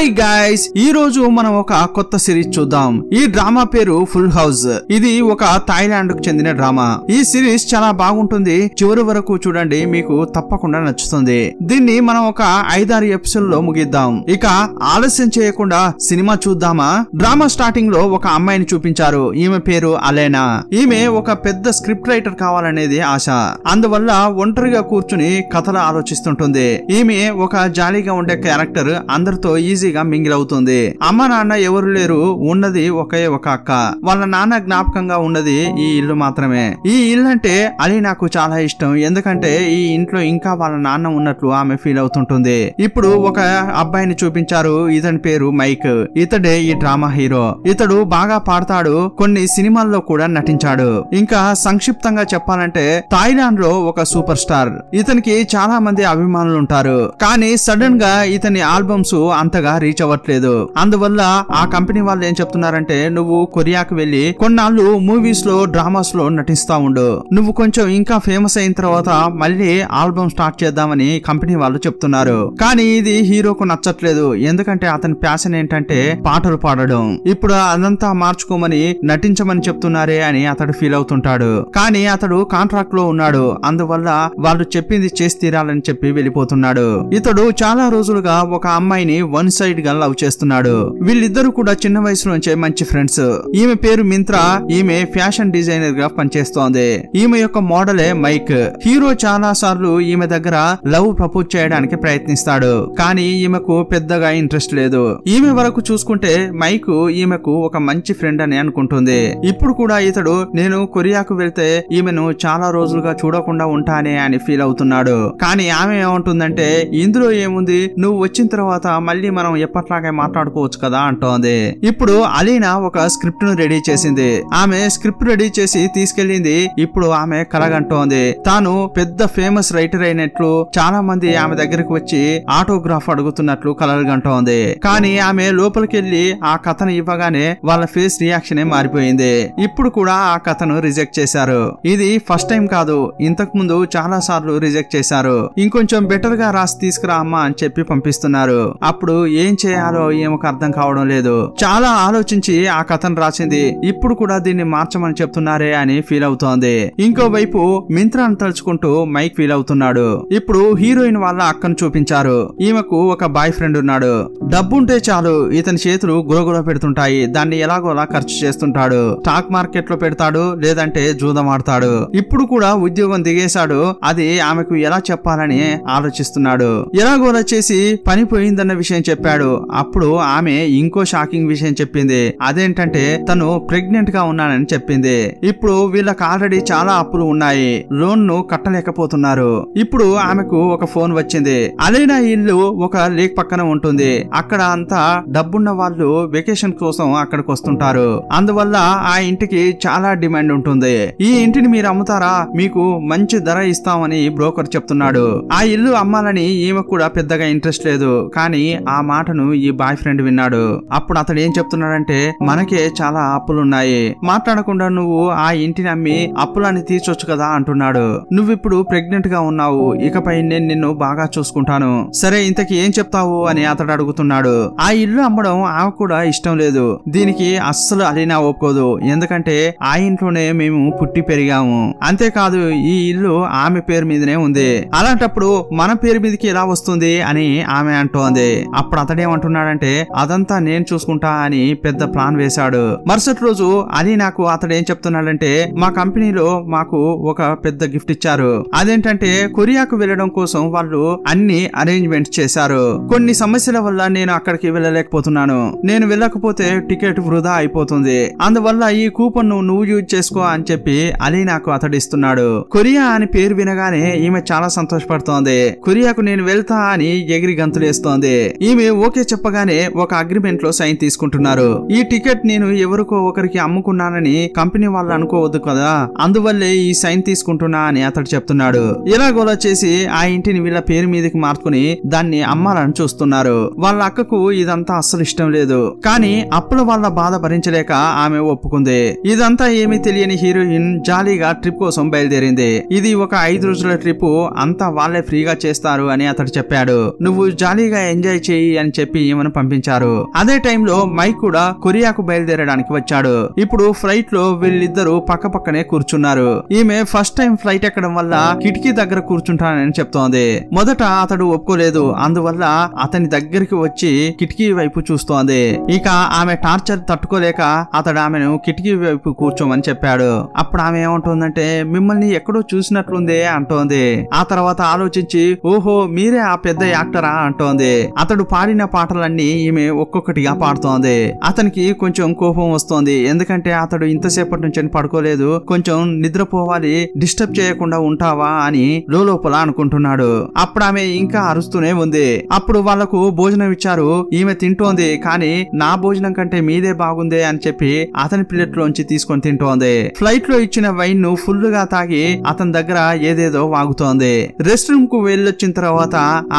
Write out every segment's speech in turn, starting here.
hi guys ఈ రోజు మనం ఒక కొత్త సిరీస్ చూద్దాం ఈ డ్రామా పేరు ఫుల్ హౌస్ ఇది ఒక థాయిలాండ్ కు చెందిన డ్రామా ఈ సిరీస్ చాలా బాగుంటుంది చివరి వరకు చూడండి మీకు తప్పకుండా నచ్చుతుంది దీన్ని మనం ఒక ఐదారు ఎపిసోడ్ లో ముగిద్దాం ఇక ఆలస్యం చేయకుండా సినిమా చూద్దామా డ్రామా స్టార్టింగ్ లో ఒక అమ్మాయిని చూపించారు ఈమె పేరు అలేనా ఈమె ఒక పెద్ద స్క్రిప్ట్ రైటర్ కావాలనేది ఆశ అందువల్ల ఒంటరిగా కూర్చుని కథలు ఆలోచిస్తుంటుంది ఈమె ఒక జాలీగా ఉండే క్యారెక్టర్ అందరితో ఈజీ ఈజీగా మింగిల్ అవుతుంది అమ్మ నాన్న ఎవరు లేరు ఉన్నది ఒకే ఒక అక్క వాళ్ళ నాన్న జ్ఞాపకంగా ఉన్నది ఈ ఇల్లు మాత్రమే ఈ ఇల్లు అంటే అలీ నాకు చాలా ఇష్టం ఎందుకంటే ఈ ఇంట్లో ఇంకా వాళ్ళ నాన్న ఉన్నట్లు ఆమె ఫీల్ అవుతుంటుంది ఇప్పుడు ఒక అబ్బాయిని చూపించారు ఇతని పేరు మైక్ ఇతడే ఈ డ్రామా హీరో ఇతడు బాగా పాడతాడు కొన్ని సినిమాల్లో కూడా నటించాడు ఇంకా సంక్షిప్తంగా చెప్పాలంటే థాయిలాండ్ లో ఒక సూపర్ స్టార్ ఇతనికి చాలా మంది అభిమానులు ఉంటారు కానీ సడన్ గా ఇతని ఆల్బమ్స్ అంతగా రీచ్ అవ్వట్లేదు అందువల్ల ఆ కంపెనీ వాళ్ళు ఏం చెప్తున్నారంటే నువ్వు కొరియాకు వెళ్లి కొన్నాళ్ళు మూవీస్ లో డ్రామాస్ లో నటిస్తా ఉండు నువ్వు కొంచెం ఇంకా ఫేమస్ అయిన తర్వాత మళ్ళీ ఆల్బమ్ స్టార్ట్ చేద్దామని కంపెనీ వాళ్ళు చెప్తున్నారు కానీ ఇది హీరోకు నచ్చట్లేదు ఎందుకంటే అతని ప్యాషన్ ఏంటంటే పాటలు పాడడం ఇప్పుడు అదంతా మార్చుకోమని నటించమని చెప్తున్నారే అని అతడు ఫీల్ అవుతుంటాడు కానీ అతడు కాంట్రాక్ట్ లో ఉన్నాడు అందువల్ల వాళ్ళు చెప్పింది చేసి తీరాలని చెప్పి వెళ్ళిపోతున్నాడు ఇతడు చాలా రోజులుగా ఒక అమ్మాయిని వన్స్ సూసైడ్ గా లవ్ చేస్తున్నాడు వీళ్ళిద్దరూ కూడా చిన్న వయసు నుంచే మంచి ఫ్రెండ్స్ ఈమె పేరు మింత్రా ఈమె ఫ్యాషన్ డిజైనర్ గా పనిచేస్తోంది ఈమె యొక్క మోడలే మైక్ హీరో చాలా సార్లు ఈమె దగ్గర లవ్ ప్రపోజ్ చేయడానికి ప్రయత్నిస్తాడు కానీ ఈమెకు పెద్దగా ఇంట్రెస్ట్ లేదు ఈమె వరకు చూసుకుంటే మైక్ ఈమెకు ఒక మంచి ఫ్రెండ్ అని అనుకుంటుంది ఇప్పుడు కూడా ఇతడు నేను కొరియాకు వెళ్తే ఈమెను చాలా రోజులుగా చూడకుండా ఉంటానే అని ఫీల్ అవుతున్నాడు కానీ ఆమె ఏమంటుందంటే ఇందులో ఏముంది నువ్వు వచ్చిన తర్వాత మళ్ళీ మనం మనం ఎప్పట్లాగే మాట్లాడుకోవచ్చు కదా అంటోంది ఇప్పుడు అలీనా ఒక స్క్రిప్ట్ ను రెడీ చేసింది ఆమె స్క్రిప్ట్ రెడీ చేసి తీసుకెళ్లింది ఇప్పుడు ఆమె కలగంటోంది తాను పెద్ద ఫేమస్ రైటర్ అయినట్లు చాలా మంది ఆమె దగ్గరకు వచ్చి ఆటోగ్రాఫ్ అడుగుతున్నట్లు కలగంటోంది కానీ ఆమె లోపలికెళ్లి ఆ కథను ఇవ్వగానే వాళ్ళ ఫేస్ రియాక్షన్ మారిపోయింది ఇప్పుడు కూడా ఆ కథను రిజెక్ట్ చేశారు ఇది ఫస్ట్ టైం కాదు ఇంతకు ముందు చాలా సార్లు రిజెక్ట్ చేశారు ఇంకొంచెం బెటర్ గా రాసి తీసుకురా అమ్మా అని చెప్పి పంపిస్తున్నారు అప్పుడు ఏం చేయాలో ఏమో అర్థం కావడం లేదు చాలా ఆలోచించి ఆ కథను రాసింది ఇప్పుడు కూడా దీన్ని మార్చమని చెప్తున్నారే అని ఫీల్ అవుతోంది ఇంకోవైపు మింత్రాను తలుచుకుంటూ మైక్ ఫీల్ అవుతున్నాడు ఇప్పుడు హీరోయిన్ వాళ్ళ అక్కను చూపించారు ఈమెకు ఒక బాయ్ ఫ్రెండ్ ఉన్నాడు డబ్బుంటే చాలు ఇతని చేతులు గురగుర పెడుతుంటాయి దాన్ని ఎలాగోలా ఖర్చు చేస్తుంటాడు స్టాక్ మార్కెట్ లో పెడతాడు లేదంటే జూదం ఆడతాడు ఇప్పుడు కూడా ఉద్యోగం దిగేశాడు అది ఆమెకు ఎలా చెప్పాలని ఆలోచిస్తున్నాడు ఎలాగోలా చేసి పని పోయిందన్న విషయం చెప్పాడు చెప్పాడు అప్పుడు ఆమె ఇంకో షాకింగ్ విషయం చెప్పింది అదేంటంటే తను ప్రెగ్నెంట్ గా ఉన్నానని చెప్పింది ఇప్పుడు వీళ్ళకి ఆల్రెడీ చాలా అప్పులు ఉన్నాయి లోన్ ను కట్టలేకపోతున్నారు ఇప్పుడు ఆమెకు ఒక ఫోన్ వచ్చింది అలైనా ఇల్లు ఒక లేక్ పక్కన ఉంటుంది అక్కడ అంతా డబ్బున్న వాళ్ళు వెకేషన్ కోసం అక్కడికి వస్తుంటారు అందువల్ల ఆ ఇంటికి చాలా డిమాండ్ ఉంటుంది ఈ ఇంటిని మీరు అమ్ముతారా మీకు మంచి ధర ఇస్తామని బ్రోకర్ చెప్తున్నాడు ఆ ఇల్లు అమ్మాలని ఈమె కూడా పెద్దగా ఇంట్రెస్ట్ లేదు కానీ ఆ మాటను ఈ బాయ్ ఫ్రెండ్ విన్నాడు అప్పుడు అతడు ఏం చెప్తున్నాడంటే మనకే చాలా అప్పులున్నాయి మాట్లాడకుండా నువ్వు ఆ ఇంటిని అమ్మి అప్పులని తీర్చొచ్చు కదా అంటున్నాడు నువ్విప్పుడు ప్రెగ్నెంట్ గా ఉన్నావు ఇకపై నేను నిన్ను బాగా చూసుకుంటాను సరే ఇంతకి ఏం చెప్తావు అని అతడు అడుగుతున్నాడు ఆ ఇల్లు అమ్మడం ఆమె కూడా ఇష్టం లేదు దీనికి అస్సలు అలీనా ఒప్పుకోదు ఎందుకంటే ఆ ఇంట్లోనే మేము పుట్టి పెరిగాము అంతేకాదు ఈ ఇల్లు ఆమె పేరు మీదనే ఉంది అలాంటప్పుడు మన పేరు మీదకి ఎలా వస్తుంది అని ఆమె అంటోంది అప్పుడు అతడేమంటున్నాడంటే అదంతా నేను చూసుకుంటా అని పెద్ద ప్లాన్ వేశాడు మరుసటి రోజు అలీ నాకు అతడేం చెప్తున్నాడంటే మా కంపెనీలో మాకు ఒక పెద్ద గిఫ్ట్ ఇచ్చారు అదేంటంటే కొరియాకు వెళ్ళడం కోసం వాళ్ళు అన్ని అరేంజ్మెంట్స్ చేశారు కొన్ని సమస్యల వల్ల నేను అక్కడికి వెళ్ళలేకపోతున్నాను నేను వెళ్ళకపోతే టికెట్ వృధా అయిపోతుంది అందువల్ల ఈ కూపన్ ను నువ్వు యూజ్ చేసుకో అని చెప్పి అలీ నాకు అతడిస్తున్నాడు కొరియా అని పేరు వినగానే ఈమె చాలా సంతోషపడుతోంది కొరియాకు నేను వెళ్తా అని ఎగిరి గంతులేస్తోంది ఈమె ఓకే చెప్పగానే ఒక అగ్రిమెంట్ లో సైన్ తీసుకుంటున్నారు ఈ టికెట్ నేను ఎవరికో ఒకరికి అమ్ముకున్నానని కంపెనీ వాళ్ళు అనుకోవద్దు కదా అందువల్లే ఈ సైన్ తీసుకుంటున్నా అని అతడు చెప్తున్నాడు ఇలాగోలా చేసి ఆ ఇంటిని వీళ్ళ పేరు మీదకి మార్చుకుని దాన్ని అమ్మాలని చూస్తున్నారు వాళ్ళ అక్కకు ఇదంతా అస్సలు ఇష్టం లేదు కానీ అప్పుల వాళ్ళ బాధ భరించలేక ఆమె ఒప్పుకుంది ఇదంతా ఏమి తెలియని హీరోయిన్ జాలీగా ట్రిప్ కోసం బయలుదేరింది ఇది ఒక ఐదు రోజుల ట్రిప్ అంతా వాళ్ళే ఫ్రీగా చేస్తారు అని అతడు చెప్పాడు నువ్వు జాలీగా ఎంజాయ్ చేయి అని అని చెప్పి ఈమెను పంపించారు అదే టైంలో మైక్ కూడా కొరియాకు బయలుదేరడానికి వచ్చాడు ఇప్పుడు ఫ్లైట్ లో వీళ్ళిద్దరూ పక్క పక్కనే కూర్చున్నారు ఈమె ఫస్ట్ టైం ఫ్లైట్ ఎక్కడం వల్ల కిటికీ దగ్గర కూర్చుంటానని చెప్తోంది మొదట అతడు ఒప్పుకోలేదు అందువల్ల అతని దగ్గరికి వచ్చి కిటికీ వైపు చూస్తోంది ఇక ఆమె టార్చర్ తట్టుకోలేక అతడు ఆమెను కిటికీ వైపు కూర్చోమని చెప్పాడు అప్పుడు ఆమె ఏమంటుందంటే మిమ్మల్ని ఎక్కడో చూసినట్లుంది అంటోంది ఆ తర్వాత ఆలోచించి ఓహో మీరే ఆ పెద్ద యాక్టరా అంటోంది అతడు పాడి పాడిన పాటలన్నీ ఈమె ఒక్కొక్కటిగా పాడుతోంది అతనికి కొంచెం కోపం వస్తోంది ఎందుకంటే అతడు ఇంతసేపటి నుంచి పడుకోలేదు కొంచెం నిద్రపోవాలి డిస్టర్బ్ చేయకుండా ఉంటావా అని లోపల అనుకుంటున్నాడు అప్పుడు ఆమె ఇంకా అరుస్తూనే ఉంది అప్పుడు వాళ్లకు భోజనం ఇచ్చారు ఈమె తింటోంది కానీ నా భోజనం కంటే మీదే బాగుంది అని చెప్పి అతని ప్లేట్లోంచి తీసుకొని తింటోంది ఫ్లైట్ లో ఇచ్చిన వైన్ ను ఫుల్ గా తాగి అతని దగ్గర ఏదేదో వాగుతోంది రెస్ట్ రూమ్ కు వెళ్ళొచ్చిన తర్వాత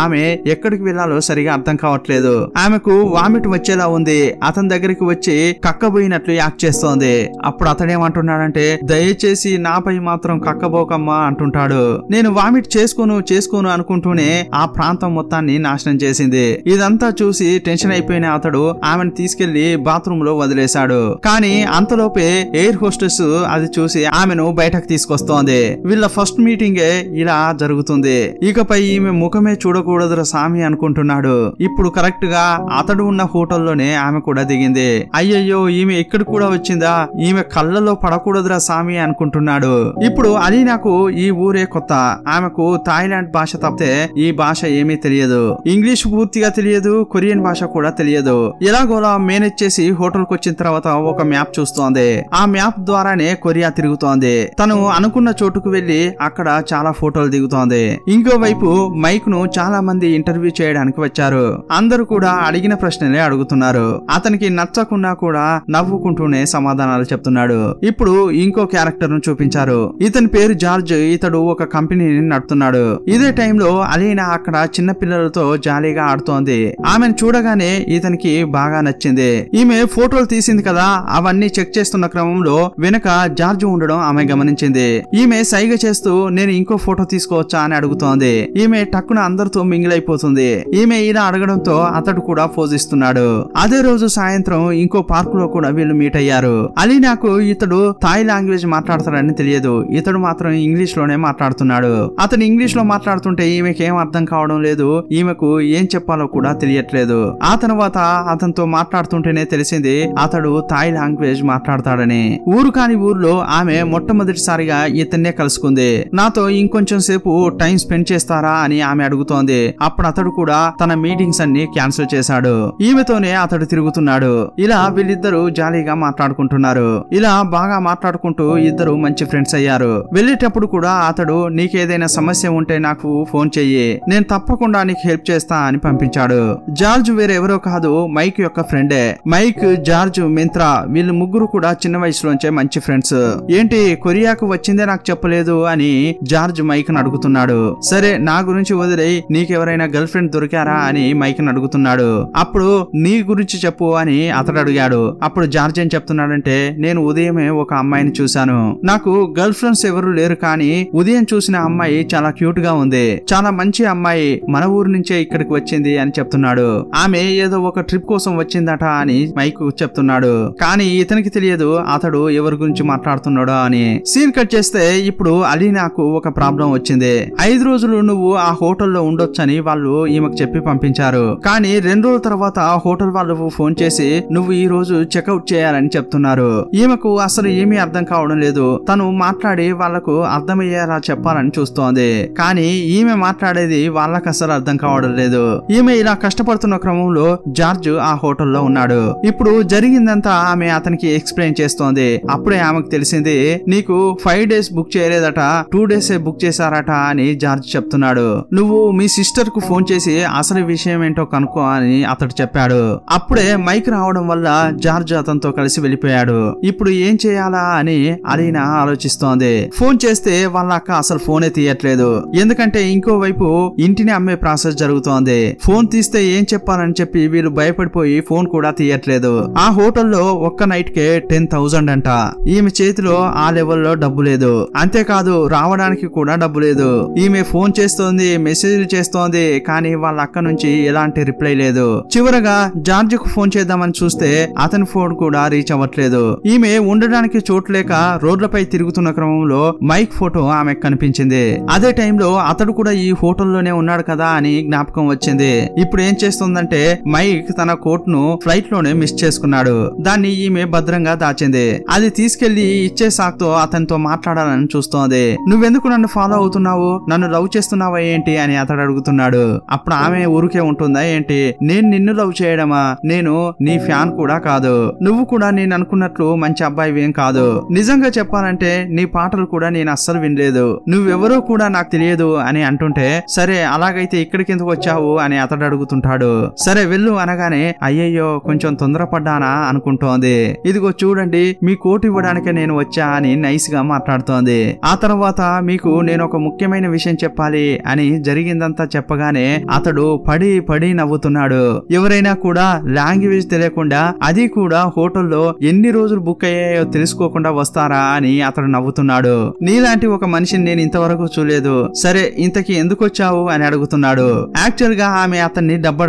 ఆమె ఎక్కడికి వెళ్లాలో సరిగా అర్థం కావట్లేదు రావట్లేదు ఆమెకు వామిట్ వచ్చేలా ఉంది అతని దగ్గరికి వచ్చి కక్కబోయినట్లు యాక్ట్ చేస్తోంది అప్పుడు అతడేమంటున్నాడంటే దయచేసి నాపై మాత్రం కక్కబోకమ్మా అంటుంటాడు నేను వామిట్ చేసుకోను చేసుకోను అనుకుంటూనే ఆ ప్రాంతం మొత్తాన్ని నాశనం చేసింది ఇదంతా చూసి టెన్షన్ అయిపోయిన అతడు ఆమెను తీసుకెళ్లి బాత్రూమ్ లో వదిలేశాడు కానీ అంతలోపే ఎయిర్ హోస్టెస్ అది చూసి ఆమెను బయటకు తీసుకొస్తోంది వీళ్ళ ఫస్ట్ మీటింగ్ ఇలా జరుగుతుంది ఇకపై ఈమె ముఖమే చూడకూడదురా సామి అనుకుంటున్నాడు ఇప్పుడు కరెక్ట్ గా అతడు ఉన్న హోటల్లోనే ఆమె కూడా దిగింది అయ్యయ్యో ఈమె ఎక్కడ కూడా వచ్చిందా ఈమె కళ్ళలో పడకూడదురా సామి అనుకుంటున్నాడు ఇప్పుడు నాకు ఈ ఊరే కొత్త ఆమెకు థాయిలాండ్ భాష తప్పితే ఈ భాష ఏమీ తెలియదు ఇంగ్లీష్ పూర్తిగా తెలియదు కొరియన్ భాష కూడా తెలియదు ఎలాగోలా మేనేజ్ చేసి హోటల్ కు వచ్చిన తర్వాత ఒక మ్యాప్ చూస్తోంది ఆ మ్యాప్ ద్వారానే కొరియా తిరుగుతోంది తను అనుకున్న చోటుకు వెళ్లి అక్కడ చాలా ఫోటోలు దిగుతోంది ఇంకోవైపు మైక్ ను చాలా మంది ఇంటర్వ్యూ చేయడానికి వచ్చారు అందరూ కూడా అడిగిన ప్రశ్నలే అడుగుతున్నారు అతనికి నచ్చకుండా కూడా నవ్వుకుంటూనే సమాధానాలు చెప్తున్నాడు ఇప్పుడు ఇంకో క్యారెక్టర్ ను చూపించారు ఇతని పేరు జార్జ్ ఇతడు ఒక కంపెనీని నడుతున్నాడు ఇదే టైంలో అలీనా అక్కడ చిన్న పిల్లలతో జాలీగా ఆడుతోంది ఆమెను చూడగానే ఇతనికి బాగా నచ్చింది ఈమె ఫోటోలు తీసింది కదా అవన్నీ చెక్ చేస్తున్న క్రమంలో వెనక జార్జ్ ఉండడం ఆమె గమనించింది ఈమె సైగ చేస్తూ నేను ఇంకో ఫోటో తీసుకోవచ్చా అని అడుగుతోంది ఈమె టక్కున అందరితో మింగిలైపోతుంది ఈమె ఇలా అడగడంతో ప్రేమతో అతడు కూడా ఇస్తున్నాడు అదే రోజు సాయంత్రం ఇంకో పార్క్ లో కూడా వీళ్ళు మీట్ అయ్యారు అలీ నాకు ఇతడు థాయ్ లాంగ్వేజ్ మాట్లాడతాడని తెలియదు ఇతడు మాత్రం ఇంగ్లీష్ లోనే మాట్లాడుతున్నాడు అతను ఇంగ్లీష్ లో మాట్లాడుతుంటే ఈమెకి ఏం అర్థం కావడం లేదు ఈమెకు ఏం చెప్పాలో కూడా తెలియట్లేదు ఆ తర్వాత అతనితో మాట్లాడుతుంటేనే తెలిసింది అతడు థాయ్ లాంగ్వేజ్ మాట్లాడతాడని ఊరు కాని ఊర్లో ఆమె మొట్టమొదటిసారిగా ఇతన్నే కలుసుకుంది నాతో ఇంకొంచెం సేపు టైం స్పెండ్ చేస్తారా అని ఆమె అడుగుతోంది అప్పుడు అతడు కూడా తన మీటింగ్స్ అన్ని ని క్యాన్సిల్ చేశాడు ఈమెతోనే అతడు తిరుగుతున్నాడు ఇలా వీళ్ళిద్దరూ జాలీగా మాట్లాడుకుంటున్నారు ఇలా బాగా మాట్లాడుకుంటూ ఇద్దరు మంచి ఫ్రెండ్స్ అయ్యారు వెళ్ళేటప్పుడు కూడా అతడు నీకేదైనా సమస్య ఉంటే నాకు ఫోన్ చెయ్యి నేను తప్పకుండా నీకు హెల్ప్ చేస్తా అని పంపించాడు జార్జ్ వేరెవరో కాదు మైక్ యొక్క ఫ్రెండే మైక్ జార్జ్ మింత్రా వీళ్ళు ముగ్గురు కూడా చిన్న వయసులోంచే మంచి ఫ్రెండ్స్ ఏంటి కొరియాకు వచ్చిందే నాకు చెప్పలేదు అని జార్జ్ మైక్ అడుగుతున్నాడు సరే నా గురించి వదిలే నీకెవరైనా గర్ల్ ఫ్రెండ్ దొరికారా అని మైక్ అడుగుతున్నాడు అప్పుడు నీ గురించి చెప్పు అని అతడు అడిగాడు అప్పుడు జార్జ్ ఏం చెప్తున్నాడంటే నేను ఉదయమే ఒక అమ్మాయిని చూశాను నాకు గర్ల్ ఫ్రెండ్స్ ఎవరు లేరు కానీ ఉదయం చూసిన అమ్మాయి చాలా క్యూట్ గా ఉంది చాలా మంచి అమ్మాయి మన ఊరు నుంచే ఇక్కడికి వచ్చింది అని చెప్తున్నాడు ఆమె ఏదో ఒక ట్రిప్ కోసం వచ్చిందట అని మైక్ చెప్తున్నాడు కానీ ఇతనికి తెలియదు అతడు ఎవరి గురించి మాట్లాడుతున్నాడో అని సీన్ కట్ చేస్తే ఇప్పుడు అలీ నాకు ఒక ప్రాబ్లం వచ్చింది ఐదు రోజులు నువ్వు ఆ హోటల్లో ఉండొచ్చని వాళ్ళు ఈమెకు చెప్పి పంపించారు కానీ రెండు రోజుల తర్వాత హోటల్ వాళ్ళు ఫోన్ చేసి నువ్వు ఈ రోజు చెక్అవుట్ చేయాలని చెప్తున్నారు ఈమెకు అసలు ఏమీ అర్థం కావడం లేదు తను మాట్లాడి వాళ్లకు అర్థమయ్యేలా చెప్పాలని చూస్తోంది కానీ ఈమె మాట్లాడేది వాళ్ళకి అసలు అర్థం కావడం లేదు ఈమె ఇలా కష్టపడుతున్న క్రమంలో జార్జ్ ఆ హోటల్లో ఉన్నాడు ఇప్పుడు జరిగిందంతా ఆమె అతనికి ఎక్స్ప్లెయిన్ చేస్తోంది అప్పుడే ఆమెకు తెలిసింది నీకు ఫైవ్ డేస్ బుక్ చేయలేదట టూ డేస్ బుక్ చేశారట అని జార్జ్ చెప్తున్నాడు నువ్వు మీ సిస్టర్ కు ఫోన్ చేసి అసలు విషయం ఏంటో ఏంటో కనుక్కో అని అతడు చెప్పాడు అప్పుడే మైక్ రావడం వల్ల జార్జ్ అతనితో కలిసి వెళ్ళిపోయాడు ఇప్పుడు ఏం చేయాలా అని అలీనా ఆలోచిస్తోంది ఫోన్ చేస్తే వాళ్ళ అక్క అసలు ఫోనే తీయట్లేదు ఎందుకంటే ఇంకో వైపు ఇంటిని అమ్మే ప్రాసెస్ జరుగుతోంది ఫోన్ తీస్తే ఏం చెప్పాలని చెప్పి వీళ్ళు భయపడిపోయి ఫోన్ కూడా తీయట్లేదు ఆ హోటల్లో ఒక్క నైట్ కే టెన్ థౌజండ్ అంట ఈమె చేతిలో ఆ లెవెల్లో డబ్బు లేదు అంతేకాదు రావడానికి కూడా డబ్బు లేదు ఈమె ఫోన్ చేస్తోంది మెసేజ్ చేస్తోంది కానీ వాళ్ళ అక్క నుంచి ఎలాంటి ఎలాంటి రిప్లై లేదు చివరగా జార్జ్ కు ఫోన్ చేద్దామని చూస్తే అతని ఫోన్ కూడా రీచ్ అవ్వట్లేదు ఈమె ఉండడానికి చోటు లేక రోడ్లపై తిరుగుతున్న క్రమంలో మైక్ ఫోటో ఆమెకు కనిపించింది అదే టైంలో అతడు కూడా ఈ హోటల్లోనే ఉన్నాడు కదా అని జ్ఞాపకం వచ్చింది ఇప్పుడు ఏం చేస్తుందంటే మైక్ తన కోట్ ను ఫ్లైట్ లోనే మిస్ చేసుకున్నాడు దాన్ని ఈమె భద్రంగా దాచింది అది తీసుకెళ్లి ఇచ్చే సాక్తో అతనితో మాట్లాడాలని చూస్తోంది నువ్వెందుకు నన్ను ఫాలో అవుతున్నావు నన్ను లవ్ చేస్తున్నావా ఏంటి అని అతడు అడుగుతున్నాడు అప్పుడు ఆమె ఊరికే ఉంటుందని అనుకుంటున్నా ఏంటి నేను నిన్ను లవ్ చేయడమా నేను నీ ఫ్యాన్ కూడా కాదు నువ్వు కూడా నేను అనుకున్నట్లు మంచి అబ్బాయి ఏం కాదు నిజంగా చెప్పాలంటే నీ పాటలు కూడా నేను అస్సలు వినలేదు నువ్వెవరో కూడా నాకు తెలియదు అని అంటుంటే సరే అలాగైతే ఇక్కడికి ఎందుకు వచ్చావు అని అతడు అడుగుతుంటాడు సరే వెళ్ళు అనగానే అయ్యయ్యో కొంచెం తొందరపడ్డానా అనుకుంటోంది ఇదిగో చూడండి మీ కోటు ఇవ్వడానికే నేను వచ్చా అని నైస్ గా మాట్లాడుతోంది ఆ తర్వాత మీకు నేను ఒక ముఖ్యమైన విషయం చెప్పాలి అని జరిగిందంతా చెప్పగానే అతడు పడి పడి అని నవ్వుతున్నాడు ఎవరైనా కూడా లాంగ్వేజ్ తెలియకుండా అది కూడా హోటల్లో ఎన్ని రోజులు బుక్ అయ్యాయో తెలుసుకోకుండా వస్తారా అని అతడు నవ్వుతున్నాడు నీలాంటి ఒక మనిషిని నేను ఇంతవరకు చూడలేదు సరే ఇంతకి ఎందుకు వచ్చావు అని అడుగుతున్నాడు యాక్చువల్ గా ఆమె అతన్ని డబ్బు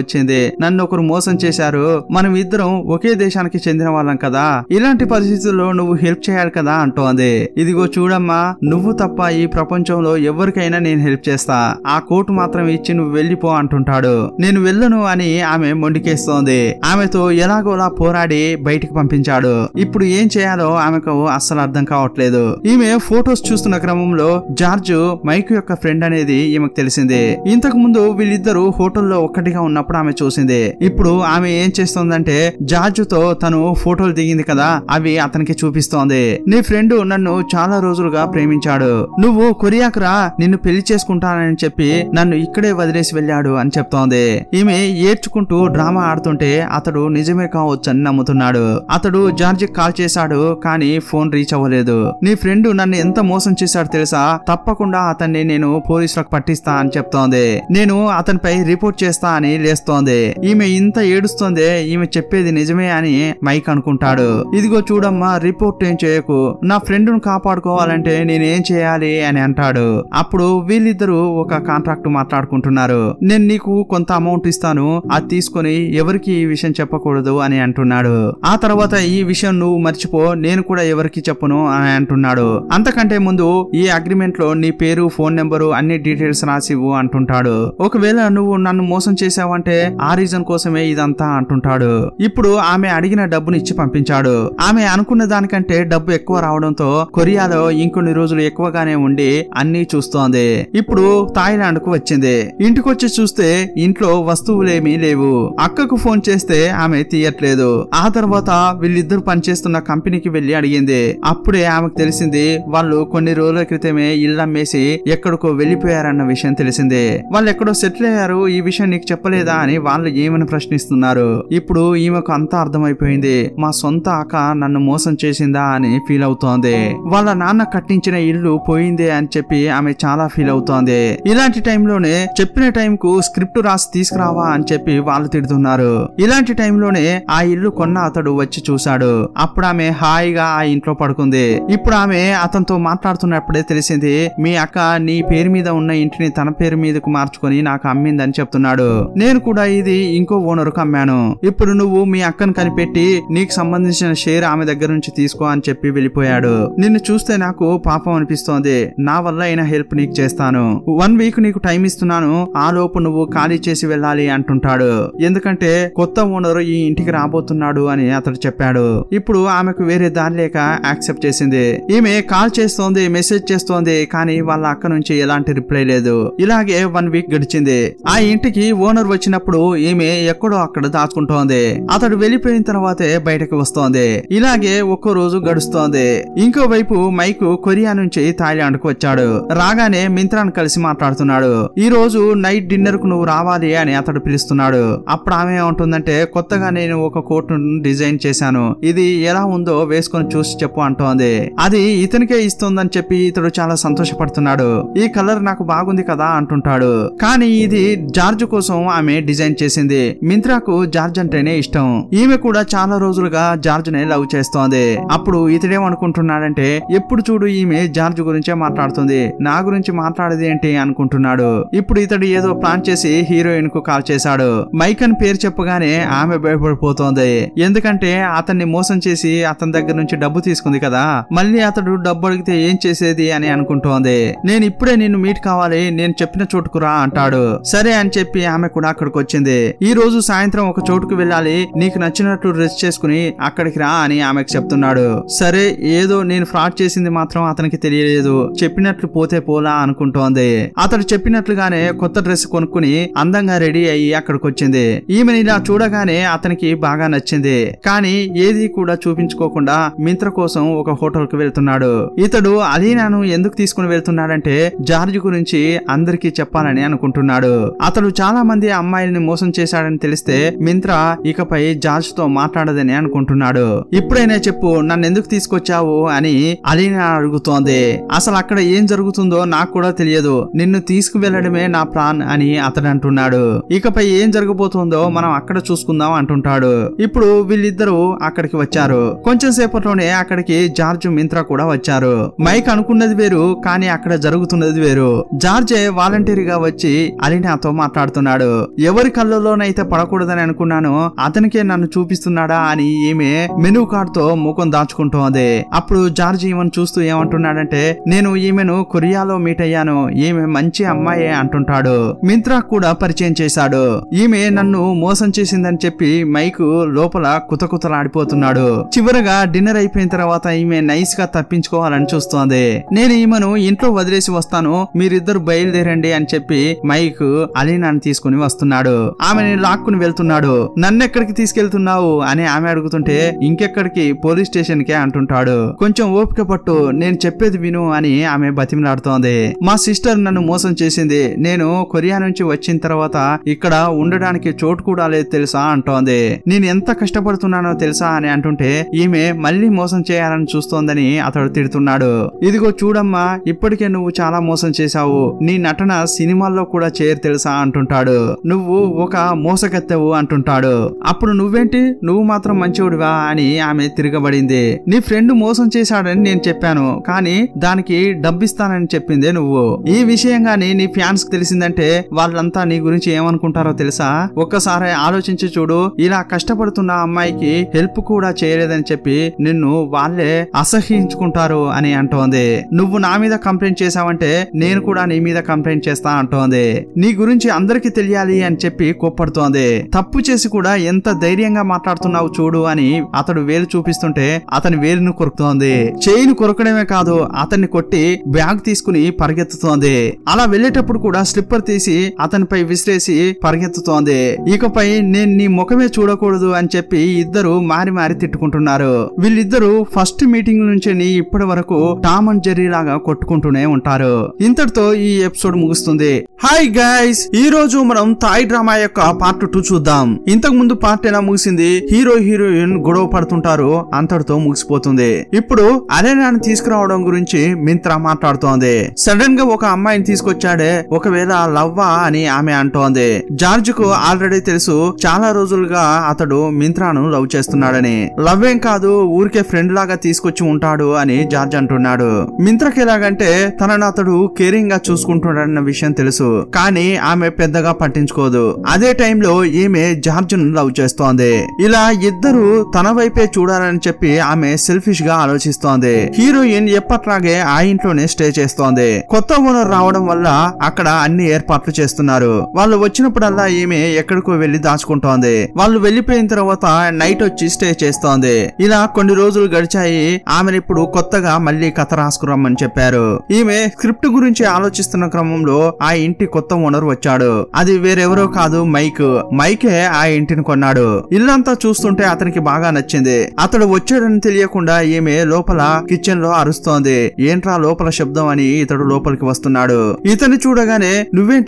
వచ్చింది నన్ను ఒకరు మోసం చేశారు మనం ఇద్దరం ఒకే దేశానికి చెందిన వాళ్ళం కదా ఇలాంటి పరిస్థితుల్లో నువ్వు హెల్ప్ చేయాలి కదా అంటోంది ఇదిగో చూడమ్మా నువ్వు తప్ప ఈ ప్రపంచంలో ఎవరికైనా నేను హెల్ప్ చేస్తా ఆ కోటు మాత్రం ఇచ్చి నువ్వు వెళ్ళిపో అంటుంటాడు నేను వెళ్ళను అని ఆమె మొండికేస్తోంది ఆమెతో ఎలాగోలా పోరాడి బయటికి పంపించాడు ఇప్పుడు ఏం చేయాలో ఆమెకు అస్సలు అర్థం కావట్లేదు ఈమె ఫొటోస్ చూస్తున్న క్రమంలో జార్జ్ మైక్ యొక్క ఫ్రెండ్ అనేది ఈమెకు తెలిసింది ఇంతకు ముందు వీళ్ళిద్దరు హోటల్లో ఒక్కటిగా ఉన్నప్పుడు ఆమె చూసింది ఇప్పుడు ఆమె ఏం చేస్తోందంటే జార్జ్ తో తను ఫోటోలు దిగింది కదా అవి అతనికి చూపిస్తోంది నీ ఫ్రెండ్ నన్ను చాలా రోజులుగా ప్రేమించాడు నువ్వు కొరియాకు రా నిన్ను పెళ్లి చేసుకుంటానని చెప్పి నన్ను ఇక్కడే వదిలేసి వెళ్ళాడు అని చెప్తోంది ఉంది ఈమె ఏడ్చుకుంటూ డ్రామా ఆడుతుంటే అతడు నిజమే కావచ్చు అని నమ్ముతున్నాడు అతడు జార్జి కాల్ చేశాడు కానీ ఫోన్ రీచ్ అవ్వలేదు నీ ఫ్రెండ్ నన్ను ఎంత మోసం చేశాడు తెలుసా తప్పకుండా అతన్ని నేను పోలీసులకు పట్టిస్తా అని చెప్తోంది నేను అతనిపై రిపోర్ట్ చేస్తా అని లేస్తోంది ఈమె ఇంత ఏడుస్తోందే ఈమె చెప్పేది నిజమే అని మైక్ అనుకుంటాడు ఇదిగో చూడమ్మా రిపోర్ట్ ఏం చేయకు నా ఫ్రెండ్ ను కాపాడుకోవాలంటే నేనేం చేయాలి అని అంటాడు అప్పుడు వీళ్ళిద్దరూ ఒక కాంట్రాక్ట్ మాట్లాడుకుంటున్నారు నేను నీకు కొంత కొంత అమౌంట్ ఇస్తాను అది తీసుకుని ఎవరికి ఈ విషయం చెప్పకూడదు అని అంటున్నాడు ఆ తర్వాత ఈ విషయం నువ్వు మర్చిపో నేను కూడా ఎవరికి చెప్పను అని అంటున్నాడు అంతకంటే ముందు ఈ అగ్రిమెంట్ లో నీ పేరు ఫోన్ నెంబరు అన్ని డీటెయిల్స్ రాసి అంటుంటాడు ఒకవేళ నువ్వు నన్ను మోసం చేసావంటే ఆ రీజన్ కోసమే ఇదంతా అంటుంటాడు ఇప్పుడు ఆమె అడిగిన డబ్బును ఇచ్చి పంపించాడు ఆమె అనుకున్న దానికంటే డబ్బు ఎక్కువ రావడంతో కొరియాలో ఇంకొన్ని రోజులు ఎక్కువగానే ఉండి అన్ని చూస్తోంది ఇప్పుడు థాయిలాండ్ కు వచ్చింది ఇంటికొచ్చి చూస్తే ఇంట్లో వస్తువులేమీ లేవు అక్కకు ఫోన్ చేస్తే ఆమె తీయట్లేదు ఆ తర్వాత వీళ్ళిద్దరు పనిచేస్తున్న కంపెనీకి వెళ్లి అడిగింది అప్పుడే ఆమెకు తెలిసింది వాళ్ళు కొన్ని రోజుల క్రితమే ఇల్లు అమ్మేసి ఎక్కడికో వెళ్లిపోయారన్న విషయం తెలిసింది వాళ్ళు ఎక్కడో సెటిల్ అయ్యారు ఈ విషయం నీకు చెప్పలేదా అని వాళ్ళు ఏమని ప్రశ్నిస్తున్నారు ఇప్పుడు ఈమెకు అంతా అర్థమైపోయింది మా సొంత అక్క నన్ను మోసం చేసిందా అని ఫీల్ అవుతోంది వాళ్ళ నాన్న కట్టించిన ఇల్లు పోయిందే అని చెప్పి ఆమె చాలా ఫీల్ అవుతోంది ఇలాంటి టైంలోనే చెప్పిన టైంకు స్క్రిప్ట్ రాసి ఆస్తి తీసుకురావా అని చెప్పి వాళ్ళు తిడుతున్నారు ఇలాంటి టైంలోనే ఆ ఇల్లు కొన్న అతడు వచ్చి చూశాడు అప్పుడు ఆమె హాయిగా ఆ ఇంట్లో పడుకుంది ఇప్పుడు ఆమె అతనితో మాట్లాడుతున్నప్పుడే తెలిసింది మీ అక్క నీ పేరు మీద ఉన్న ఇంటిని తన పేరు మీదకు మార్చుకొని నాకు అమ్మిందని చెప్తున్నాడు నేను కూడా ఇది ఇంకో కు అమ్మాను ఇప్పుడు నువ్వు మీ అక్కను కనిపెట్టి నీకు సంబంధించిన షేర్ ఆమె దగ్గర నుంచి తీసుకో అని చెప్పి వెళ్ళిపోయాడు నిన్ను చూస్తే నాకు పాపం అనిపిస్తోంది నా వల్ల అయిన హెల్ప్ నీకు చేస్తాను వన్ వీక్ నీకు టైం ఇస్తున్నాను ఆ లోపు నువ్వు ఖాళీ చేసి వెళ్ళాలి అంటుంటాడు ఎందుకంటే కొత్త ఓనర్ ఈ ఇంటికి రాబోతున్నాడు అని అతడు చెప్పాడు ఇప్పుడు ఆమెకు వేరే దారి లేక యాక్సెప్ట్ చేసింది ఈమె కాల్ చేస్తోంది మెసేజ్ చేస్తోంది కానీ వాళ్ళ అక్క నుంచి ఎలాంటి రిప్లై లేదు ఇలాగే వన్ వీక్ గడిచింది ఆ ఇంటికి ఓనర్ వచ్చినప్పుడు ఈమె ఎక్కడో అక్కడ దాచుకుంటోంది అతడు వెళ్ళిపోయిన తర్వాతే బయటకు వస్తోంది ఇలాగే ఒక్కో రోజు గడుస్తోంది ఇంకోవైపు మైకు కొరియా నుంచి థాయిలాండ్ కు వచ్చాడు రాగానే మింత్రాన్ కలిసి మాట్లాడుతున్నాడు ఈ రోజు నైట్ డిన్నర్ కు నువ్వు రావాలి కావాలి అని అతడు పిలుస్తున్నాడు అప్పుడు ఆమె ఏమంటుందంటే కొత్తగా నేను ఒక కోట్ డిజైన్ చేశాను ఇది ఎలా ఉందో వేసుకొని చూసి చెప్పు అంటోంది అది ఇతనికే ఇస్తుందని చెప్పి ఇతడు చాలా సంతోషపడుతున్నాడు ఈ కలర్ నాకు బాగుంది కదా అంటుంటాడు కానీ ఇది జార్జ్ కోసం ఆమె డిజైన్ చేసింది మింత్రాకు జార్జ్ అంటేనే ఇష్టం ఈమె కూడా చాలా రోజులుగా జార్జ్ నే లవ్ చేస్తోంది అప్పుడు ఇతడేమనుకుంటున్నాడంటే ఎప్పుడు చూడు ఈమె జార్జ్ గురించే మాట్లాడుతుంది నా గురించి మాట్లాడేది ఏంటి అనుకుంటున్నాడు ఇప్పుడు ఇతడు ఏదో ప్లాన్ చేసి హీరోయిన్ కు కాల్ చేశాడు మైక్ అని పేరు చెప్పగానే ఆమె భయపడిపోతోంది ఎందుకంటే అతన్ని మోసం చేసి అతని దగ్గర నుంచి డబ్బు తీసుకుంది కదా మళ్ళీ అతడు డబ్బు అడిగితే ఏం చేసేది అని అనుకుంటోంది నేను ఇప్పుడే నిన్ను మీట్ కావాలి నేను చెప్పిన చోటుకు రా అంటాడు సరే అని చెప్పి ఆమె కూడా అక్కడికి వచ్చింది ఈ రోజు సాయంత్రం ఒక చోటుకు వెళ్ళాలి నీకు నచ్చినట్లు డ్రెస్ చేసుకుని అక్కడికి రా అని ఆమెకు చెప్తున్నాడు సరే ఏదో నేను ఫ్రాడ్ చేసింది మాత్రం అతనికి తెలియలేదు చెప్పినట్లు పోతే పోలా అనుకుంటోంది అతడు చెప్పినట్లుగానే కొత్త డ్రెస్ కొనుక్కుని అందంగా రెడీ అయ్యి అక్కడికి వచ్చింది ఈమెని ఇలా చూడగానే అతనికి బాగా నచ్చింది కానీ ఏది కూడా చూపించుకోకుండా మింత్ర కోసం ఒక హోటల్ కు వెళ్తున్నాడు ఇతడు అలీనాను ఎందుకు తీసుకుని వెళ్తున్నాడంటే జార్జ్ గురించి అందరికీ చెప్పాలని అనుకుంటున్నాడు అతడు చాలా మంది అమ్మాయిల్ని మోసం చేశాడని తెలిస్తే మింత్ర ఇకపై జార్జ్ తో మాట్లాడదని అనుకుంటున్నాడు ఇప్పుడైనా చెప్పు నన్ను ఎందుకు తీసుకొచ్చావు అని అలీనా అడుగుతోంది అసలు అక్కడ ఏం జరుగుతుందో నాకు కూడా తెలియదు నిన్ను తీసుకువెళ్లడమే నా ప్లాన్ అని అతడు అంటున్నాడు అన్నాడు ఇకపై ఏం జరగబోతుందో మనం అక్కడ చూసుకుందాం అంటుంటాడు ఇప్పుడు వీళ్ళిద్దరూ అక్కడికి వచ్చారు కొంచెం సేపట్లోనే అక్కడికి జార్జ్ మింత్రా కూడా వచ్చారు మైక్ అనుకున్నది వేరు కానీ అక్కడ జరుగుతున్నది వేరు జార్జే వాలంటీర్గా వచ్చి అలీనాతో మాట్లాడుతున్నాడు ఎవరి కళ్ళలోనైతే పడకూడదని అనుకున్నాను అతనికే నన్ను చూపిస్తున్నాడా అని ఈమె మెనూ కార్డ్ తో ముఖం దాచుకుంటోంది అప్పుడు జార్జ్ ఈమెను చూస్తూ ఏమంటున్నాడంటే నేను ఈమెను కొరియాలో మీట్ అయ్యాను ఈమె మంచి అమ్మాయే అంటుంటాడు మింత్రా కూడా పరిచయం చేశాడు ఈమె నన్ను మోసం చేసిందని చెప్పి మైక్ లోపల కుతకుతలాడిపోతున్నాడు చివరగా డిన్నర్ అయిపోయిన తర్వాత ఈమె నైస్ గా తప్పించుకోవాలని చూస్తోంది నేను ఈమెను ఇంట్లో వదిలేసి వస్తాను మీరిద్దరు బయలుదేరండి అని చెప్పి మైక్ అలీనాను తీసుకుని వస్తున్నాడు ఆమెని లాక్కుని వెళ్తున్నాడు నన్నెక్కడికి తీసుకెళ్తున్నావు అని ఆమె అడుగుతుంటే ఇంకెక్కడికి పోలీస్ స్టేషన్ కే అంటుంటాడు కొంచెం ఓపిక పట్టు నేను చెప్పేది విను అని ఆమె బతిమలాడుతోంది మా సిస్టర్ నన్ను మోసం చేసింది నేను కొరియా నుంచి వచ్చిన తర్వాత తర్వాత ఇక్కడ ఉండడానికి చోటు కూడా లేదు తెలుసా అంటోంది నేను ఎంత కష్టపడుతున్నానో తెలుసా అని అంటుంటే ఈమె మళ్ళీ మోసం చేయాలని చూస్తోందని అతడు తిడుతున్నాడు ఇదిగో చూడమ్మా ఇప్పటికే నువ్వు చాలా మోసం చేశావు నీ నటన సినిమాల్లో కూడా చేరు తెలుసా అంటుంటాడు నువ్వు ఒక మోసగత్తెవు అంటుంటాడు అప్పుడు నువ్వేంటి నువ్వు మాత్రం మంచివుడివా అని ఆమె తిరగబడింది నీ ఫ్రెండ్ మోసం చేశాడని నేను చెప్పాను కానీ దానికి డబ్బిస్తానని చెప్పింది నువ్వు ఈ విషయంగాని నీ ఫ్యాన్స్ తెలిసిందంటే వాళ్ళంతా నీ గురించి ఏమనుకుంటారో తెలుసా ఒక్కసారి ఆలోచించి చూడు ఇలా కష్టపడుతున్న అమ్మాయికి హెల్ప్ కూడా చేయలేదని చెప్పి నిన్ను వాళ్ళే అసహ్యించుకుంటారు అని అంటోంది నువ్వు నా మీద కంప్లైంట్ చేశావంటే నేను కూడా నీ మీద కంప్లైంట్ చేస్తా అంటోంది నీ గురించి అందరికి తెలియాలి అని చెప్పి కోప్పడుతోంది తప్పు చేసి కూడా ఎంత ధైర్యంగా మాట్లాడుతున్నావు చూడు అని అతడు వేలు చూపిస్తుంటే అతని వేలును కొరుకుతోంది చేయిని కొరకడమే కాదు అతన్ని కొట్టి బ్యాగ్ తీసుకుని పరిగెత్తుతోంది అలా వెళ్ళేటప్పుడు కూడా స్లిప్పర్ తీసి అతనిపై విసిరేసి పరిగెత్తుతోంది ఇకపై నేను నీ ముఖమే చూడకూడదు అని చెప్పి ఇద్దరు మారి మారి తిట్టుకుంటున్నారు వీళ్ళిద్దరూ ఫస్ట్ మీటింగ్ నుంచి ఇప్పటి వరకు టామ్ అండ్ జెర్రీ లాగా కొట్టుకుంటూనే ఉంటారు ఇంతటితో ఈ ఎపిసోడ్ ముగుస్తుంది హాయ్ గైస్ ఈ రోజు మనం థాయ్ డ్రామా యొక్క పార్ట్ టూ చూద్దాం ఇంతకు ముందు పార్ట్ ఎలా ముగిసింది హీరో హీరోయిన్ గొడవ పడుతుంటారు అంతటితో ముగిసిపోతుంది ఇప్పుడు అరేనాను తీసుకురావడం గురించి మింత్రా మాట్లాడుతోంది సడన్ గా ఒక అమ్మాయిని తీసుకొచ్చాడే ఒకవేళ లవ్వా అని ఆమె అంటోంది జార్జ్ కు ఆల్రెడీ తెలుసు చాలా రోజులుగా అతడు మింత్రాను లవ్ చేస్తున్నాడని లవ్ ఏం కాదు ఊరికే ఫ్రెండ్ లాగా తీసుకొచ్చి ఉంటాడు అని జార్జ్ అంటున్నాడు మింత్రకి ఎలాగంటే తనను అతడు కేరింగ్ గా చూసుకుంటున్నాడన్న విషయం తెలుసు కానీ ఆమె పెద్దగా పట్టించుకోదు అదే టైంలో ఈమె జార్జ్ ను లవ్ చేస్తోంది ఇలా ఇద్దరు తన వైపే చూడాలని చెప్పి ఆమె సెల్ఫిష్ గా ఆలోచిస్తోంది హీరోయిన్ ఎప్పట్లాగే ఆ ఇంట్లోనే స్టే చేస్తోంది కొత్త ఓనర్ రావడం వల్ల అక్కడ అన్ని ఏర్పాట్లు చేస్తున్నారు వాళ్ళు వచ్చినప్పుడల్లా ఈమె ఎక్కడికో వెళ్లి దాచుకుంటోంది వాళ్ళు వెళ్లిపోయిన తర్వాత నైట్ వచ్చి స్టే చేస్తోంది ఇలా కొన్ని రోజులు గడిచాయి ఆమెను ఇప్పుడు కొత్తగా మళ్ళీ కథ రాసుకురమ్మని చెప్పారు ఈమె స్క్రిప్ట్ గురించి ఆలోచిస్తున్న క్రమంలో ఆ ఇంటి కొత్త ఓనర్ వచ్చాడు అది వేరెవరో కాదు మైక్ మైకే ఆ ఇంటిని కొన్నాడు ఇల్లంతా చూస్తుంటే అతనికి బాగా నచ్చింది అతడు వచ్చాడని తెలియకుండా ఈమె లోపల కిచెన్ లో అరుస్తోంది ఏంట్రా లోపల శబ్దం అని ఇతడు లోపలికి వస్తున్నాడు ఇతను చూడగానే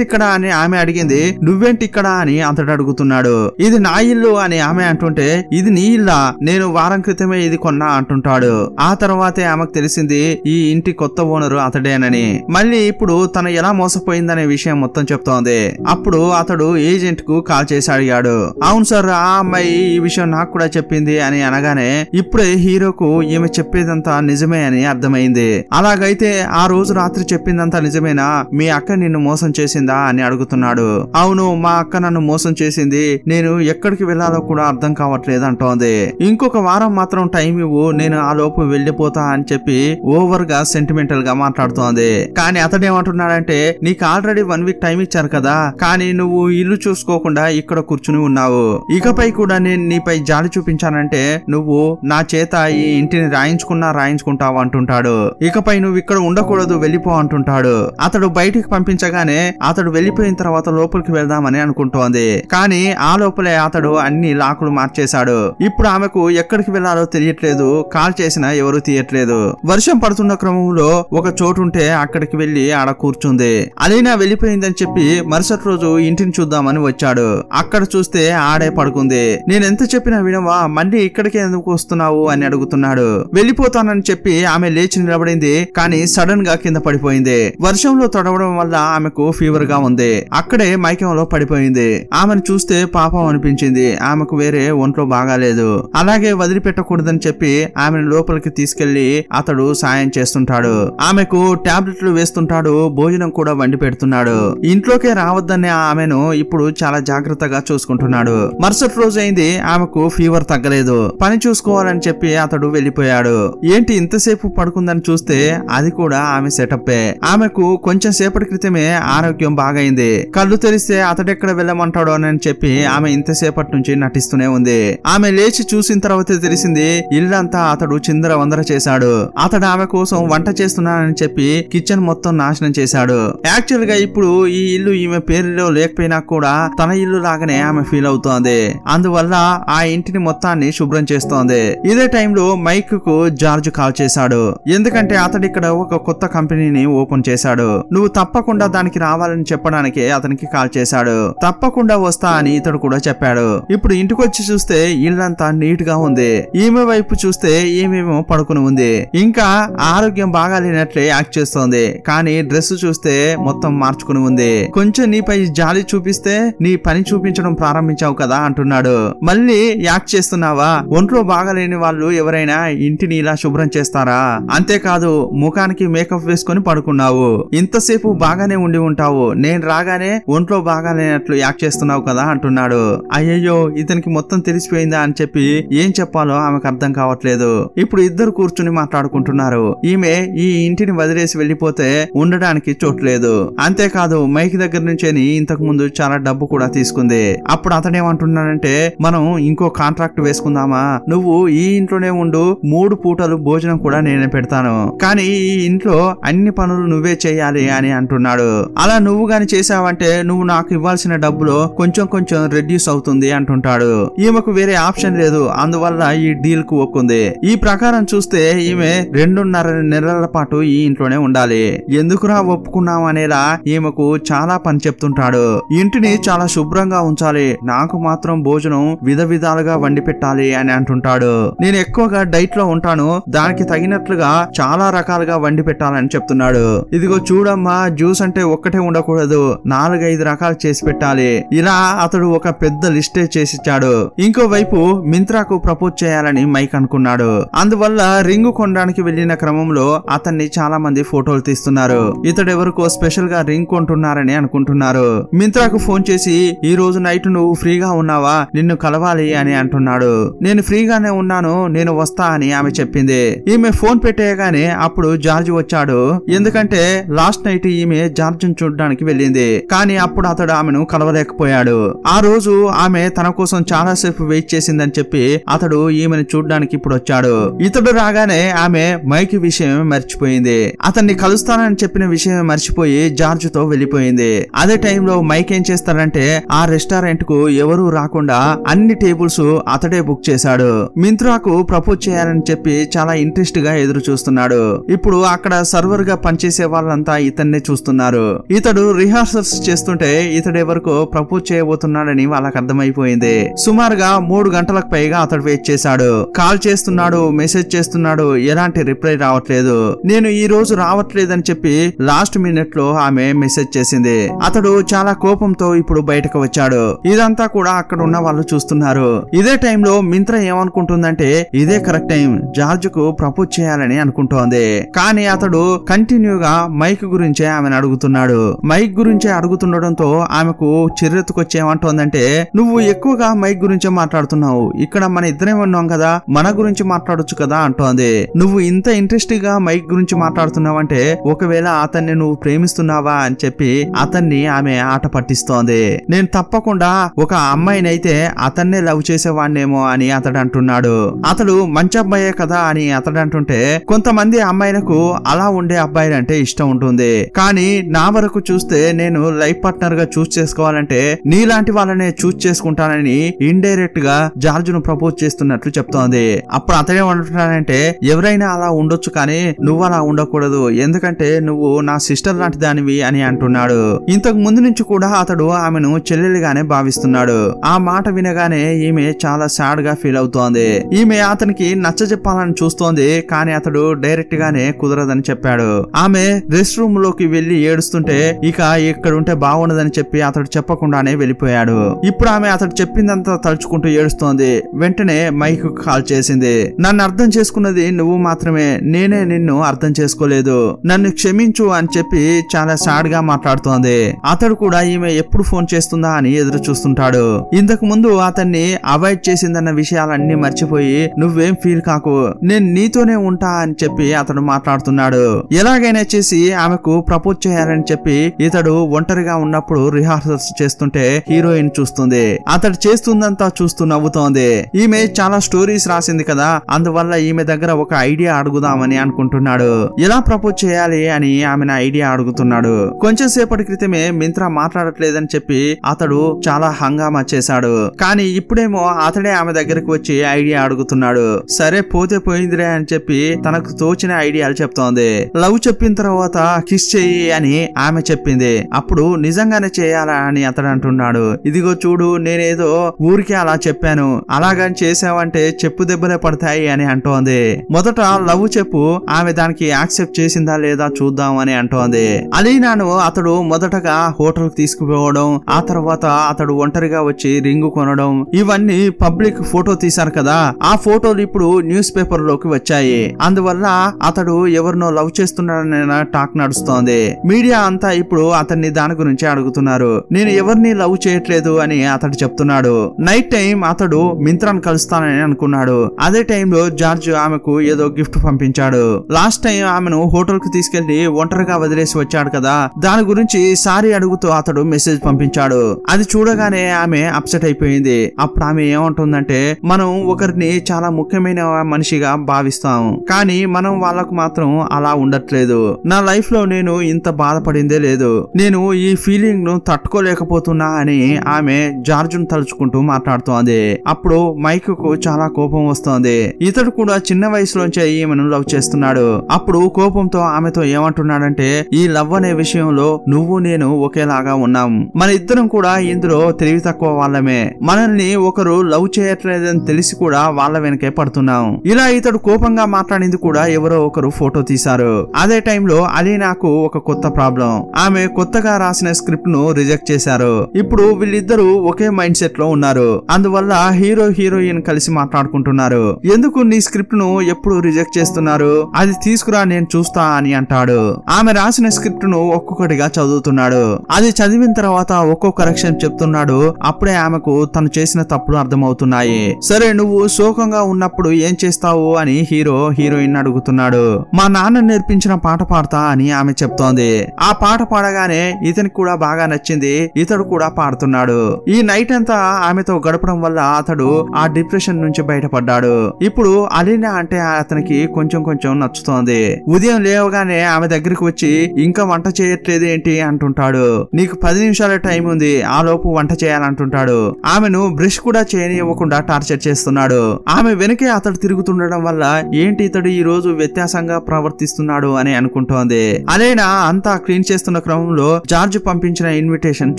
ఇక్కడ అని ఆమె అడిగి అడిగింది నువ్వేంటి ఇక్కడ అని అంతటి అడుగుతున్నాడు ఇది నా ఇల్లు అని ఆమె అంటుంటే ఇది నీ ఇల్లా నేను వారం క్రితమే ఇది కొన్నా అంటుంటాడు ఆ తర్వాతే ఆమెకు తెలిసింది ఈ ఇంటి కొత్త ఓనరు అతడేనని మళ్ళీ ఇప్పుడు తను ఎలా మోసపోయిందనే విషయం మొత్తం చెప్తోంది అప్పుడు అతడు ఏజెంట్ కు కాల్ చేసి అడిగాడు అవును సార్ ఆ అమ్మాయి ఈ విషయం నాకు కూడా చెప్పింది అని అనగానే ఇప్పుడే హీరోకు ఈమె చెప్పేదంతా నిజమే అని అర్థమైంది అలాగైతే ఆ రోజు రాత్రి చెప్పిందంతా నిజమేనా మీ అక్క నిన్ను మోసం చేసిందా అని అడుగుతున్నాడు అంటాడు అవును మా అక్క నన్ను మోసం చేసింది నేను ఎక్కడికి వెళ్లాలో కూడా అర్థం కావట్లేదు అంటోంది ఇంకొక వారం మాత్రం టైం ఇవ్వు నేను ఆ లోపు వెళ్లిపోతా అని చెప్పి ఓవర్ గా సెంటిమెంటల్ గా మాట్లాడుతోంది కానీ అతడేమంటున్నాడంటే నీకు ఆల్రెడీ వన్ వీక్ టైం ఇచ్చారు కదా కానీ నువ్వు ఇల్లు చూసుకోకుండా ఇక్కడ కూర్చుని ఉన్నావు ఇకపై కూడా నేను నీపై జాలి చూపించానంటే నువ్వు నా చేత ఈ ఇంటిని రాయించుకున్నా రాయించుకుంటావు అంటుంటాడు ఇకపై నువ్వు ఇక్కడ ఉండకూడదు వెళ్ళిపో అంటుంటాడు అతడు బయటికి పంపించగానే అతడు వెళ్ళిపోయిన తర్వాత లోపలికి వెళ్దామని అనుకుంటోంది కానీ ఆ లోపలే అతడు అన్ని లాకులు మార్చేశాడు ఇప్పుడు ఆమెకు ఎక్కడికి వెళ్లాలో తెలియట్లేదు కాల్ చేసినా ఎవరు తీయట్లేదు వర్షం పడుతున్న క్రమంలో ఒక చోటుంటే అక్కడికి వెళ్లి ఆడ కూర్చుంది అలీనా వెళ్లిపోయిందని చెప్పి మరుసటి రోజు ఇంటిని చూద్దామని వచ్చాడు అక్కడ చూస్తే ఆడే పడుకుంది నేనెంత చెప్పినా వినవా మళ్ళీ ఇక్కడికి ఎందుకు వస్తున్నావు అని అడుగుతున్నాడు వెళ్లిపోతానని చెప్పి ఆమె లేచి నిలబడింది కానీ సడన్ గా కింద పడిపోయింది వర్షంలో తడవడం వల్ల ఆమెకు ఫీవర్ గా ఉంది అక్కడ అక్కడే మైకంలో పడిపోయింది ఆమెను చూస్తే పాపం అనిపించింది ఆమెకు వేరే ఒంట్లో బాగాలేదు అలాగే వదిలిపెట్టకూడదని చెప్పి ఆమెను లోపలికి తీసుకెళ్లి అతడు సాయం చేస్తుంటాడు ఆమెకు టాబ్లెట్లు వేస్తుంటాడు భోజనం కూడా వండి పెడుతున్నాడు ఇంట్లోకే రావద్దనే ఆమెను ఇప్పుడు చాలా జాగ్రత్తగా చూసుకుంటున్నాడు మరుసటి రోజు అయింది ఆమెకు ఫీవర్ తగ్గలేదు పని చూసుకోవాలని చెప్పి అతడు వెళ్లిపోయాడు ఏంటి ఇంతసేపు పడుకుందని చూస్తే అది కూడా ఆమె సెటప్పే ఆమెకు కొంచెం సేపటి క్రితమే ఆరోగ్యం బాగైంది కళ్ళు కళ్ళు తెరిస్తే అతడెక్కడ వెళ్ళమంటాడో అని చెప్పి ఆమె ఇంతసేపటి నుంచి నటిస్తూనే ఉంది ఆమె లేచి చూసిన తర్వాత తెలిసింది ఇల్లంతా అతడు చిందర వందర చేశాడు అతడు ఆమె కోసం వంట చేస్తున్నానని చెప్పి కిచెన్ మొత్తం నాశనం చేశాడు యాక్చువల్ గా ఇప్పుడు ఈ ఇల్లు ఈమె పేరులో లేకపోయినా కూడా తన ఇల్లు లాగానే ఆమె ఫీల్ అవుతోంది అందువల్ల ఆ ఇంటిని మొత్తాన్ని శుభ్రం చేస్తోంది ఇదే టైంలో మైక్ కు జార్జ్ కాల్ చేశాడు ఎందుకంటే అతడు ఇక్కడ ఒక కొత్త కంపెనీని ఓపెన్ చేశాడు నువ్వు తప్పకుండా దానికి రావాలని చెప్పడానికి అతని తనకి కాల్ చేశాడు తప్పకుండా వస్తా అని ఇతడు కూడా చెప్పాడు ఇప్పుడు ఇంటికొచ్చి చూస్తే ఇళ్ళంతా నీట్ గా ఉంది ఈమె వైపు చూస్తే ఏమేమో పడుకుని ఉంది ఇంకా ఆరోగ్యం బాగా లేనట్లే యాక్ట్ చేస్తోంది కానీ డ్రెస్ చూస్తే మొత్తం మార్చుకుని ఉంది కొంచెం నీపై జాలి చూపిస్తే నీ పని చూపించడం ప్రారంభించావు కదా అంటున్నాడు మళ్ళీ యాక్ట్ చేస్తున్నావా ఒంట్లో లేని వాళ్ళు ఎవరైనా ఇంటిని ఇలా శుభ్రం చేస్తారా అంతేకాదు ముఖానికి మేకప్ వేసుకుని పడుకున్నావు ఇంతసేపు బాగానే ఉండి ఉంటావు నేను రాగానే ఒంట్లో బాగాలేనట్లు యాక్ట్ చేస్తున్నావు కదా అంటున్నాడు అయ్యయ్యో ఇతనికి మొత్తం తెలిసిపోయిందా అని చెప్పి ఏం చెప్పాలో ఆమెకు అర్థం కావట్లేదు ఇప్పుడు ఇద్దరు కూర్చుని మాట్లాడుకుంటున్నారు ఈమె ఈ ఇంటిని వదిలేసి వెళ్ళిపోతే ఉండడానికి చోట్లేదు అంతేకాదు మైక్ దగ్గర నుంచే ఇంతకు ముందు చాలా డబ్బు కూడా తీసుకుంది అప్పుడు అతనేమంటున్నాడంటే మనం ఇంకో కాంట్రాక్ట్ వేసుకుందామా నువ్వు ఈ ఇంట్లోనే ఉండు మూడు పూటలు భోజనం కూడా నేనే పెడతాను కానీ ఈ ఇంట్లో అన్ని పనులు నువ్వే చేయాలి అని అంటున్నాడు అలా నువ్వు గాని చేసావంటే నువ్వు నాకు ఇవ్వాల్సిన డబ్బులు కొంచెం కొంచెం రెడ్యూస్ అవుతుంది అంటుంటాడు ఈమెకు వేరే ఆప్షన్ లేదు అందువల్ల ఈ డీల్ కు ఒక్కుంది ఈ ప్రకారం చూస్తే ఈమె రెండున్నర నెలల పాటు ఈ ఇంట్లోనే ఉండాలి ఎందుకురా ఒప్పుకున్నాం అనేలా ఈమెకు చాలా పని చెప్తుంటాడు ఇంటిని చాలా శుభ్రంగా ఉంచాలి నాకు మాత్రం భోజనం విధ విధాలుగా వండి పెట్టాలి అని అంటుంటాడు నేను ఎక్కువగా డైట్ లో ఉంటాను దానికి తగినట్లుగా చాలా రకాలుగా వండి పెట్టాలని చెప్తున్నాడు ఇదిగో చూడమ్మా జ్యూస్ అంటే ఒక్కటే ఉండకూడదు నాలుగు ఐదు రకాలు చేసి పెట్టాలి ఇలా అతడు ఒక పెద్ద లిస్టే చేసిచ్చాడు ఇంకోవైపు మింత్రాకు ప్రపోజ్ చేయాలని మైక్ అనుకున్నాడు అందువల్ల రింగ్ కొనడానికి వెళ్లిన క్రమంలో అతన్ని చాలా మంది ఫోటోలు తీస్తున్నారు ఇతడు ఎవరికో స్పెషల్ గా రింగ్ కొంటున్నారని అనుకుంటున్నారు మింత్రాకు ఫోన్ చేసి ఈ రోజు నైట్ నువ్వు ఫ్రీగా ఉన్నావా నిన్ను కలవాలి అని అంటున్నాడు నేను ఫ్రీగానే ఉన్నాను నేను వస్తా అని ఆమె చెప్పింది ఈమె ఫోన్ పెట్టేయగానే అప్పుడు జార్జ్ వచ్చాడు ఎందుకంటే లాస్ట్ నైట్ ఈమె జార్జ్ చూడడానికి వెళ్ళింది కానీ కానీ అప్పుడు అతడు ఆమెను కలవలేకపోయాడు ఆ రోజు ఆమె తన కోసం చాలాసేపు వెయిట్ చేసిందని చెప్పి అతడు ఈమెను చూడడానికి ఇప్పుడు వచ్చాడు ఇతడు రాగానే ఆమె మైక్ విషయం మర్చిపోయింది అతన్ని కలుస్తానని చెప్పిన విషయం మర్చిపోయి జార్జ్ తో వెళ్లిపోయింది అదే టైంలో మైక్ ఏం చేస్తాడంటే ఆ రెస్టారెంట్ కు ఎవరూ రాకుండా అన్ని టేబుల్స్ అతడే బుక్ చేశాడు మింత్రాకు ప్రపోజ్ చేయాలని చెప్పి చాలా ఇంట్రెస్ట్ గా ఎదురు చూస్తున్నాడు ఇప్పుడు అక్కడ సర్వర్ గా పనిచేసే వాళ్ళంతా ఇతన్నే చూస్తున్నారు ఇతడు రిహార్సల్స్ చేస్తూ చేస్తుంటే ఇతడే వరకు ప్రపోజ్ చేయబోతున్నాడని వాళ్ళకి అర్థమైపోయింది సుమారుగా మూడు గంటలకు పైగా అతడు వెయిట్ చేశాడు కాల్ చేస్తున్నాడు మెసేజ్ చేస్తున్నాడు ఎలాంటి రిప్లై రావట్లేదు నేను ఈ రోజు రావట్లేదని చెప్పి లాస్ట్ మినిట్ లో ఆమె మెసేజ్ చేసింది అతడు చాలా కోపంతో ఇప్పుడు బయటకు వచ్చాడు ఇదంతా కూడా అక్కడ ఉన్న వాళ్ళు చూస్తున్నారు ఇదే టైంలో మింత్ర ఏమనుకుంటుందంటే ఇదే కరెక్ట్ టైం జార్జ్ కు ప్రపోజ్ చేయాలని అనుకుంటోంది కానీ అతడు కంటిన్యూగా మైక్ గురించే ఆమెను అడుగుతున్నాడు మైక్ గురించే అడుగుతున్నాడు ఉండడంతో ఆమెకు చిరెత్తుకొచ్చేమంటోందంటే నువ్వు ఎక్కువగా మైక్ గురించి మాట్లాడుతున్నావు ఇక్కడ మన ఇద్దరే ఉన్నాం కదా మన గురించి మాట్లాడొచ్చు కదా అంటోంది నువ్వు ఇంత ఇంట్రెస్ట్ గా మైక్ గురించి మాట్లాడుతున్నావంటే ఒకవేళ అతన్ని నువ్వు ప్రేమిస్తున్నావా అని చెప్పి అతన్ని ఆమె ఆట పట్టిస్తోంది నేను తప్పకుండా ఒక అమ్మాయిని అయితే అతన్నే లవ్ చేసేవాణ్ణేమో అని అతడు అంటున్నాడు అతడు మంచి అబ్బాయే కదా అని అతడు అంటుంటే కొంతమంది అమ్మాయిలకు అలా ఉండే అబ్బాయిలంటే ఇష్టం ఉంటుంది కానీ నా వరకు చూస్తే నేను లైఫ్ పార్ట్నర్ గా చూస్ చేసుకోవాలంటే నీలాంటి వాళ్ళనే చూస్ చేసుకుంటానని ఇండైరెక్ట్ గా జార్జ్ ను ప్రపోజ్ చేస్తున్నట్లు చెప్తోంది అప్పుడు అంటున్నాడంటే ఎవరైనా అలా ఉండొచ్చు కానీ నువ్వు అలా ఉండకూడదు ఎందుకంటే నువ్వు నా సిస్టర్ లాంటి దానివి అని అంటున్నాడు ఇంతకు ముందు నుంచి కూడా అతడు ఆమెను చెల్లెలుగానే భావిస్తున్నాడు ఆ మాట వినగానే ఈమె చాలా సాడ్ గా ఫీల్ అవుతోంది ఈమె అతనికి నచ్చ చెప్పాలని చూస్తోంది కానీ అతడు డైరెక్ట్ గానే కుదరదని చెప్పాడు ఆమె రెస్ట్ రూమ్ లోకి వెళ్లి ఏడుస్తుంటే ఇక ఇక్కడుంటే బా బాగుండదని చెప్పి అతడు చెప్పకుండానే వెళ్ళిపోయాడు ఇప్పుడు ఆమె అతడు చెప్పిందంతా తలుచుకుంటూ ఏడుస్తోంది వెంటనే మైక్ కాల్ చేసింది నన్ను అర్థం చేసుకున్నది నువ్వు మాత్రమే నేనే నిన్ను అర్థం చేసుకోలేదు నన్ను క్షమించు అని చెప్పి చాలా సాడ్ గా మాట్లాడుతోంది అతడు కూడా ఈమె ఎప్పుడు ఫోన్ చేస్తుందా అని ఎదురు చూస్తుంటాడు ఇంతకు ముందు అతన్ని అవాయిడ్ చేసిందన్న విషయాలన్నీ మర్చిపోయి నువ్వేం ఫీల్ కాకు నేను నీతోనే ఉంటా అని చెప్పి అతడు మాట్లాడుతున్నాడు ఎలాగైనా చేసి ఆమెకు ప్రపోజ్ చేయాలని చెప్పి ఇతడు ఒంటరిగా గా ఉన్నప్పుడు రిహార్సల్స్ చేస్తుంటే హీరోయిన్ చూస్తుంది అతడు చేస్తుందంతా చూస్తూ నవ్వుతోంది ఈమె చాలా స్టోరీస్ రాసింది కదా అందువల్ల ఈమె దగ్గర ఒక ఐడియా అడుగుదామని అనుకుంటున్నాడు ఎలా ప్రపోజ్ చేయాలి అని ఆమె ఐడియా అడుగుతున్నాడు కొంచెం సేపటి క్రితమే మింత్రా మాట్లాడట్లేదని చెప్పి అతడు చాలా హంగామా చేశాడు కానీ ఇప్పుడేమో అతడే ఆమె దగ్గరకు వచ్చి ఐడియా అడుగుతున్నాడు సరే పోతే పోయిందిరే అని చెప్పి తనకు తోచిన ఐడియాలు చెప్తోంది లవ్ చెప్పిన తర్వాత కిస్ చెయ్యి అని ఆమె చెప్పింది అప్పుడు నిజంగానే చేయాలా అని అతడు అంటున్నాడు ఇదిగో చూడు నేనేదో ఊరికే అలా చెప్పాను అలాగని చేసావంటే చెప్పు దెబ్బలే పడతాయి అని అంటోంది మొదట లవ్ చెప్పు ఆమె దానికి యాక్సెప్ట్ చేసిందా లేదా చూద్దాం అని అంటోంది అలీనాను అతడు మొదటగా హోటల్ తీసుకుపోవడం ఆ తర్వాత అతడు ఒంటరిగా వచ్చి రింగు కొనడం ఇవన్నీ పబ్లిక్ ఫోటో తీశారు కదా ఆ ఫోటోలు ఇప్పుడు న్యూస్ పేపర్ లోకి వచ్చాయి అందువల్ల అతడు ఎవరినో లవ్ చేస్తున్నాడనే టాక్ నడుస్తోంది మీడియా అంతా ఇప్పుడు అతన్ని దాని గురించి నుంచి అడుగుతున్నారు నేను ఎవరిని లవ్ చేయట్లేదు అని అతడు చెప్తున్నాడు నైట్ టైం అతడు మింత్రాన్ కలుస్తానని అనుకున్నాడు అదే టైంలో జార్జ్ ఆమెకు ఏదో గిఫ్ట్ పంపించాడు లాస్ట్ టైం ఆమెను హోటల్ కు తీసుకెళ్లి ఒంటరిగా వదిలేసి వచ్చాడు కదా దాని గురించి సారీ అడుగుతూ అతడు మెసేజ్ పంపించాడు అది చూడగానే ఆమె అప్సెట్ అయిపోయింది అప్పుడు ఆమె ఏమంటుందంటే మనం ఒకరిని చాలా ముఖ్యమైన మనిషిగా భావిస్తాం కానీ మనం వాళ్ళకు మాత్రం అలా ఉండట్లేదు నా లైఫ్ లో నేను ఇంత బాధపడిందే లేదు నేను ఈ ఫీలింగ్ను తట్టుకోలేకపోతున్నా అని ఆమె జార్జును తలుచుకుంటూ మాట్లాడుతోంది అప్పుడు మైక్ కు చాలా కోపం వస్తోంది ఇతడు కూడా చిన్న వయసులోంచే ఈమెను లవ్ చేస్తున్నాడు అప్పుడు కోపంతో ఆమెతో ఏమంటున్నాడంటే ఈ లవ్ అనే విషయంలో నువ్వు నేను ఒకేలాగా ఉన్నాం మన ఇద్దరం కూడా ఇందులో తెలివి తక్కువ వాళ్ళమే మనల్ని ఒకరు లవ్ చేయట్లేదని తెలిసి కూడా వాళ్ళ వెనకే పడుతున్నాం ఇలా ఇతడు కోపంగా మాట్లాడింది కూడా ఎవరో ఒకరు ఫోటో తీశారు అదే టైంలో అలీనాకు నాకు ఒక కొత్త ప్రాబ్లం ఆమె కొత్తగా రాసిన స్క్రిప్ట్ ను రిజెక్ట్ చేశారు ఇప్పుడు వీళ్ళిద్దరూ ఒకే మైండ్ సెట్ లో ఉన్నారు అందువల్ల హీరో హీరోయిన్ కలిసి మాట్లాడుకుంటున్నారు ఎందుకు నీ స్క్రిప్ట్ ను ఎప్పుడు రిజెక్ట్ చేస్తున్నారు అది తీసుకురా నేను చూస్తా అని అంటాడు ఆమె రాసిన స్క్రిప్ట్ ను ఒక్కొక్కటిగా చదువుతున్నాడు అది చదివిన తర్వాత ఒక్కో కరెక్షన్ చెప్తున్నాడు అప్పుడే ఆమెకు తను చేసిన తప్పులు అర్థమవుతున్నాయి సరే నువ్వు శోకంగా ఉన్నప్పుడు ఏం చేస్తావు అని హీరో హీరోయిన్ అడుగుతున్నాడు మా నాన్న నేర్పించిన పాట పాడతా అని ఆమె చెప్తోంది ఆ పాట పాడగానే ఇతనికి కూడా బాగా నచ్చింది ఇతడు కూడా పాడుతున్నాడు ఈ నైట్ అంతా ఆమెతో గడపడం వల్ల అతడు ఆ డిప్రెషన్ నుంచి బయటపడ్డాడు ఇప్పుడు అలీనా అంటే అతనికి కొంచెం కొంచెం నచ్చుతోంది ఉదయం లేవగానే ఆమె దగ్గరికి వచ్చి ఇంకా వంట చేయట్లేదు ఏంటి అంటుంటాడు నీకు పది నిమిషాల టైం ఉంది ఆ లోపు వంట చేయాలంటుంటాడు ఆమెను బ్రష్ కూడా చేయనివ్వకుండా టార్చర్ చేస్తున్నాడు ఆమె వెనకే అతడు తిరుగుతుండడం వల్ల ఏంటి ఇతడు ఈ రోజు వ్యత్యాసంగా ప్రవర్తిస్తున్నాడు అని అనుకుంటోంది అలైనా అంతా క్లీన్ చేస్తున్న క్రమంలో జార్జ్ పంపించిన ఇన్విటేషన్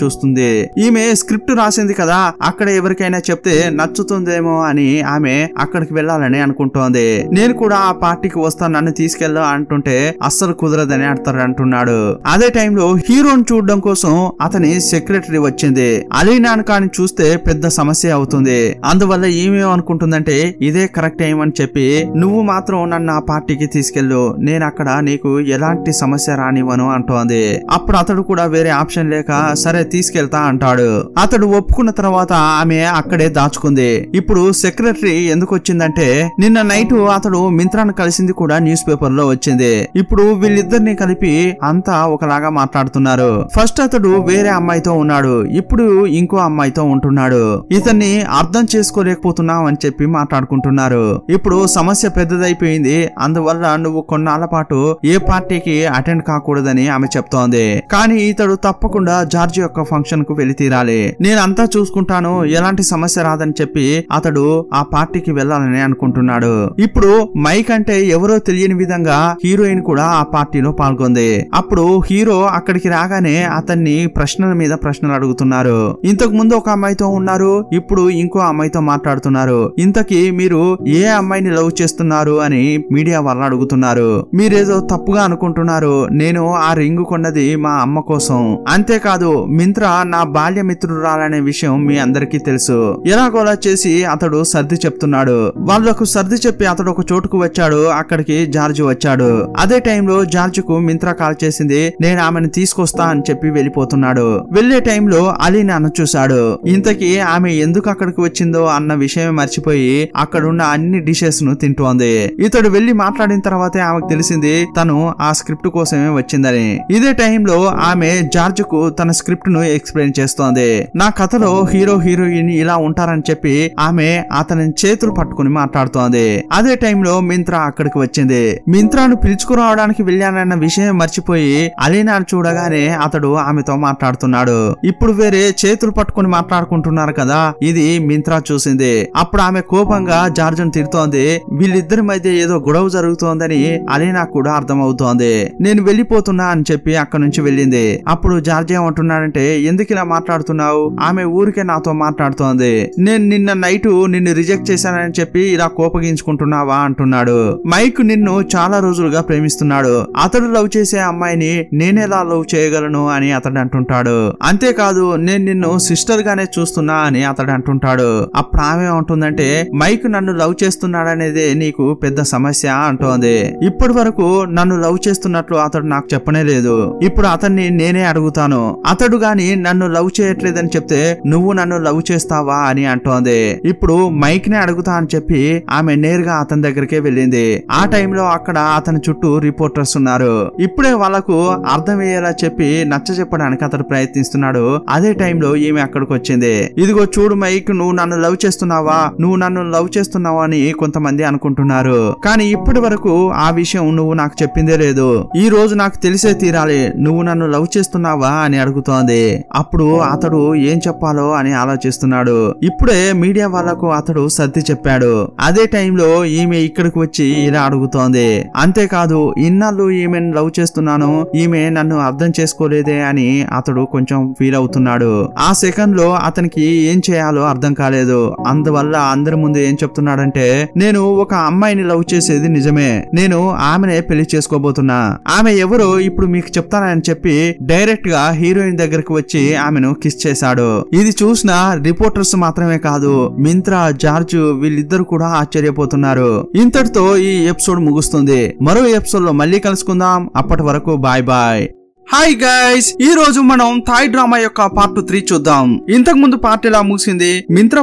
చూస్తుంది ఈమె స్క్రిప్ట్ రాసింది కదా అక్కడ ఎవరికైనా చెప్తే నచ్చుతుందేమో అని ఆమె అక్కడికి వెళ్లాలని అనుకుంటోంది నేను కూడా ఆ పార్టీకి వస్తా నన్ను తీసుకెళ్ళా అంటుంటే అస్సలు కుదరదని అడతారు అంటున్నాడు అదే టైంలో హీరోని చూడడం కోసం అతని సెక్రటరీ వచ్చింది అలీనాన్ కాని చూస్తే పెద్ద సమస్య అవుతుంది అందువల్ల ఈమె అనుకుంటుందంటే ఇదే కరెక్ట్ టైం అని చెప్పి నువ్వు మాత్రం నన్ను ఆ పార్టీకి తీసుకెళ్ళు నేను అక్కడ నీకు ఎలాంటి సమస్య రానివ్వను అంటోంది అప్పుడు అతడు కూడా వేరే ఆప్షన్ లేక సరే తీసుకెళ్తా అంటాడు అతడు ఒప్పుకున్న తర్వాత ఆమె అక్కడే దాచుకుంది ఇప్పుడు సెక్రటరీ ఎందుకు వచ్చిందంటే నిన్న నైట్ అతడు మింత్రాను కలిసింది కూడా న్యూస్ పేపర్ లో వచ్చింది ఇప్పుడు వీళ్ళిద్దరిని కలిపి అంతా ఒకలాగా మాట్లాడుతున్నారు ఫస్ట్ అతడు వేరే అమ్మాయితో ఉన్నాడు ఇప్పుడు ఇంకో అమ్మాయితో ఉంటున్నాడు ఇతన్ని అర్థం చేసుకోలేకపోతున్నాం అని చెప్పి మాట్లాడుకుంటున్నారు ఇప్పుడు సమస్య పెద్దదైపోయింది అందువల్ల నువ్వు కొన్నాళ్ల పాటు ఏ పార్టీకి అటెండ్ కాకూడదని ఆమె చెప్తోంది కానీ ఇతడు తప్పకుండా జార్జ్ యొక్క ఫంక్షన్ కు వెళ్లి తీరాలి నేనంతా చూసుకుంటాను ఎలాంటి సమస్య రాదని చెప్పి అతడు ఆ పార్టీకి వెళ్లాలని అనుకుంటున్నాడు ఇప్పుడు మైక్ అంటే ఎవరో తెలియని విధంగా హీరోయిన్ కూడా ఆ పార్టీలో పాల్గొంది అప్పుడు హీరో అక్కడికి రాగానే అతన్ని ప్రశ్నల మీద ప్రశ్నలు అడుగుతున్నారు ఇంతకు ముందు ఒక అమ్మాయితో ఉన్నారు ఇప్పుడు ఇంకో అమ్మాయితో మాట్లాడుతున్నారు ఇంతకీ మీరు ఏ అమ్మాయిని లవ్ చేస్తున్నారు అని మీడియా వాళ్ళు అడుగుతున్నారు మీరేదో తప్పుగా అనుకుంటున్నారు నేను ఆ రింగ్ కొన్నది మా అమ్మ కోసం అంతేకాదు మింత్ర నా బాల్యమిత్రురాలనే విషయం మీ అందరికీ తెలుసు ఎలాగోలా చేసి అతడు సర్ది చెప్తున్నాడు వాళ్ళకు సర్ది చెప్పి అతడు ఒక చోటుకు వచ్చాడు అక్కడికి జార్జ్ వచ్చాడు అదే టైంలో జార్జ్ కు మింత్ర కాల్ చేసింది నేను ఆమెను తీసుకొస్తా అని చెప్పి వెళ్ళిపోతున్నాడు వెళ్లే టైంలో అలీని చూశాడు ఇంతకీ ఆమె ఎందుకు అక్కడికి వచ్చిందో అన్న విషయం మర్చిపోయి అక్కడున్న అన్ని డిషెస్ ను తింటోంది ఇతడు వెళ్లి మాట్లాడిన తర్వాతే ఆమెకు తెలిసింది తను ఆ స్క్రిప్ట్ కోసమే వచ్చిందని ఇదే టైంలో ఆమె కు తన స్క్రిప్ట్ ను ఎక్స్ప్లెయిన్ చేస్తోంది నా కథలో హీరో హీరోయిన్ ఇలా ఉంటారని చెప్పి ఆమె అతని చేతులు పట్టుకుని మాట్లాడుతోంది అదే టైంలో మింత్రా అక్కడికి వచ్చింది మింత్రాను పిలుచుకురావడానికి వెళ్ళానన్న విషయం మర్చిపోయి అలీనాను చూడగానే అతడు ఆమెతో మాట్లాడుతున్నాడు ఇప్పుడు వేరే చేతులు పట్టుకుని మాట్లాడుకుంటున్నారు కదా ఇది మింత్రా చూసింది అప్పుడు ఆమె కోపంగా జార్జన్ తిడుతోంది వీళ్ళిద్దరి మధ్య ఏదో గొడవ జరుగుతోందని అలీనా కూడా అర్థమవుతోంది నేను వెళ్ళిపోతున్నా అని చెప్పి అక్కడ నుంచి వెళ్ళింది అప్పుడు అప్పుడు జార్జ్ ఏమంటున్నాడంటే ఎందుకు ఇలా మాట్లాడుతున్నావు ఆమె ఊరికే నాతో మాట్లాడుతోంది నేను నిన్న నైట్ నిన్ను రిజెక్ట్ చేశానని చెప్పి ఇలా కోపగించుకుంటున్నావా అంటున్నాడు మైక్ నిన్ను చాలా రోజులుగా ప్రేమిస్తున్నాడు అతడు లవ్ చేసే అమ్మాయిని నేనేలా లవ్ చేయగలను అని అతడు అంటుంటాడు అంతేకాదు నేను నిన్ను సిస్టర్ గానే చూస్తున్నా అని అతడు అంటుంటాడు అప్పుడు ఆమె ఉంటుందంటే మైక్ నన్ను లవ్ అనేది నీకు పెద్ద సమస్య అంటోంది ఇప్పటి వరకు నన్ను లవ్ చేస్తున్నట్లు అతడు నాకు చెప్పనే లేదు ఇప్పుడు అతన్ని నేనే అడుగు అడుగుతాను అతడు గాని నన్ను లవ్ చేయట్లేదని చెప్తే నువ్వు నన్ను లవ్ చేస్తావా అని అంటోంది ఇప్పుడు మైక్ ని అడుగుతా అని చెప్పి ఆమె నేరుగా అతని దగ్గరికే వెళ్ళింది ఆ టైంలో అక్కడ అతని చుట్టూ రిపోర్టర్స్ ఉన్నారు ఇప్పుడే వాళ్ళకు అర్థమయ్యేలా చెప్పి నచ్చ చెప్పడానికి అతడు ప్రయత్నిస్తున్నాడు అదే టైంలో ఈమె అక్కడికి వచ్చింది ఇదిగో చూడు మైక్ నువ్వు నన్ను లవ్ చేస్తున్నావా నువ్వు నన్ను లవ్ చేస్తున్నావా అని కొంతమంది అనుకుంటున్నారు కానీ ఇప్పటి వరకు ఆ విషయం నువ్వు నాకు చెప్పిందే లేదు ఈ రోజు నాకు తెలిసే తీరాలి నువ్వు నన్ను లవ్ చేస్తున్నావు వస్తావా అని అడుగుతోంది అప్పుడు అతడు ఏం చెప్పాలో అని ఆలోచిస్తున్నాడు ఇప్పుడే మీడియా వాళ్లకు అతడు సర్ది చెప్పాడు అదే టైంలో ఈమె ఇక్కడికి వచ్చి ఇలా అడుగుతోంది అంతేకాదు ఇన్నాళ్ళు ఈమెను లవ్ చేస్తున్నాను ఈమె నన్ను అర్థం చేసుకోలేదే అని అతడు కొంచెం ఫీల్ అవుతున్నాడు ఆ సెకండ్ లో అతనికి ఏం చేయాలో అర్థం కాలేదు అందువల్ల అందరి ముందు ఏం చెప్తున్నాడంటే నేను ఒక అమ్మాయిని లవ్ చేసేది నిజమే నేను ఆమెనే పెళ్లి చేసుకోబోతున్నా ఆమె ఎవరో ఇప్పుడు మీకు చెప్తానని చెప్పి డైరెక్ట్ డైరెక్ట్ గా హీరోయిన్ దగ్గరకు వచ్చి ఆమెను కిస్ చేశాడు ఇది చూసిన రిపోర్టర్స్ మాత్రమే కాదు మింత్రా జార్జ్ వీళ్ళిద్దరు కూడా ఆశ్చర్యపోతున్నారు ఇంతటితో ఈ ఎపిసోడ్ ముగుస్తుంది మరో ఎపిసోడ్ లో మళ్ళీ కలుసుకుందాం అప్పటి వరకు బాయ్ బాయ్ హాయ్ గైస్ ఈ రోజు మనం థాయ్ డ్రామా యొక్క పార్ట్ త్రీ చూద్దాం ఇంతకు ముందు పార్ట్ ఇలా ముగిసింది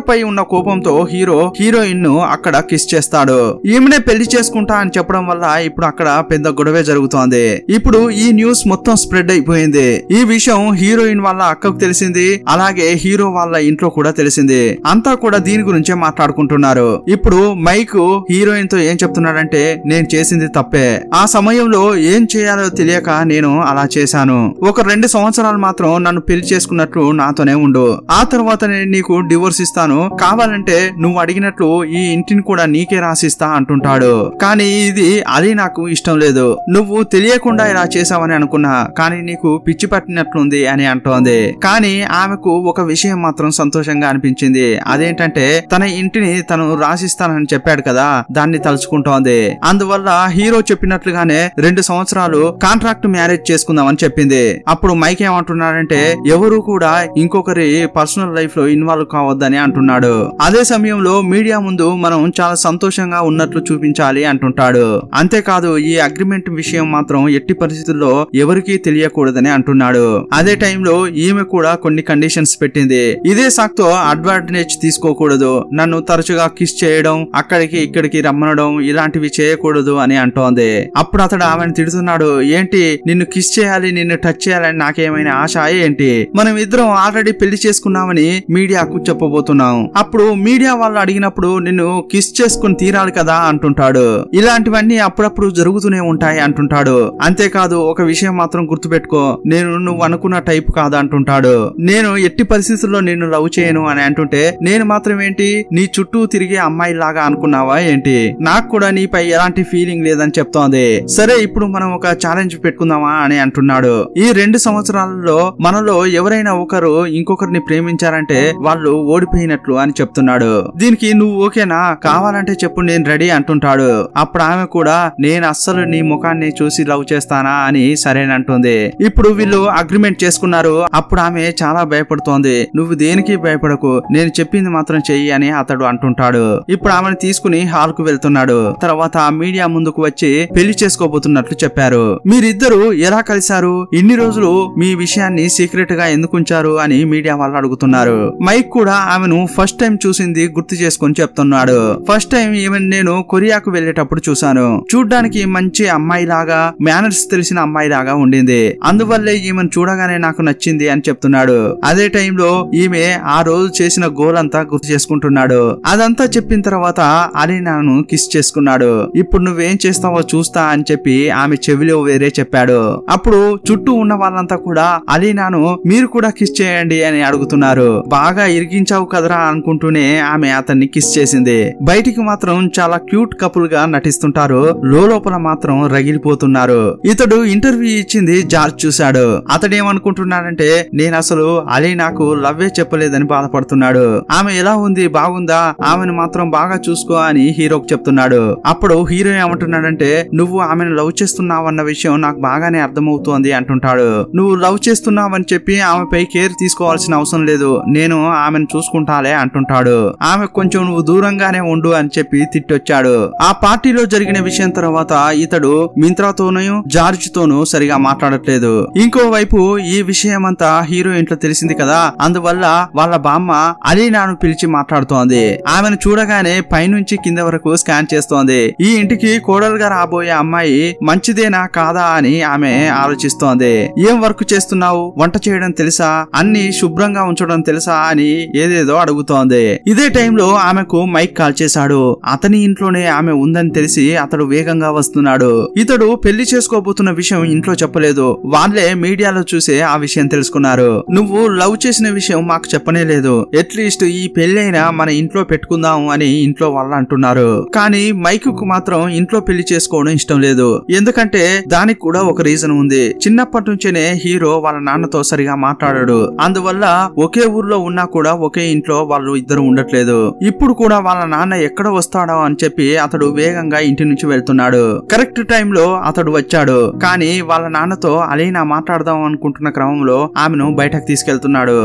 పై ఉన్న కోపంతో హీరో హీరోయిన్ ను అక్కడ కిస్ చేస్తాడు ఈమెనే పెళ్లి చేసుకుంటా అని చెప్పడం వల్ల ఇప్పుడు అక్కడ పెద్ద గొడవే జరుగుతోంది ఇప్పుడు ఈ న్యూస్ మొత్తం స్ప్రెడ్ అయిపోయింది ఈ విషయం హీరోయిన్ వాళ్ళ అక్కకు తెలిసింది అలాగే హీరో వాళ్ళ ఇంట్లో కూడా తెలిసింది అంతా కూడా దీని గురించే మాట్లాడుకుంటున్నారు ఇప్పుడు మైక్ హీరోయిన్ తో ఏం చెప్తున్నాడంటే నేను చేసింది తప్పే ఆ సమయంలో ఏం చేయాలో తెలియక నేను అలా చేసి చేశాను ఒక రెండు సంవత్సరాలు మాత్రం నన్ను పెళ్లి చేసుకున్నట్లు నాతోనే ఉండు ఆ తర్వాత నేను నీకు డివోర్స్ ఇస్తాను కావాలంటే నువ్వు అడిగినట్లు ఈ ఇంటిని కూడా నీకే రాసిస్తా అంటుంటాడు కానీ ఇది అది నాకు ఇష్టం లేదు నువ్వు తెలియకుండా ఇలా చేసావని అనుకున్నా కానీ నీకు పిచ్చి పట్టినట్లుంది అని అంటోంది కానీ ఆమెకు ఒక విషయం మాత్రం సంతోషంగా అనిపించింది అదేంటంటే తన ఇంటిని తను రాసిస్తానని చెప్పాడు కదా దాన్ని తలుచుకుంటోంది అందువల్ల హీరో చెప్పినట్లుగానే రెండు సంవత్సరాలు కాంట్రాక్ట్ మ్యారేజ్ చేసుకుందామని చెప్పింది అప్పుడు మైక్ ఏమంటున్నాడంటే ఎవరు కూడా ఇంకొకరి పర్సనల్ లైఫ్ లో ఇన్వాల్వ్ కావద్దని అంటున్నాడు అదే సమయంలో మీడియా ముందు మనం చాలా సంతోషంగా ఉన్నట్లు చూపించాలి అంటుంటాడు అంతేకాదు ఈ అగ్రిమెంట్ విషయం మాత్రం ఎట్టి పరిస్థితుల్లో ఎవరికీ తెలియకూడదని అంటున్నాడు అదే టైంలో ఈమె కూడా కొన్ని కండిషన్స్ పెట్టింది ఇదే సాక్తో అడ్వాంటేజ్ తీసుకోకూడదు నన్ను తరచుగా కిస్ చేయడం అక్కడికి ఇక్కడికి రమ్మనడం ఇలాంటివి చేయకూడదు అని అంటోంది అప్పుడు అతడు ఆమెను తిడుతున్నాడు ఏంటి నిన్ను కిస్ చేయాలి మరి నిన్ను టచ్ చేయాలని నాకేమైనా ఆశ ఏంటి మనం ఇద్దరం ఆల్రెడీ పెళ్లి చేసుకున్నామని మీడియాకు చెప్పబోతున్నాం అప్పుడు మీడియా వాళ్ళు అడిగినప్పుడు నిన్ను కిస్ చేసుకుని తీరాలి కదా అంటుంటాడు ఇలాంటివన్నీ అప్పుడప్పుడు జరుగుతూనే ఉంటాయి అంటుంటాడు అంతేకాదు ఒక విషయం మాత్రం గుర్తుపెట్టుకో నేను నువ్వు అనుకున్న టైప్ కాదు అంటుంటాడు నేను ఎట్టి పరిస్థితుల్లో నిన్ను లవ్ చేయను అని అంటుంటే నేను మాత్రం ఏంటి నీ చుట్టూ తిరిగే అమ్మాయి లాగా అనుకున్నావా ఏంటి నాకు కూడా నీపై ఎలాంటి ఫీలింగ్ లేదని చెప్తోంది సరే ఇప్పుడు మనం ఒక ఛాలెంజ్ పెట్టుకుందామా అని అంటున్నాడు చెప్తున్నాడు ఈ రెండు సంవత్సరాలలో మనలో ఎవరైనా ఒకరు ఇంకొకరిని ప్రేమించారంటే వాళ్ళు ఓడిపోయినట్లు అని చెప్తున్నాడు దీనికి నువ్వు ఓకేనా కావాలంటే చెప్పు నేను రెడీ అంటుంటాడు అప్పుడు ఆమె కూడా నేను అస్సలు నీ ముఖాన్ని చూసి లవ్ చేస్తానా అని సరేనంటుంది ఇప్పుడు వీళ్ళు అగ్రిమెంట్ చేసుకున్నారు అప్పుడు ఆమె చాలా భయపడుతోంది నువ్వు దేనికి భయపడకు నేను చెప్పింది మాత్రం చెయ్యి అని అతడు అంటుంటాడు ఇప్పుడు ఆమెను తీసుకుని హాల్ కు వెళ్తున్నాడు తర్వాత మీడియా ముందుకు వచ్చి పెళ్లి చేసుకోబోతున్నట్లు చెప్పారు మీరిద్దరు ఎలా కలిశారు చేశారు ఇన్ని రోజులు మీ విషయాన్ని సీక్రెట్ గా ఎందుకు ఉంచారు అని మీడియా వాళ్ళు అడుగుతున్నారు మైక్ కూడా ఆమెను ఫస్ట్ టైం చూసింది గుర్తు చేసుకుని చెప్తున్నాడు ఫస్ట్ టైం ఈవెన్ నేను కొరియాకు వెళ్ళేటప్పుడు చూశాను చూడ్డానికి మంచి అమ్మాయి లాగా మేనర్స్ తెలిసిన అమ్మాయి లాగా ఉండింది అందువల్లే ఈమెను చూడగానే నాకు నచ్చింది అని చెప్తున్నాడు అదే టైంలో ఈమె ఆ రోజు చేసిన గోల్ అంతా గుర్తు చేసుకుంటున్నాడు అదంతా చెప్పిన తర్వాత అలీనాను కిస్ చేసుకున్నాడు ఇప్పుడు నువ్వేం చేస్తావో చూస్తా అని చెప్పి ఆమె చెవిలో వేరే చెప్పాడు అప్పుడు చుట్టూ ఉన్న వాళ్ళంతా కూడా అలీనాను మీరు కూడా కిస్ చేయండి అని అడుగుతున్నారు బాగా ఇరిగించావు కదరా అనుకుంటూనే ఆమె అతన్ని కిస్ చేసింది బయటికి మాత్రం చాలా క్యూట్ కపుల్ గా నటిస్తుంటారు లోపల మాత్రం రగిలిపోతున్నారు ఇతడు ఇంటర్వ్యూ ఇచ్చింది జార్జ్ చూశాడు అతడేమనుకుంటున్నాడంటే నేను అసలు అలీ నాకు లవ్వే చెప్పలేదని బాధపడుతున్నాడు ఆమె ఎలా ఉంది బాగుందా ఆమెను మాత్రం బాగా చూసుకో అని హీరోకు చెప్తున్నాడు అప్పుడు హీరో ఏమంటున్నాడంటే నువ్వు ఆమెను లవ్ చేస్తున్నావన్న విషయం నాకు బాగానే అర్థమవుతోంది అంటుంటాడు నువ్వు లవ్ చేస్తున్నావని చెప్పి ఆమెపై కేర్ తీసుకోవాల్సిన అవసరం లేదు నేను ఆమెను చూసుకుంటాలే అంటుంటాడు ఆమె కొంచెం నువ్వు దూరంగానే ఉండు అని చెప్పి తిట్టొచ్చాడు ఆ పార్టీలో జరిగిన విషయం తర్వాత ఇతడు మింత్రాతోనూ జార్జ్ తోనూ సరిగా మాట్లాడట్లేదు ఇంకోవైపు ఈ విషయం అంతా హీరో ఇంట్లో తెలిసింది కదా అందువల్ల వాళ్ళ బామ్మ అలీనాను పిలిచి మాట్లాడుతోంది ఆమెను చూడగానే పైనుంచి కింద వరకు స్కాన్ చేస్తోంది ఈ ఇంటికి కోడలుగా రాబోయే అమ్మాయి మంచిదేనా కాదా అని ఆమె ఆలోచిస్తుంది ప్రశ్నిస్తోంది ఏం వర్క్ చేస్తున్నావు వంట చేయడం తెలుసా అన్ని శుభ్రంగా ఉంచడం తెలుసా అని ఏదేదో అడుగుతోంది ఇదే టైంలో ఆమెకు మైక్ కాల్ చేశాడు అతని ఇంట్లోనే ఆమె ఉందని తెలిసి అతడు వేగంగా వస్తున్నాడు ఇతడు పెళ్లి చేసుకోబోతున్న విషయం ఇంట్లో చెప్పలేదు వాళ్లే మీడియాలో చూసే ఆ విషయం తెలుసుకున్నారు నువ్వు లవ్ చేసిన విషయం మాకు చెప్పనే లేదు అట్లీస్ట్ ఈ పెళ్ళైనా మన ఇంట్లో పెట్టుకుందాం అని ఇంట్లో వాళ్ళు అంటున్నారు కానీ మైక్ కు మాత్రం ఇంట్లో పెళ్లి చేసుకోవడం ఇష్టం లేదు ఎందుకంటే దానికి కూడా ఒక రీజన్ ఉంది చిన్నప్పటి నుంచేనే హీరో వాళ్ళ నాన్నతో సరిగా మాట్లాడాడు అందువల్ల ఒకే ఊర్లో ఉన్నా కూడా ఒకే ఇంట్లో వాళ్ళు ఇద్దరు ఉండట్లేదు ఇప్పుడు కూడా వాళ్ళ నాన్న ఎక్కడ వస్తాడో అని చెప్పి అతడు వేగంగా ఇంటి నుంచి వెళ్తున్నాడు కరెక్ట్ టైంలో అతడు వచ్చాడు కానీ వాళ్ళ నాన్నతో అలీనా మాట్లాడదాం అనుకుంటున్న క్రమంలో ఆమెను బయటకు తీసుకెళ్తున్నాడు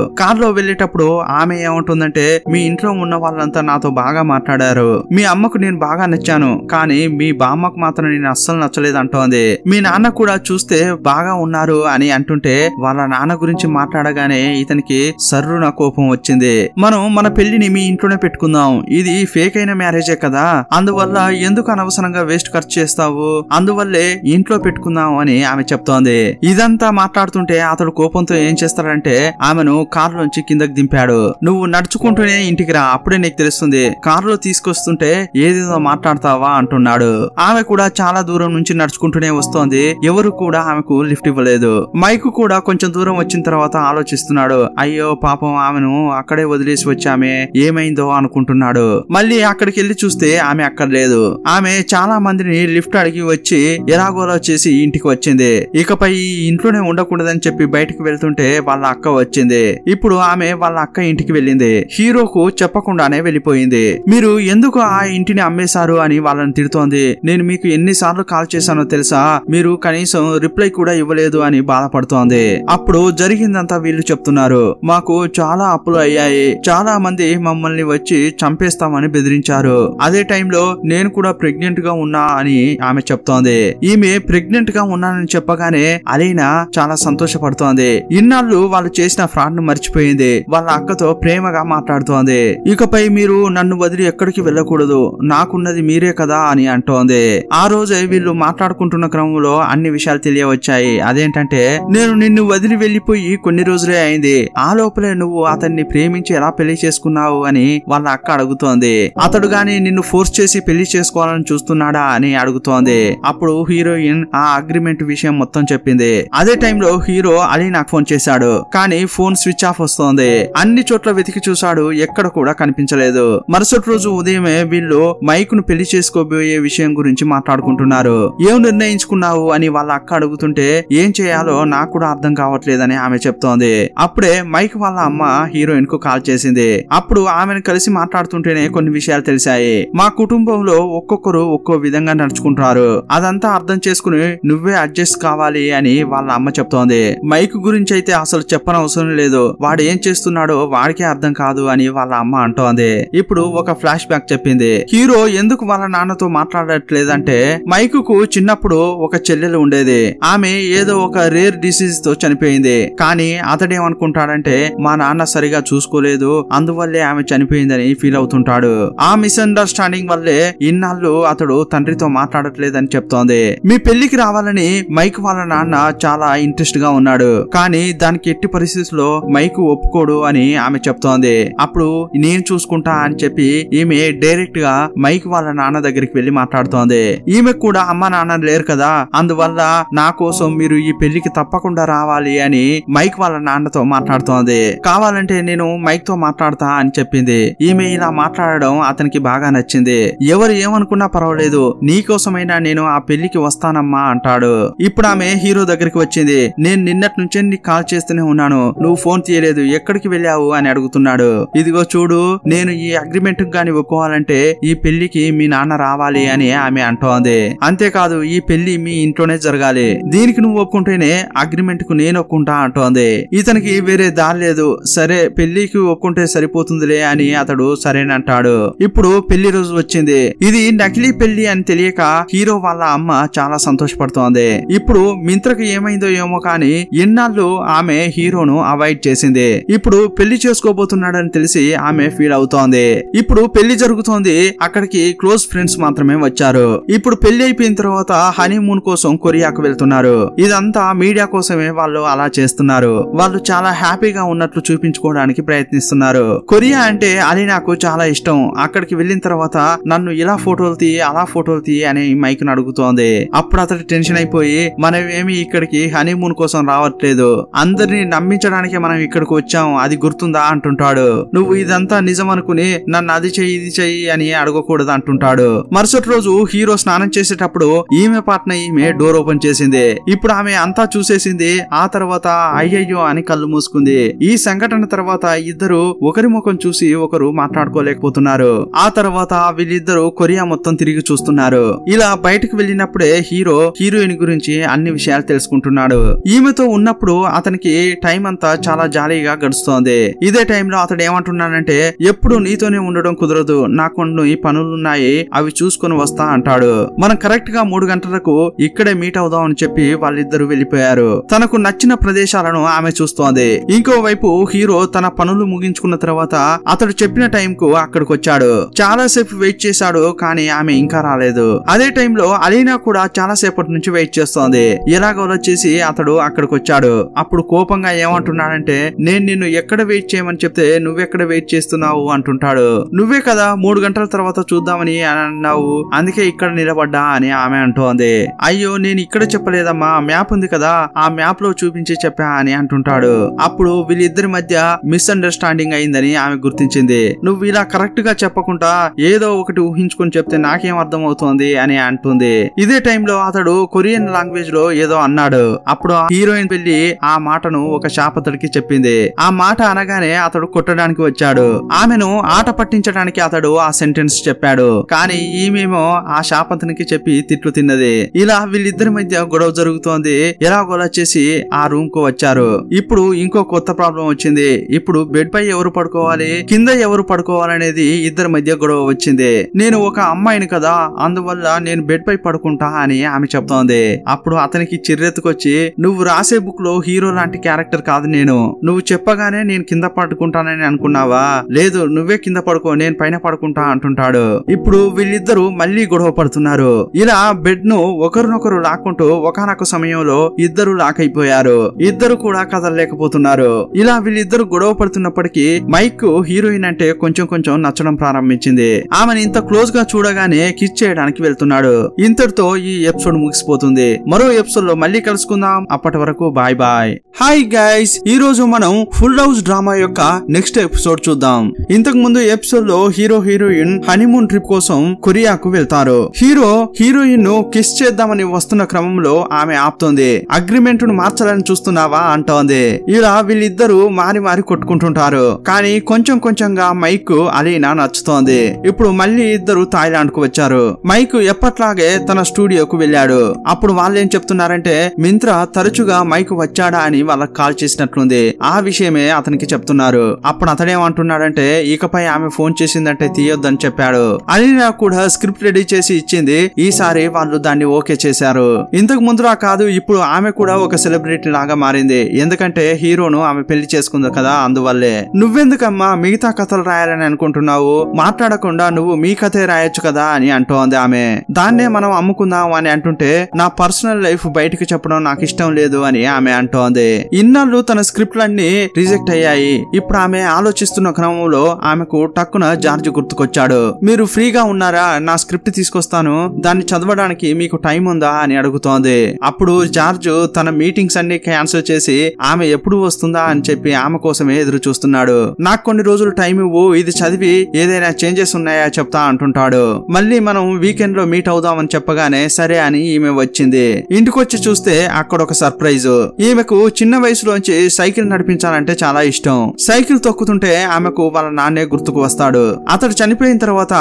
లో వెళ్లేటప్పుడు ఆమె ఏమంటుందంటే మీ ఇంట్లో ఉన్న వాళ్ళంతా నాతో బాగా మాట్లాడారు మీ అమ్మకు నేను బాగా నచ్చాను కానీ మీ బామ్మకు మాత్రం నేను అస్సలు నచ్చలేదు అంటోంది మీ నాన్న కూడా చూస్తే బాగా బాగా ఉన్నారు అని అంటుంటే వాళ్ళ నాన్న గురించి మాట్లాడగానే ఇతనికి సర్రున కోపం వచ్చింది మనం మన పెళ్లిని మీ ఇంట్లోనే పెట్టుకుందాం ఇది ఫేక్ అయిన మ్యారేజే కదా అందువల్ల ఎందుకు అనవసరంగా వేస్ట్ ఖర్చు చేస్తావు అందువల్లే ఇంట్లో పెట్టుకుందాం అని ఆమె చెప్తోంది ఇదంతా మాట్లాడుతుంటే అతడు కోపంతో ఏం చేస్తాడంటే ఆమెను కారులోంచి కిందకి దింపాడు నువ్వు నడుచుకుంటూనే ఇంటికి రా అప్పుడే నీకు తెలుస్తుంది కారులో తీసుకొస్తుంటే ఏదేదో మాట్లాడతావా అంటున్నాడు ఆమె కూడా చాలా దూరం నుంచి నడుచుకుంటూనే వస్తోంది ఎవరు కూడా ఆమెకు లిఫ్ట్ ఇవ్వలేదు మైక్ కూడా కొంచెం దూరం వచ్చిన తర్వాత ఆలోచిస్తున్నాడు అయ్యో పాపం ఆమెను అక్కడే వదిలేసి వచ్చామే ఏమైందో అనుకుంటున్నాడు మళ్ళీ అక్కడికి వెళ్లి చూస్తే ఆమె అక్కడ లేదు ఆమె చాలా మందిని లిఫ్ట్ అడిగి వచ్చి ఎలాగోలా చేసి ఇంటికి వచ్చింది ఇకపై ఇంట్లోనే ఉండకూడదని చెప్పి బయటకు వెళ్తుంటే వాళ్ళ అక్క వచ్చింది ఇప్పుడు ఆమె వాళ్ళ అక్క ఇంటికి వెళ్ళింది హీరోకు చెప్పకుండానే వెళ్ళిపోయింది మీరు ఎందుకు ఆ ఇంటిని అమ్మేశారు అని వాళ్ళని తిడుతోంది నేను మీకు ఎన్నిసార్లు కాల్ చేశానో తెలుసా మీరు కనీసం రిప్లై కూడా ఇవ్వలేదు అని బాధపడుతోంది అప్పుడు జరిగిందంతా వీళ్ళు చెప్తున్నారు మాకు చాలా అప్పులు అయ్యాయి చాలా మంది మమ్మల్ని వచ్చి చంపేస్తామని బెదిరించారు అదే టైంలో నేను కూడా ప్రెగ్నెంట్ గా ఉన్నా అని ఆమె చెప్తోంది ఈమె ప్రెగ్నెంట్ గా ఉన్నానని చెప్పగానే అలీనా చాలా సంతోషపడుతోంది ఇన్నాళ్ళు వాళ్ళు చేసిన ఫ్రాడ్ ను మర్చిపోయింది వాళ్ళ అక్కతో ప్రేమగా మాట్లాడుతోంది ఇకపై మీరు నన్ను వదిలి ఎక్కడికి వెళ్ళకూడదు నాకున్నది మీరే కదా అని అంటోంది ఆ రోజే వీళ్ళు మాట్లాడుకుంటున్న క్రమంలో అన్ని విషయాలు తెలియవచ్చాయి అదేంటంటే నేను నిన్ను వదిలి వెళ్లిపోయి కొన్ని రోజులే అయింది ఆ లోపలే నువ్వు అతన్ని ప్రేమించి ఎలా పెళ్లి చేసుకున్నావు అని వాళ్ళ అక్క అడుగుతోంది అతడు గాని నిన్ను ఫోర్స్ చేసి పెళ్లి చేసుకోవాలని చూస్తున్నాడా అని అడుగుతోంది అప్పుడు హీరోయిన్ ఆ అగ్రిమెంట్ విషయం మొత్తం చెప్పింది అదే టైంలో హీరో అలీ నాకు ఫోన్ చేశాడు కానీ ఫోన్ స్విచ్ ఆఫ్ వస్తోంది అన్ని చోట్ల వెతికి చూశాడు ఎక్కడ కూడా కనిపించలేదు మరుసటి రోజు ఉదయమే వీళ్ళు మైక్ ను పెళ్లి చేసుకోబోయే విషయం గురించి మాట్లాడుకుంటున్నారు ఏం నిర్ణయించుకున్నావు అని వాళ్ళ అక్క అడుగుతుంటే ఏం చేయాలో నాకు కూడా అర్థం కావట్లేదని ఆమె చెప్తోంది అప్పుడే మైక్ వాళ్ళ అమ్మ హీరోయిన్ కు కాల్ చేసింది అప్పుడు ఆమెను కలిసి మాట్లాడుతుంటేనే కొన్ని విషయాలు తెలిసాయి మా కుటుంబంలో ఒక్కొక్కరు ఒక్కో విధంగా నడుచుకుంటారు అదంతా అర్థం చేసుకుని నువ్వే అడ్జస్ట్ కావాలి అని వాళ్ళ అమ్మ చెప్తోంది మైక్ గురించి అయితే అసలు చెప్పనవసరం లేదు వాడు ఏం చేస్తున్నాడో వాడికే అర్థం కాదు అని వాళ్ళ అమ్మ అంటోంది ఇప్పుడు ఒక ఫ్లాష్ బ్యాక్ చెప్పింది హీరో ఎందుకు వాళ్ళ నాన్నతో మాట్లాడట్లేదంటే మైక్ కు చిన్నప్పుడు ఒక చెల్లెలు ఉండేది ఆమె ఏదో ఒక రేర్ డిసీజ్ తో చనిపోయింది కానీ అతడేమనుకుంటాడంటే మా నాన్న సరిగా చూసుకోలేదు అందువల్లే ఆమె చనిపోయిందని ఫీల్ అవుతుంటాడు ఆ మిస్అండర్స్టాండింగ్ వల్లే ఇన్నాళ్ళు అతడు తండ్రితో మాట్లాడట్లేదని చెప్తోంది మీ పెళ్లికి రావాలని మైక్ వాళ్ళ నాన్న చాలా ఇంట్రెస్ట్ గా ఉన్నాడు కానీ దానికి ఎట్టి పరిస్థితుల్లో మైక్ ఒప్పుకోడు అని ఆమె చెప్తోంది అప్పుడు నేను చూసుకుంటా అని చెప్పి ఈమె డైరెక్ట్ గా మైక్ వాళ్ళ నాన్న దగ్గరికి వెళ్లి మాట్లాడుతోంది ఈమె కూడా అమ్మ నాన్న లేరు కదా అందువల్ల నా కోసం మీరు ఈ పెళ్లికి తప్పకుండా రావాలి అని మైక్ వాళ్ళ నాన్నతో మాట్లాడుతోంది కావాలంటే నేను మైక్ తో మాట్లాడతా అని చెప్పింది ఈమె ఇలా మాట్లాడడం అతనికి బాగా నచ్చింది ఎవరు ఏమనుకున్నా పర్వాలేదు నీకోసమైనా నేను ఆ పెళ్లికి వస్తానమ్మా అంటాడు ఇప్పుడు ఆమె హీరో దగ్గరికి వచ్చింది నేను నిన్నటి నుంచే నీకు కాల్ చేస్తూనే ఉన్నాను నువ్వు ఫోన్ తీయలేదు ఎక్కడికి వెళ్ళావు అని అడుగుతున్నాడు ఇదిగో చూడు నేను ఈ అగ్రిమెంట్ గాని ఒప్పుకోవాలంటే ఈ పెళ్లికి మీ నాన్న రావాలి అని ఆమె అంటోంది అంతేకాదు ఈ పెళ్లి మీ ఇంట్లోనే జరగాలి దీనికి నువ్వు ఒప్పుకుంటేనే అగ్రిమెంట్ కు నేను ఒప్పుకుంటా అంటోంది ఇతనికి వేరే దారి లేదు సరే పెళ్లికి ఒప్పుకుంటే సరిపోతుందిలే అని అతడు సరేనంటాడు ఇప్పుడు పెళ్లి రోజు వచ్చింది ఇది నకిలీ పెళ్లి అని తెలియక హీరో వాళ్ళ అమ్మ చాలా సంతోషపడుతోంది ఇప్పుడు మింత్రకు ఏమైందో ఏమో కానీ ఎన్నాళ్ళు ఆమె హీరోను అవాయిడ్ చేసింది ఇప్పుడు పెళ్లి చేసుకోబోతున్నాడని తెలిసి ఆమె ఫీల్ అవుతోంది ఇప్పుడు పెళ్లి జరుగుతోంది అక్కడికి క్లోజ్ ఫ్రెండ్స్ మాత్రమే వచ్చారు ఇప్పుడు పెళ్లి అయిపోయిన తర్వాత హనీమూన్ కోసం కొరియాకు వెళ్తున్నారు ఇదంతా మీడియా కోసమే వాళ్ళు అలా చేస్తున్నారు వాళ్ళు చాలా హ్యాపీగా ఉన్నట్లు చూపించుకోవడానికి ప్రయత్నిస్తున్నారు కొరియా అంటే అది నాకు చాలా ఇష్టం అక్కడికి వెళ్ళిన తర్వాత నన్ను ఇలా ఫోటోలు తీ అలా ఫోటోలు తీ అని మైక్ అడుగుతోంది అప్పుడు అతడి టెన్షన్ అయిపోయి మనం ఏమి ఇక్కడికి హనీమూన్ కోసం రావట్లేదు అందరినీ నమ్మించడానికి మనం ఇక్కడికి వచ్చాం అది గుర్తుందా అంటుంటాడు నువ్వు ఇదంతా నిజం అనుకుని నన్ను అది చెయ్యి ఇది చెయ్యి అని అడగకూడదు అంటుంటాడు మరుసటి రోజు హీరో స్నానం చేసేటప్పుడు ఈమె పాట్న ఈమె డోర్ ఓపెన్ చేసింది ఇప్పుడు ఇప్పుడు ఆమె అంతా చూసేసింది ఆ తర్వాత అయ్యయ్యో అని కళ్ళు మూసుకుంది ఈ సంఘటన తర్వాత ఇద్దరు ఒకరి ముఖం చూసి ఒకరు మాట్లాడుకోలేకపోతున్నారు ఆ తర్వాత వీళ్ళిద్దరు కొరియా మొత్తం తిరిగి చూస్తున్నారు ఇలా బయటకు వెళ్ళినప్పుడే హీరో హీరోయిన్ గురించి అన్ని విషయాలు తెలుసుకుంటున్నాడు ఈమెతో ఉన్నప్పుడు అతనికి టైం అంతా చాలా జాలీగా గడుస్తోంది ఇదే టైంలో అతడు ఏమంటున్నాడంటే ఎప్పుడు నీతోనే ఉండడం కుదరదు నాకు కొన్ని పనులున్నాయి అవి చూసుకొని వస్తా అంటాడు మనం కరెక్ట్ గా మూడు గంటలకు ఇక్కడే మీట్ అవుదాం అని చెప్పి వాళ్ళ వాళ్ళిద్దరూ వెళ్లిపోయారు తనకు నచ్చిన ప్రదేశాలను ఆమె చూస్తోంది ఇంకోవైపు హీరో తన పనులు ముగించుకున్న తర్వాత అతడు చెప్పిన టైం కు అక్కడికి వచ్చాడు చాలా సేపు వెయిట్ చేశాడు కానీ ఆమె ఇంకా రాలేదు అదే టైంలో అలీనా కూడా చాలా సేపటి నుంచి వెయిట్ చేస్తోంది ఎలాగోలో చేసి అతడు అక్కడికి వచ్చాడు అప్పుడు కోపంగా ఏమంటున్నాడంటే నేను నిన్ను ఎక్కడ వెయిట్ చేయమని చెప్తే నువ్వెక్కడ వెయిట్ చేస్తున్నావు అంటుంటాడు నువ్వే కదా మూడు గంటల తర్వాత చూద్దామని అన్నావు అందుకే ఇక్కడ నిలబడ్డా అని ఆమె అంటోంది అయ్యో నేను ఇక్కడ చెప్పలేదమ్మా మ్యాప్ ఉంది కదా ఆ మ్యాప్ లో చూపించి చెప్పా అని అంటుంటాడు అప్పుడు వీళ్ళిద్దరి మధ్య మిస్అండర్స్టాండింగ్ అయిందని ఆమె గుర్తించింది నువ్వు ఇలా కరెక్ట్ గా చెప్పకుండా ఏదో ఒకటి ఊహించుకుని చెప్తే నాకేం అర్థం అవుతుంది అని అంటుంది ఇదే టైంలో అతడు కొరియన్ లాంగ్వేజ్ లో ఏదో అన్నాడు అప్పుడు హీరోయిన్ పెళ్లి ఆ మాటను ఒక శాపతడికి చెప్పింది ఆ మాట అనగానే అతడు కొట్టడానికి వచ్చాడు ఆమెను ఆట పట్టించడానికి అతడు ఆ సెంటెన్స్ చెప్పాడు కానీ ఈమెమో ఆ శాపతనికి చెప్పి తిట్లు తిన్నది ఇలా వీళ్ళిద్దరి మధ్య గొడవ జరుగుతోంది ఉంది ఎలాగోలా చేసి ఆ రూమ్ కు వచ్చారు ఇప్పుడు ఇంకో కొత్త ప్రాబ్లం వచ్చింది ఇప్పుడు బెడ్ పై ఎవరు పడుకోవాలి కింద ఎవరు పడుకోవాలనేది ఇద్దరి మధ్య గొడవ వచ్చింది నేను ఒక అమ్మాయిని కదా అందువల్ల నేను బెడ్ పై పడుకుంటా అని ఆమె చెప్తోంది అప్పుడు అతనికి చిర్రెత్తుకొచ్చి నువ్వు రాసే బుక్ లో హీరో లాంటి క్యారెక్టర్ కాదు నేను నువ్వు చెప్పగానే నేను కింద పడుకుంటానని అనుకున్నావా లేదు నువ్వే కింద పడుకో నేను పైన పడుకుంటా అంటుంటాడు ఇప్పుడు వీళ్ళిద్దరూ మళ్ళీ గొడవ పడుతున్నారు ఇలా బెడ్ ను ఒకరినొకరు లాక్కుంటూ ఒకనొక సమయం సమయంలో ఇద్దరు లాక్ అయిపోయారు ఇద్దరు కూడా కదలలేకపోతున్నారు ఇలా వీళ్ళిద్దరు గొడవ పడుతున్నప్పటికీ మైక్ హీరోయిన్ అంటే కొంచెం కొంచెం నచ్చడం ప్రారంభించింది ఆమెను ఇంత క్లోజ్ గా చూడగానే కిచ్ చేయడానికి వెళ్తున్నాడు ఇంతటితో ఈ ఎపిసోడ్ ముగిసిపోతుంది మరో ఎపిసోడ్ లో మళ్ళీ కలుసుకుందాం అప్పటి వరకు బాయ్ బాయ్ హాయ్ గైస్ ఈ రోజు మనం ఫుల్ హౌస్ డ్రామా యొక్క నెక్స్ట్ ఎపిసోడ్ చూద్దాం ఇంతకు ముందు ఎపిసోడ్ లో హీరో హీరోయిన్ హనీమూన్ ట్రిప్ కోసం కొరియాకు వెళ్తారు హీరో హీరోయిన్ ను కిస్ చేద్దామని వస్తున్న క్రమంలో ఆమె ఆపుతోంది అగ్రిమెంట్ ను మార్చాలని చూస్తున్నావా అంటోంది ఇలా వీళ్ళిద్దరూ మారి మారి కొట్టుకుంటుంటారు కానీ కొంచెం కొంచెంగా మైక్ అలీనా నచ్చుతోంది ఇప్పుడు మళ్ళీ ఇద్దరు థాయిలాండ్ కు వచ్చారు మైక్ ఎప్పట్లాగే తన స్టూడియోకు వెళ్ళాడు అప్పుడు వాళ్ళేం చెప్తున్నారంటే మింత్ర తరచుగా మైక్ వచ్చాడా అని వాళ్ళకి కాల్ చేసినట్లుంది ఆ విషయమే అతనికి చెప్తున్నారు అప్పుడు అతడేమంటున్నాడంటే ఇకపై ఆమె ఫోన్ చేసిందంటే తీయొద్దని చెప్పాడు అలీనా కూడా స్క్రిప్ట్ రెడీ చేసి ఇచ్చింది ఈసారి వాళ్ళు దాన్ని ఓకే చేశారు ఇంతకు ముందు కాదు కాదు ఇప్పుడు ఆమె కూడా ఒక సెలబ్రిటీ లాగా మారింది ఎందుకంటే హీరోను ఆమె పెళ్లి చేసుకుంది కదా అందువల్లే నువ్వెందుకమ్మా మిగతా కథలు రాయాలని అనుకుంటున్నావు మాట్లాడకుండా నువ్వు మీ కథే రాయొచ్చు కదా అని అంటోంది ఆమె దాన్నే మనం అమ్ముకుందాం అని అంటుంటే నా పర్సనల్ లైఫ్ బయటకు చెప్పడం నాకు ఇష్టం లేదు అని ఆమె అంటోంది ఇన్నాళ్ళు తన స్క్రిప్ట్ లన్నీ రిజెక్ట్ అయ్యాయి ఇప్పుడు ఆమె ఆలోచిస్తున్న క్రమంలో ఆమెకు టక్కున జార్జ్ గుర్తుకొచ్చాడు మీరు ఫ్రీగా ఉన్నారా నా స్క్రిప్ట్ తీసుకొస్తాను దాన్ని చదవడానికి మీకు టైం ఉందా అని అడుగుతోంది అప్పుడు అప్పుడు జార్జ్ తన మీటింగ్స్ అన్ని క్యాన్సిల్ చేసి ఆమె ఎప్పుడు వస్తుందా అని చెప్పి ఆమె కోసమే ఎదురు చూస్తున్నాడు నాకు కొన్ని రోజులు టైం ఇవ్వు ఇది చదివి ఏదైనా చేంజెస్ ఉన్నాయా చెప్తా అంటుంటాడు మళ్ళీ మనం వీకెండ్ లో మీట్ అవుదాం అని చెప్పగానే సరే అని ఈమె వచ్చింది ఇంటికొచ్చి చూస్తే అక్కడ ఒక సర్ప్రైజ్ ఈమెకు చిన్న వయసులోంచి సైకిల్ నడిపించాలంటే చాలా ఇష్టం సైకిల్ తొక్కుతుంటే ఆమెకు వాళ్ళ నాన్నే గుర్తుకు వస్తాడు అతడు చనిపోయిన తర్వాత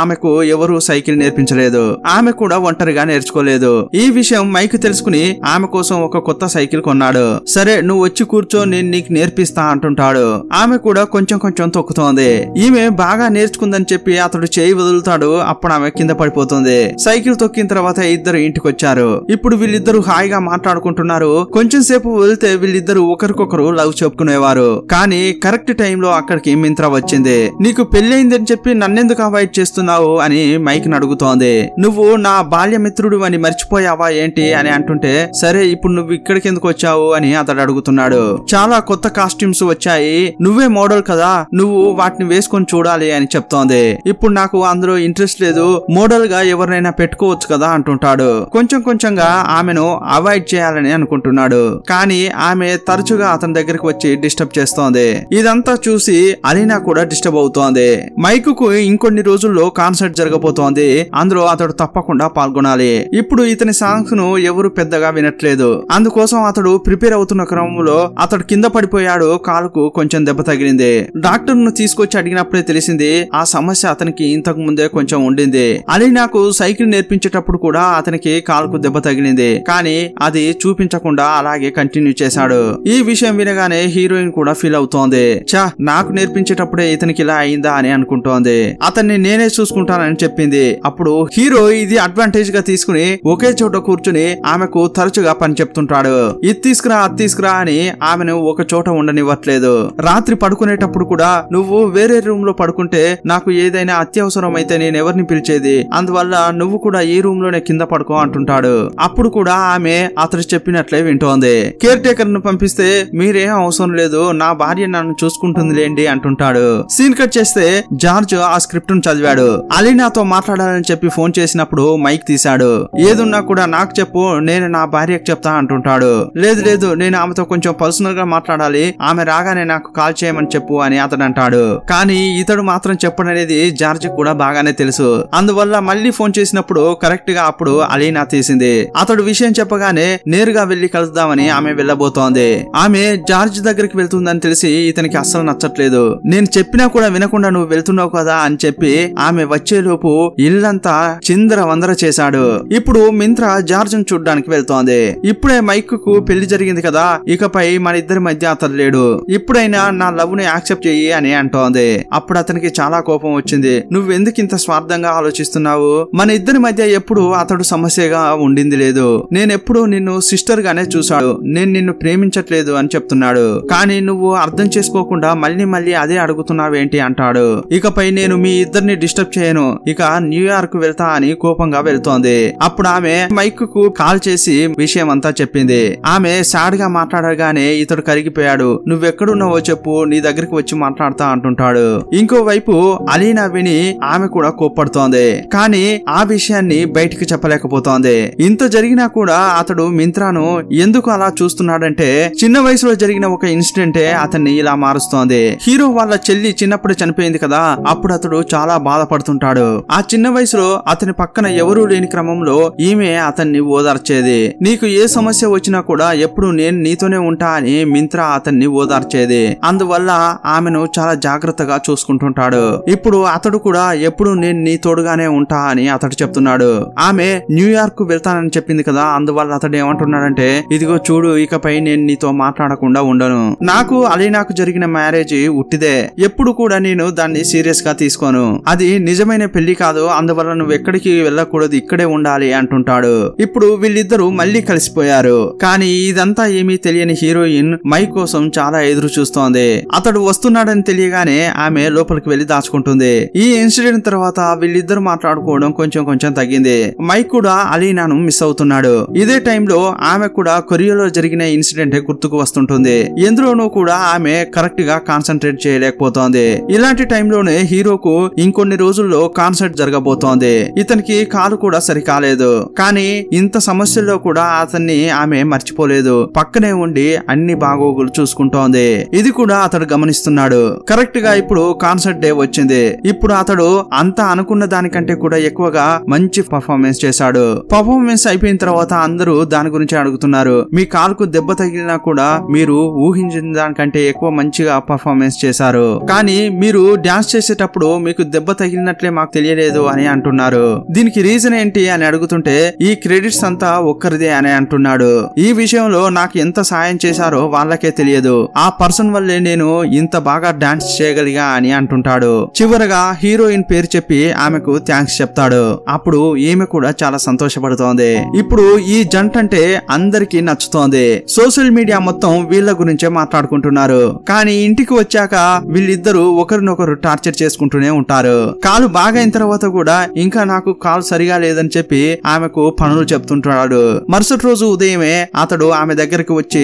ఆమెకు ఎవరు సైకిల్ నేర్పించలేదు ఆమె కూడా ఒంటరిగా నేర్చుకోలేదు ఈ విషయం మైక్ తెలుసుకుని తీసుకుని ఆమె కోసం ఒక కొత్త సైకిల్ కొన్నాడు సరే నువ్వు వచ్చి కూర్చో నేను నీకు నేర్పిస్తా అంటుంటాడు ఆమె కూడా కొంచెం కొంచెం తొక్కుతోంది ఈమె బాగా నేర్చుకుందని చెప్పి అతడు చేయి వదులుతాడు అప్పుడు ఆమె కింద పడిపోతుంది సైకిల్ తొక్కిన తర్వాత ఇద్దరు ఇంటికొచ్చారు ఇప్పుడు వీళ్ళిద్దరు హాయిగా మాట్లాడుకుంటున్నారు కొంచెం సేపు వదిలితే వీళ్ళిద్దరు ఒకరికొకరు లవ్ చెప్పుకునేవారు కానీ కరెక్ట్ లో అక్కడికి మింత్ర వచ్చింది నీకు పెళ్ళయిందని చెప్పి నన్నెందుకు అవాయిడ్ చేస్తున్నావు అని మైక్ అడుగుతోంది నువ్వు నా బాల్యమిత్రుడు అని మర్చిపోయావా ఏంటి అని అంటుంటే ఉంటే సరే ఇప్పుడు నువ్వు ఇక్కడికి ఎందుకు వచ్చావు అని అతడు అడుగుతున్నాడు చాలా కొత్త కాస్ట్యూమ్స్ వచ్చాయి నువ్వే మోడల్ కదా నువ్వు వాటిని వేసుకొని చూడాలి అని చెప్తోంది ఇప్పుడు నాకు అందులో ఇంట్రెస్ట్ లేదు మోడల్ గా ఎవరినైనా పెట్టుకోవచ్చు కదా అంటుంటాడు కొంచెం కొంచెంగా ఆమెను అవాయిడ్ చేయాలని అనుకుంటున్నాడు కానీ ఆమె తరచుగా అతని దగ్గరకు వచ్చి డిస్టర్బ్ చేస్తోంది ఇదంతా చూసి అలీనా కూడా డిస్టర్బ్ అవుతోంది మైక్ కు ఇంకొన్ని రోజుల్లో కాన్సర్ట్ జరగబోతోంది అందులో అతడు తప్పకుండా పాల్గొనాలి ఇప్పుడు ఇతని సాంగ్స్ ను ఎవరు పెద్ద పెద్దగా వినట్లేదు అందుకోసం అతడు ప్రిపేర్ అవుతున్న క్రమంలో అతడు కింద పడిపోయాడు కాలుకు కొంచెం దెబ్బ తగిలింది డాక్టర్ ను తీసుకొచ్చి అడిగినప్పుడే తెలిసింది ఆ సమస్య అతనికి ఇంతకు ముందే కొంచెం ఉండింది అని నాకు సైకిల్ నేర్పించేటప్పుడు కూడా అతనికి కాలుకు దెబ్బ తగిలింది కానీ అది చూపించకుండా అలాగే కంటిన్యూ చేశాడు ఈ విషయం వినగానే హీరోయిన్ కూడా ఫీల్ అవుతోంది చా నాకు నేర్పించేటప్పుడే ఇతనికి ఇలా అయిందా అని అనుకుంటోంది అతన్ని నేనే చూసుకుంటానని చెప్పింది అప్పుడు హీరో ఇది అడ్వాంటేజ్ గా తీసుకుని ఒకే చోట కూర్చుని ఆమెకు తరచుగా పని చెప్తుంటాడు ఇది తీసుకురా అది తీసుకురా అని ఆమెను ఒక చోట ఉండనివ్వట్లేదు రాత్రి పడుకునేటప్పుడు కూడా నువ్వు వేరే రూమ్ లో పడుకుంటే నాకు ఏదైనా అత్యవసరం అయితే నేను ఎవరిని పిలిచేది అందువల్ల నువ్వు కూడా ఈ రూమ్ లోనే కింద పడుకో అంటుంటాడు అప్పుడు కూడా ఆమె అతడు చెప్పినట్లే వింటోంది కేర్ టేకర్ ను పంపిస్తే మీరేం అవసరం లేదు నా భార్య నన్ను చూసుకుంటుంది లేండి అంటుంటాడు సీన్ కట్ చేస్తే జార్జ్ ఆ స్క్రిప్ట్ ను చదివాడు అలీనాతో మాట్లాడాలని చెప్పి ఫోన్ చేసినప్పుడు మైక్ తీశాడు ఏదున్నా కూడా నాకు చెప్పు నేను నా భార్యకు చెప్తా అంటుంటాడు లేదు లేదు నేను ఆమెతో కొంచెం పర్సనల్ గా మాట్లాడాలి ఆమె రాగానే నాకు కాల్ చేయమని చెప్పు అని అతడు అంటాడు కానీ ఇతడు మాత్రం చెప్పడనేది జార్జ్ కూడా బాగానే తెలుసు అందువల్ల మళ్ళీ ఫోన్ చేసినప్పుడు కరెక్ట్ గా అప్పుడు అలీనా తీసింది అతడు విషయం చెప్పగానే నేరుగా వెళ్లి కలుద్దామని ఆమె వెళ్లబోతోంది ఆమె జార్జ్ దగ్గరికి వెళ్తుందని తెలిసి ఇతనికి అస్సలు నచ్చట్లేదు నేను చెప్పినా కూడా వినకుండా నువ్వు వెళ్తున్నావు కదా అని చెప్పి ఆమె వచ్చేలోపు ఇల్లంతా చిందర వందర చేశాడు ఇప్పుడు మింత్ర జార్జ్ చూడ్డానికి వెళ్తాడు వెళ్తోంది ఇప్పుడే మైక్ కు పెళ్లి జరిగింది కదా ఇకపై మన ఇద్దరి మధ్య అతను లేడు ఇప్పుడైనా నా లవ్ ని యాక్సెప్ట్ చెయ్యి అని అంటోంది అప్పుడు అతనికి చాలా కోపం వచ్చింది నువ్వు ఎందుకు ఇంత స్వార్థంగా ఆలోచిస్తున్నావు మన ఇద్దరి మధ్య ఎప్పుడు అతడు సమస్యగా ఉండింది లేదు నేనెప్పుడు నిన్ను సిస్టర్ గానే చూశాడు నేను నిన్ను ప్రేమించట్లేదు అని చెప్తున్నాడు కానీ నువ్వు అర్థం చేసుకోకుండా మళ్ళీ మళ్ళీ అదే అడుగుతున్నావేంటి అంటాడు ఇకపై నేను మీ ఇద్దరిని డిస్టర్బ్ చేయను ఇక న్యూయార్క్ వెళ్తా అని కోపంగా వెళ్తోంది అప్పుడు ఆమె మైక్ కు కాల్ చేసి చేసి విషయం అంతా చెప్పింది ఆమె సాడ్ గా మాట్లాడగానే ఇతడు కరిగిపోయాడు నువ్వెక్కడున్నావో చెప్పు నీ దగ్గరికి వచ్చి మాట్లాడతా అంటుంటాడు ఇంకోవైపు అలీనా విని ఆమె కూడా కోప్పడుతోంది కానీ ఆ విషయాన్ని బయటికి చెప్పలేకపోతోంది ఇంత జరిగినా కూడా అతడు మింత్రాను ఎందుకు అలా చూస్తున్నాడంటే చిన్న వయసులో జరిగిన ఒక ఇన్సిడెంటే అతన్ని ఇలా మారుస్తోంది హీరో వాళ్ళ చెల్లి చిన్నప్పుడు చనిపోయింది కదా అప్పుడు అతడు చాలా బాధపడుతుంటాడు ఆ చిన్న వయసులో అతని పక్కన ఎవరూ లేని క్రమంలో ఈమె అతన్ని ఓదార్చేది చేసేది నీకు ఏ సమస్య వచ్చినా కూడా ఎప్పుడు నేను నీతోనే ఉంటా అని మింత్రా అతన్ని ఓదార్చేది అందువల్ల ఆమెను చాలా జాగ్రత్తగా చూసుకుంటుంటాడు ఇప్పుడు అతడు కూడా ఎప్పుడు నేను నీ తోడుగానే ఉంటా అని అతడు చెప్తున్నాడు ఆమె న్యూయార్క్ కు వెళ్తానని చెప్పింది కదా అందువల్ల అతడు ఏమంటున్నాడంటే ఇదిగో చూడు ఇకపై నేను నీతో మాట్లాడకుండా ఉండను నాకు అలీనాకు జరిగిన మ్యారేజ్ ఉట్టిదే ఎప్పుడు కూడా నేను దాన్ని సీరియస్ గా తీసుకోను అది నిజమైన పెళ్లి కాదు అందువల్ల నువ్వు ఎక్కడికి వెళ్ళకూడదు ఇక్కడే ఉండాలి అంటుంటాడు ఇప్పుడు వీళ్ళిద్దరు ఇద్దరు మళ్లీ కలిసిపోయారు కానీ ఇదంతా ఏమీ తెలియని హీరోయిన్ మైక్ కోసం చాలా ఎదురు చూస్తోంది అతడు వస్తున్నాడని తెలియగానే ఆమె లోపలికి వెళ్లి దాచుకుంటుంది ఈ ఇన్సిడెంట్ తర్వాత వీళ్ళిద్దరు మాట్లాడుకోవడం కొంచెం కొంచెం తగ్గింది మైక్ కూడా అలీనాను మిస్ అవుతున్నాడు ఇదే టైంలో ఆమె కూడా కొరియాలో జరిగిన ఇన్సిడెంట్ గుర్తుకు వస్తుంటుంది ఎందులోనూ కూడా ఆమె కరెక్ట్ గా కాన్సన్ట్రేట్ చేయలేకపోతోంది ఇలాంటి టైంలోనే హీరోకు ఇంకొన్ని రోజుల్లో కాన్సర్ట్ జరగబోతోంది ఇతనికి కాలు కూడా సరికాలేదు కానీ ఇంత సమస్యల్లో ఏదో కూడా అతన్ని ఆమె మర్చిపోలేదు పక్కనే ఉండి అన్ని బాగోగులు చూసుకుంటోంది ఇది కూడా అతడు గమనిస్తున్నాడు కరెక్ట్ గా ఇప్పుడు కాన్సర్ట్ డే వచ్చింది ఇప్పుడు అతడు అంత అనుకున్న దానికంటే కూడా ఎక్కువగా మంచి పర్ఫార్మెన్స్ చేశాడు పర్ఫార్మెన్స్ అయిపోయిన తర్వాత అందరూ దాని గురించి అడుగుతున్నారు మీ కాలుకు దెబ్బ తగిలినా కూడా మీరు ఊహించిన దానికంటే ఎక్కువ మంచిగా పర్ఫార్మెన్స్ చేశారు కానీ మీరు డాన్స్ చేసేటప్పుడు మీకు దెబ్బ తగిలినట్లే మాకు తెలియలేదు అని అంటున్నారు దీనికి రీజన్ ఏంటి అని అడుగుతుంటే ఈ క్రెడిట్స్ అంతా ఒక ఒక్కరిదే అని అంటున్నాడు ఈ విషయంలో నాకు ఎంత సాయం చేశారో వాళ్ళకే తెలియదు ఆ పర్సన్ వల్లే నేను ఇంత బాగా డాన్స్ చేయగలిగా అని అంటుంటాడు చివరగా హీరోయిన్ పేరు చెప్పి ఆమెకు థ్యాంక్స్ చెప్తాడు అప్పుడు ఈమె కూడా చాలా సంతోషపడుతోంది ఇప్పుడు ఈ జంట అంటే అందరికి నచ్చుతోంది సోషల్ మీడియా మొత్తం వీళ్ళ గురించే మాట్లాడుకుంటున్నారు కానీ ఇంటికి వచ్చాక వీళ్ళిద్దరూ ఒకరినొకరు టార్చర్ చేసుకుంటూనే ఉంటారు కాలు బాగా అయిన తర్వాత కూడా ఇంకా నాకు కాలు సరిగా లేదని చెప్పి ఆమెకు పనులు చెప్తుంటాడు మరుసటి రోజు ఉదయమే అతడు ఆమె దగ్గరకు వచ్చి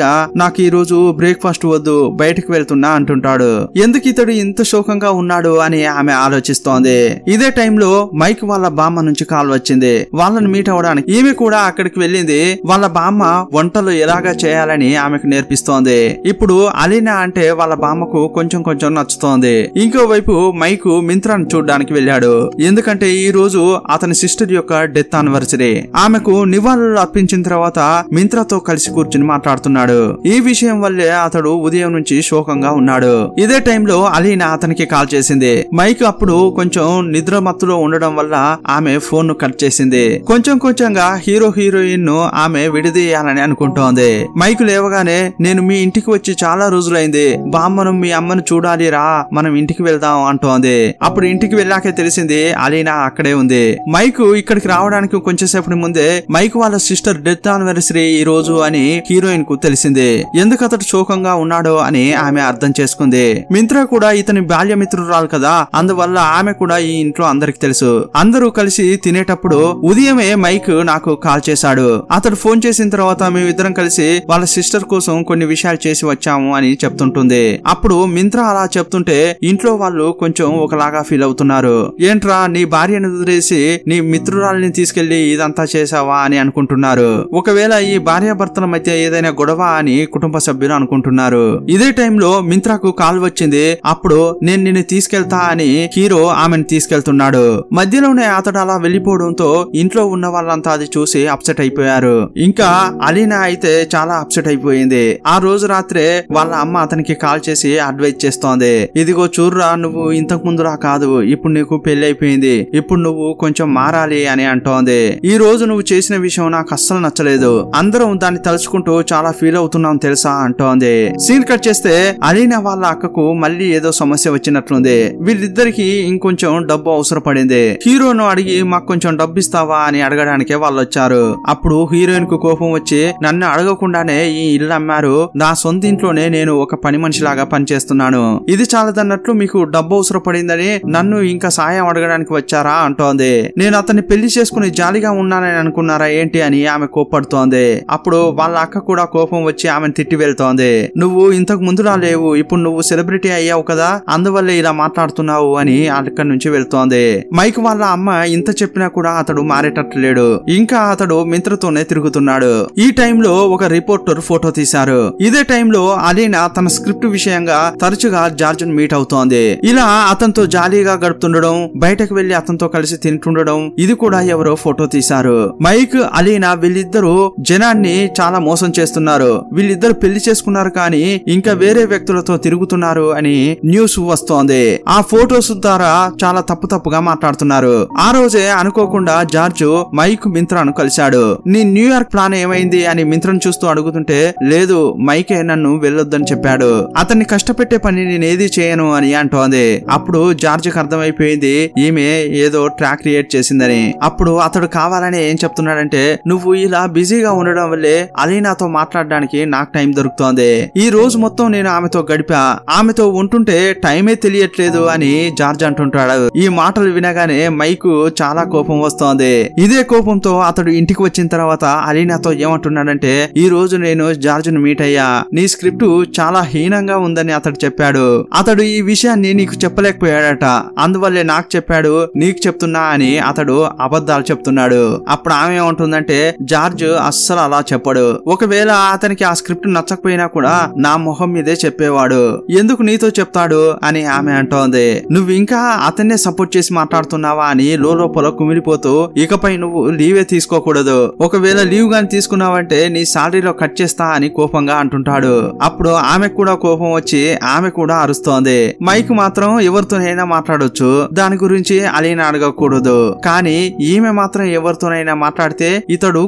గా నాకు ఈ రోజు బ్రేక్ఫాస్ట్ వద్దు బయటకు వెళ్తున్నా అంటుంటాడు ఎందుకు ఇతడు ఇంత శోకంగా ఉన్నాడు అని ఆమె ఆలోచిస్తోంది ఇదే టైంలో మైక్ వాళ్ళ బామ్మ నుంచి కాల్ వచ్చింది వాళ్ళని మీట్ అవడానికి ఈమె కూడా అక్కడికి వెళ్ళింది వాళ్ళ బామ్మ వంటలు ఎలాగా చేయాలని ఆమెకు నేర్పిస్తోంది ఇప్పుడు అలీనా అంటే వాళ్ళ బామ్మకు కొంచెం కొంచెం నచ్చుతోంది ఇంకోవైపు మైక్ మింత్రాను చూడడానికి వెళ్ళాడు ఎందుకంటే ఈ రోజు అతని సిస్టర్ యొక్క డెత్ ఆనివర్సరీ ఆమెకు నివాళులు అర్పించిన తర్వాత మింత్రాతో కలిసి కూర్చుని మాట్లాడుతున్నాడు ఈ విషయం వల్లే అతడు ఉదయం నుంచి శోకంగా ఉన్నాడు ఇదే టైంలో అలీనా అతనికి కాల్ చేసింది మైక్ అప్పుడు కొంచెం నిద్ర మత్తులో ఉండడం వల్ల ఆమె ఫోన్ ను కట్ చేసింది కొంచెం కొంచెంగా హీరో హీరోయిన్ ను ఆమె విడదీయాలని అనుకుంటోంది మైక్ లేవగానే నేను మీ ఇంటికి వచ్చి చాలా రోజులైంది బామ్మను మీ అమ్మను చూడాలి రా మనం ఇంటికి వెళ్దాం అంటోంది అప్పుడు ఇంటికి వెళ్ళాకే తెలిసింది అలీనా అక్కడే ఉంది మైక్ ఇక్కడికి రావడానికి కొంచెంసేపటి ముందే మైక్ నీకు వాళ్ళ సిస్టర్ డెత్ ఆనివర్సరీ ఈ రోజు అని హీరోయిన్ కు తెలిసింది ఎందుకు అతడు శోకంగా ఉన్నాడో అని ఆమె అర్థం చేసుకుంది మింత్రా కూడా ఇతని బాల్యమిత్రురాలు కదా అందువల్ల ఆమె కూడా ఈ ఇంట్లో అందరికి తెలుసు అందరూ కలిసి తినేటప్పుడు ఉదయమే మైక్ నాకు కాల్ చేశాడు అతడు ఫోన్ చేసిన తర్వాత మేమిద్దరం కలిసి వాళ్ళ సిస్టర్ కోసం కొన్ని విషయాలు చేసి వచ్చాము అని చెప్తుంటుంది అప్పుడు మింత్రా అలా చెప్తుంటే ఇంట్లో వాళ్ళు కొంచెం ఒకలాగా ఫీల్ అవుతున్నారు ఏంట్రా నీ భార్యను వదిలేసి నీ మిత్రురాలిని తీసుకెళ్లి ఇదంతా చేసావా అని అనుకుంటున్నారు ఒకవేళ ఈ భార్యాభర్తల మధ్య ఏదైనా గొడవ అని కుటుంబ సభ్యులు అనుకుంటున్నారు ఇదే టైంలో మింత్రాకు కాల్ వచ్చింది అప్పుడు నేను నిన్ను తీసుకెళ్తా అని హీరో ఆమెను తీసుకెళ్తున్నాడు మధ్యలోనే అతడు అలా వెళ్లిపోవడంతో ఇంట్లో ఉన్న వాళ్ళంతా అది చూసి అప్సెట్ అయిపోయారు ఇంకా అలీనా అయితే చాలా అప్సెట్ అయిపోయింది ఆ రోజు రాత్రే వాళ్ళ అమ్మ అతనికి కాల్ చేసి అడ్వైజ్ చేస్తోంది ఇదిగో చూర్రా నువ్వు ఇంతకు ముందురా కాదు ఇప్పుడు నీకు పెళ్లి అయిపోయింది ఇప్పుడు నువ్వు కొంచెం మారాలి అని అంటోంది ఈ రోజు నువ్వు చేసిన విషయం నాకు అస్సలు నచ్చలేదు అందరం దాన్ని తలుచుకుంటూ చాలా ఫీల్ అవుతున్నాం తెలుసా అంటోంది సీన్ కట్ చేస్తే అలీనా వాళ్ళ అక్కకు మళ్ళీ ఏదో సమస్య వచ్చినట్లుంది వీళ్ళిద్దరికి ఇంకొంచెం డబ్బు అవసరపడింది హీరోను అడిగి మాకు కొంచెం డబ్బు ఇస్తావా అని అడగడానికే వాళ్ళు వచ్చారు అప్పుడు హీరోయిన్ కు కోపం వచ్చి నన్ను అడగకుండానే ఈ ఇల్లు అమ్మారు నా సొంత ఇంట్లోనే నేను ఒక పని మనిషిలాగా పనిచేస్తున్నాను ఇది చాలదన్నట్లు మీకు డబ్బు అవసరపడిందని నన్ను ఇంకా సాయం అడగడానికి వచ్చారా అంటోంది నేను అతన్ని పెళ్లి చేసుకుని జాలిగా ఉన్నానని అనుకున్నారా ఏంటి అని ఆమె కోప్పడుతోంది అప్పుడు వాళ్ళ అక్క కూడా కోపం వచ్చి ఆమెను తిట్టి వెళ్తోంది నువ్వు ఇంతకు ముందులా లేవు ఇప్పుడు నువ్వు సెలబ్రిటీ అయ్యావు కదా అందువల్ల ఇలా మాట్లాడుతున్నావు అని అక్కడి నుంచి వెళ్తోంది మైక్ వాళ్ళ అమ్మ ఇంత చెప్పినా కూడా అతడు మారేటట్లేడు ఇంకా అతడు మిత్రతోనే తిరుగుతున్నాడు ఈ టైంలో ఒక రిపోర్టర్ ఫోటో తీశారు ఇదే టైంలో అలీనా తన స్క్రిప్ట్ విషయంగా తరచుగా జార్జన్ మీట్ అవుతోంది ఇలా అతనితో జాలీగా గడుపుతుండడం బయటకు వెళ్లి అతనితో కలిసి తింటుండడం ఇది కూడా ఎవరో ఫోటో తీశారు మైక్ మరియు అలీనా వీళ్ళిద్దరూ జనాన్ని చాలా మోసం చేస్తున్నారు వీళ్ళిద్దరు పెళ్లి చేసుకున్నారు కానీ ఇంకా వేరే వ్యక్తులతో తిరుగుతున్నారు అని న్యూస్ వస్తోంది ఆ ఫోటోస్ ద్వారా చాలా తప్పు తప్పుగా మాట్లాడుతున్నారు ఆ రోజే అనుకోకుండా జార్జ్ మైక్ మింత్రాను కలిశాడు నీ న్యూయార్క్ ప్లాన్ ఏమైంది అని మింత్రను చూస్తూ అడుగుతుంటే లేదు మైకే నన్ను వెళ్ళొద్దని చెప్పాడు అతన్ని కష్టపెట్టే పని నేనేది చేయను అని అంటోంది అప్పుడు జార్జ్కి అర్థమైపోయింది ఈమె ఏదో ట్రాక్ క్రియేట్ చేసిందని అప్పుడు అతడు కావాలని ఏం చెప్తున్నాడంటే ఏంటంటే నువ్వు ఇలా బిజీగా ఉండడం వల్లే అలీనాతో మాట్లాడడానికి నాకు టైం దొరుకుతోంది ఈ రోజు మొత్తం నేను ఆమెతో గడిపా ఆమెతో ఉంటుంటే టైమే తెలియట్లేదు అని జార్జ్ అంటుంటాడు ఈ మాటలు వినగానే మైకు చాలా కోపం వస్తోంది ఇదే కోపంతో అతడు ఇంటికి వచ్చిన తర్వాత అలీనాతో ఏమంటున్నాడంటే ఈ రోజు నేను జార్జ్ ను మీట్ అయ్యా నీ స్క్రిప్ట్ చాలా హీనంగా ఉందని అతడు చెప్పాడు అతడు ఈ విషయాన్ని నీకు చెప్పలేకపోయాడట అందువల్లే నాకు చెప్పాడు నీకు చెప్తున్నా అని అతడు అబద్ధాలు చెప్తున్నాడు అప్పుడు ఆమె ఏమంటుంది ఉంటుందంటే జార్జ్ అస్సలు అలా చెప్పడు ఒకవేళ అతనికి ఆ స్క్రిప్ట్ నచ్చకపోయినా కూడా నా మొహం మీదే చెప్పేవాడు ఎందుకు నీతో చెప్తాడు అని ఆమె అంటోంది నువ్వు ఇంకా అతన్నే సపోర్ట్ చేసి మాట్లాడుతున్నావా అని లోపల కుమిలిపోతూ ఇకపై నువ్వు లీవే తీసుకోకూడదు ఒకవేళ లీవ్ గాని తీసుకున్నావంటే నీ శాలరీలో కట్ చేస్తా అని కోపంగా అంటుంటాడు అప్పుడు ఆమెకు కూడా కోపం వచ్చి ఆమె కూడా అరుస్తోంది మైక్ మాత్రం ఎవరితోనైనా మాట్లాడొచ్చు దాని గురించి అలీనా అడగకూడదు కానీ ఈమె మాత్రం ఎవరితోనైనా మాట్లాడితే ఇతడు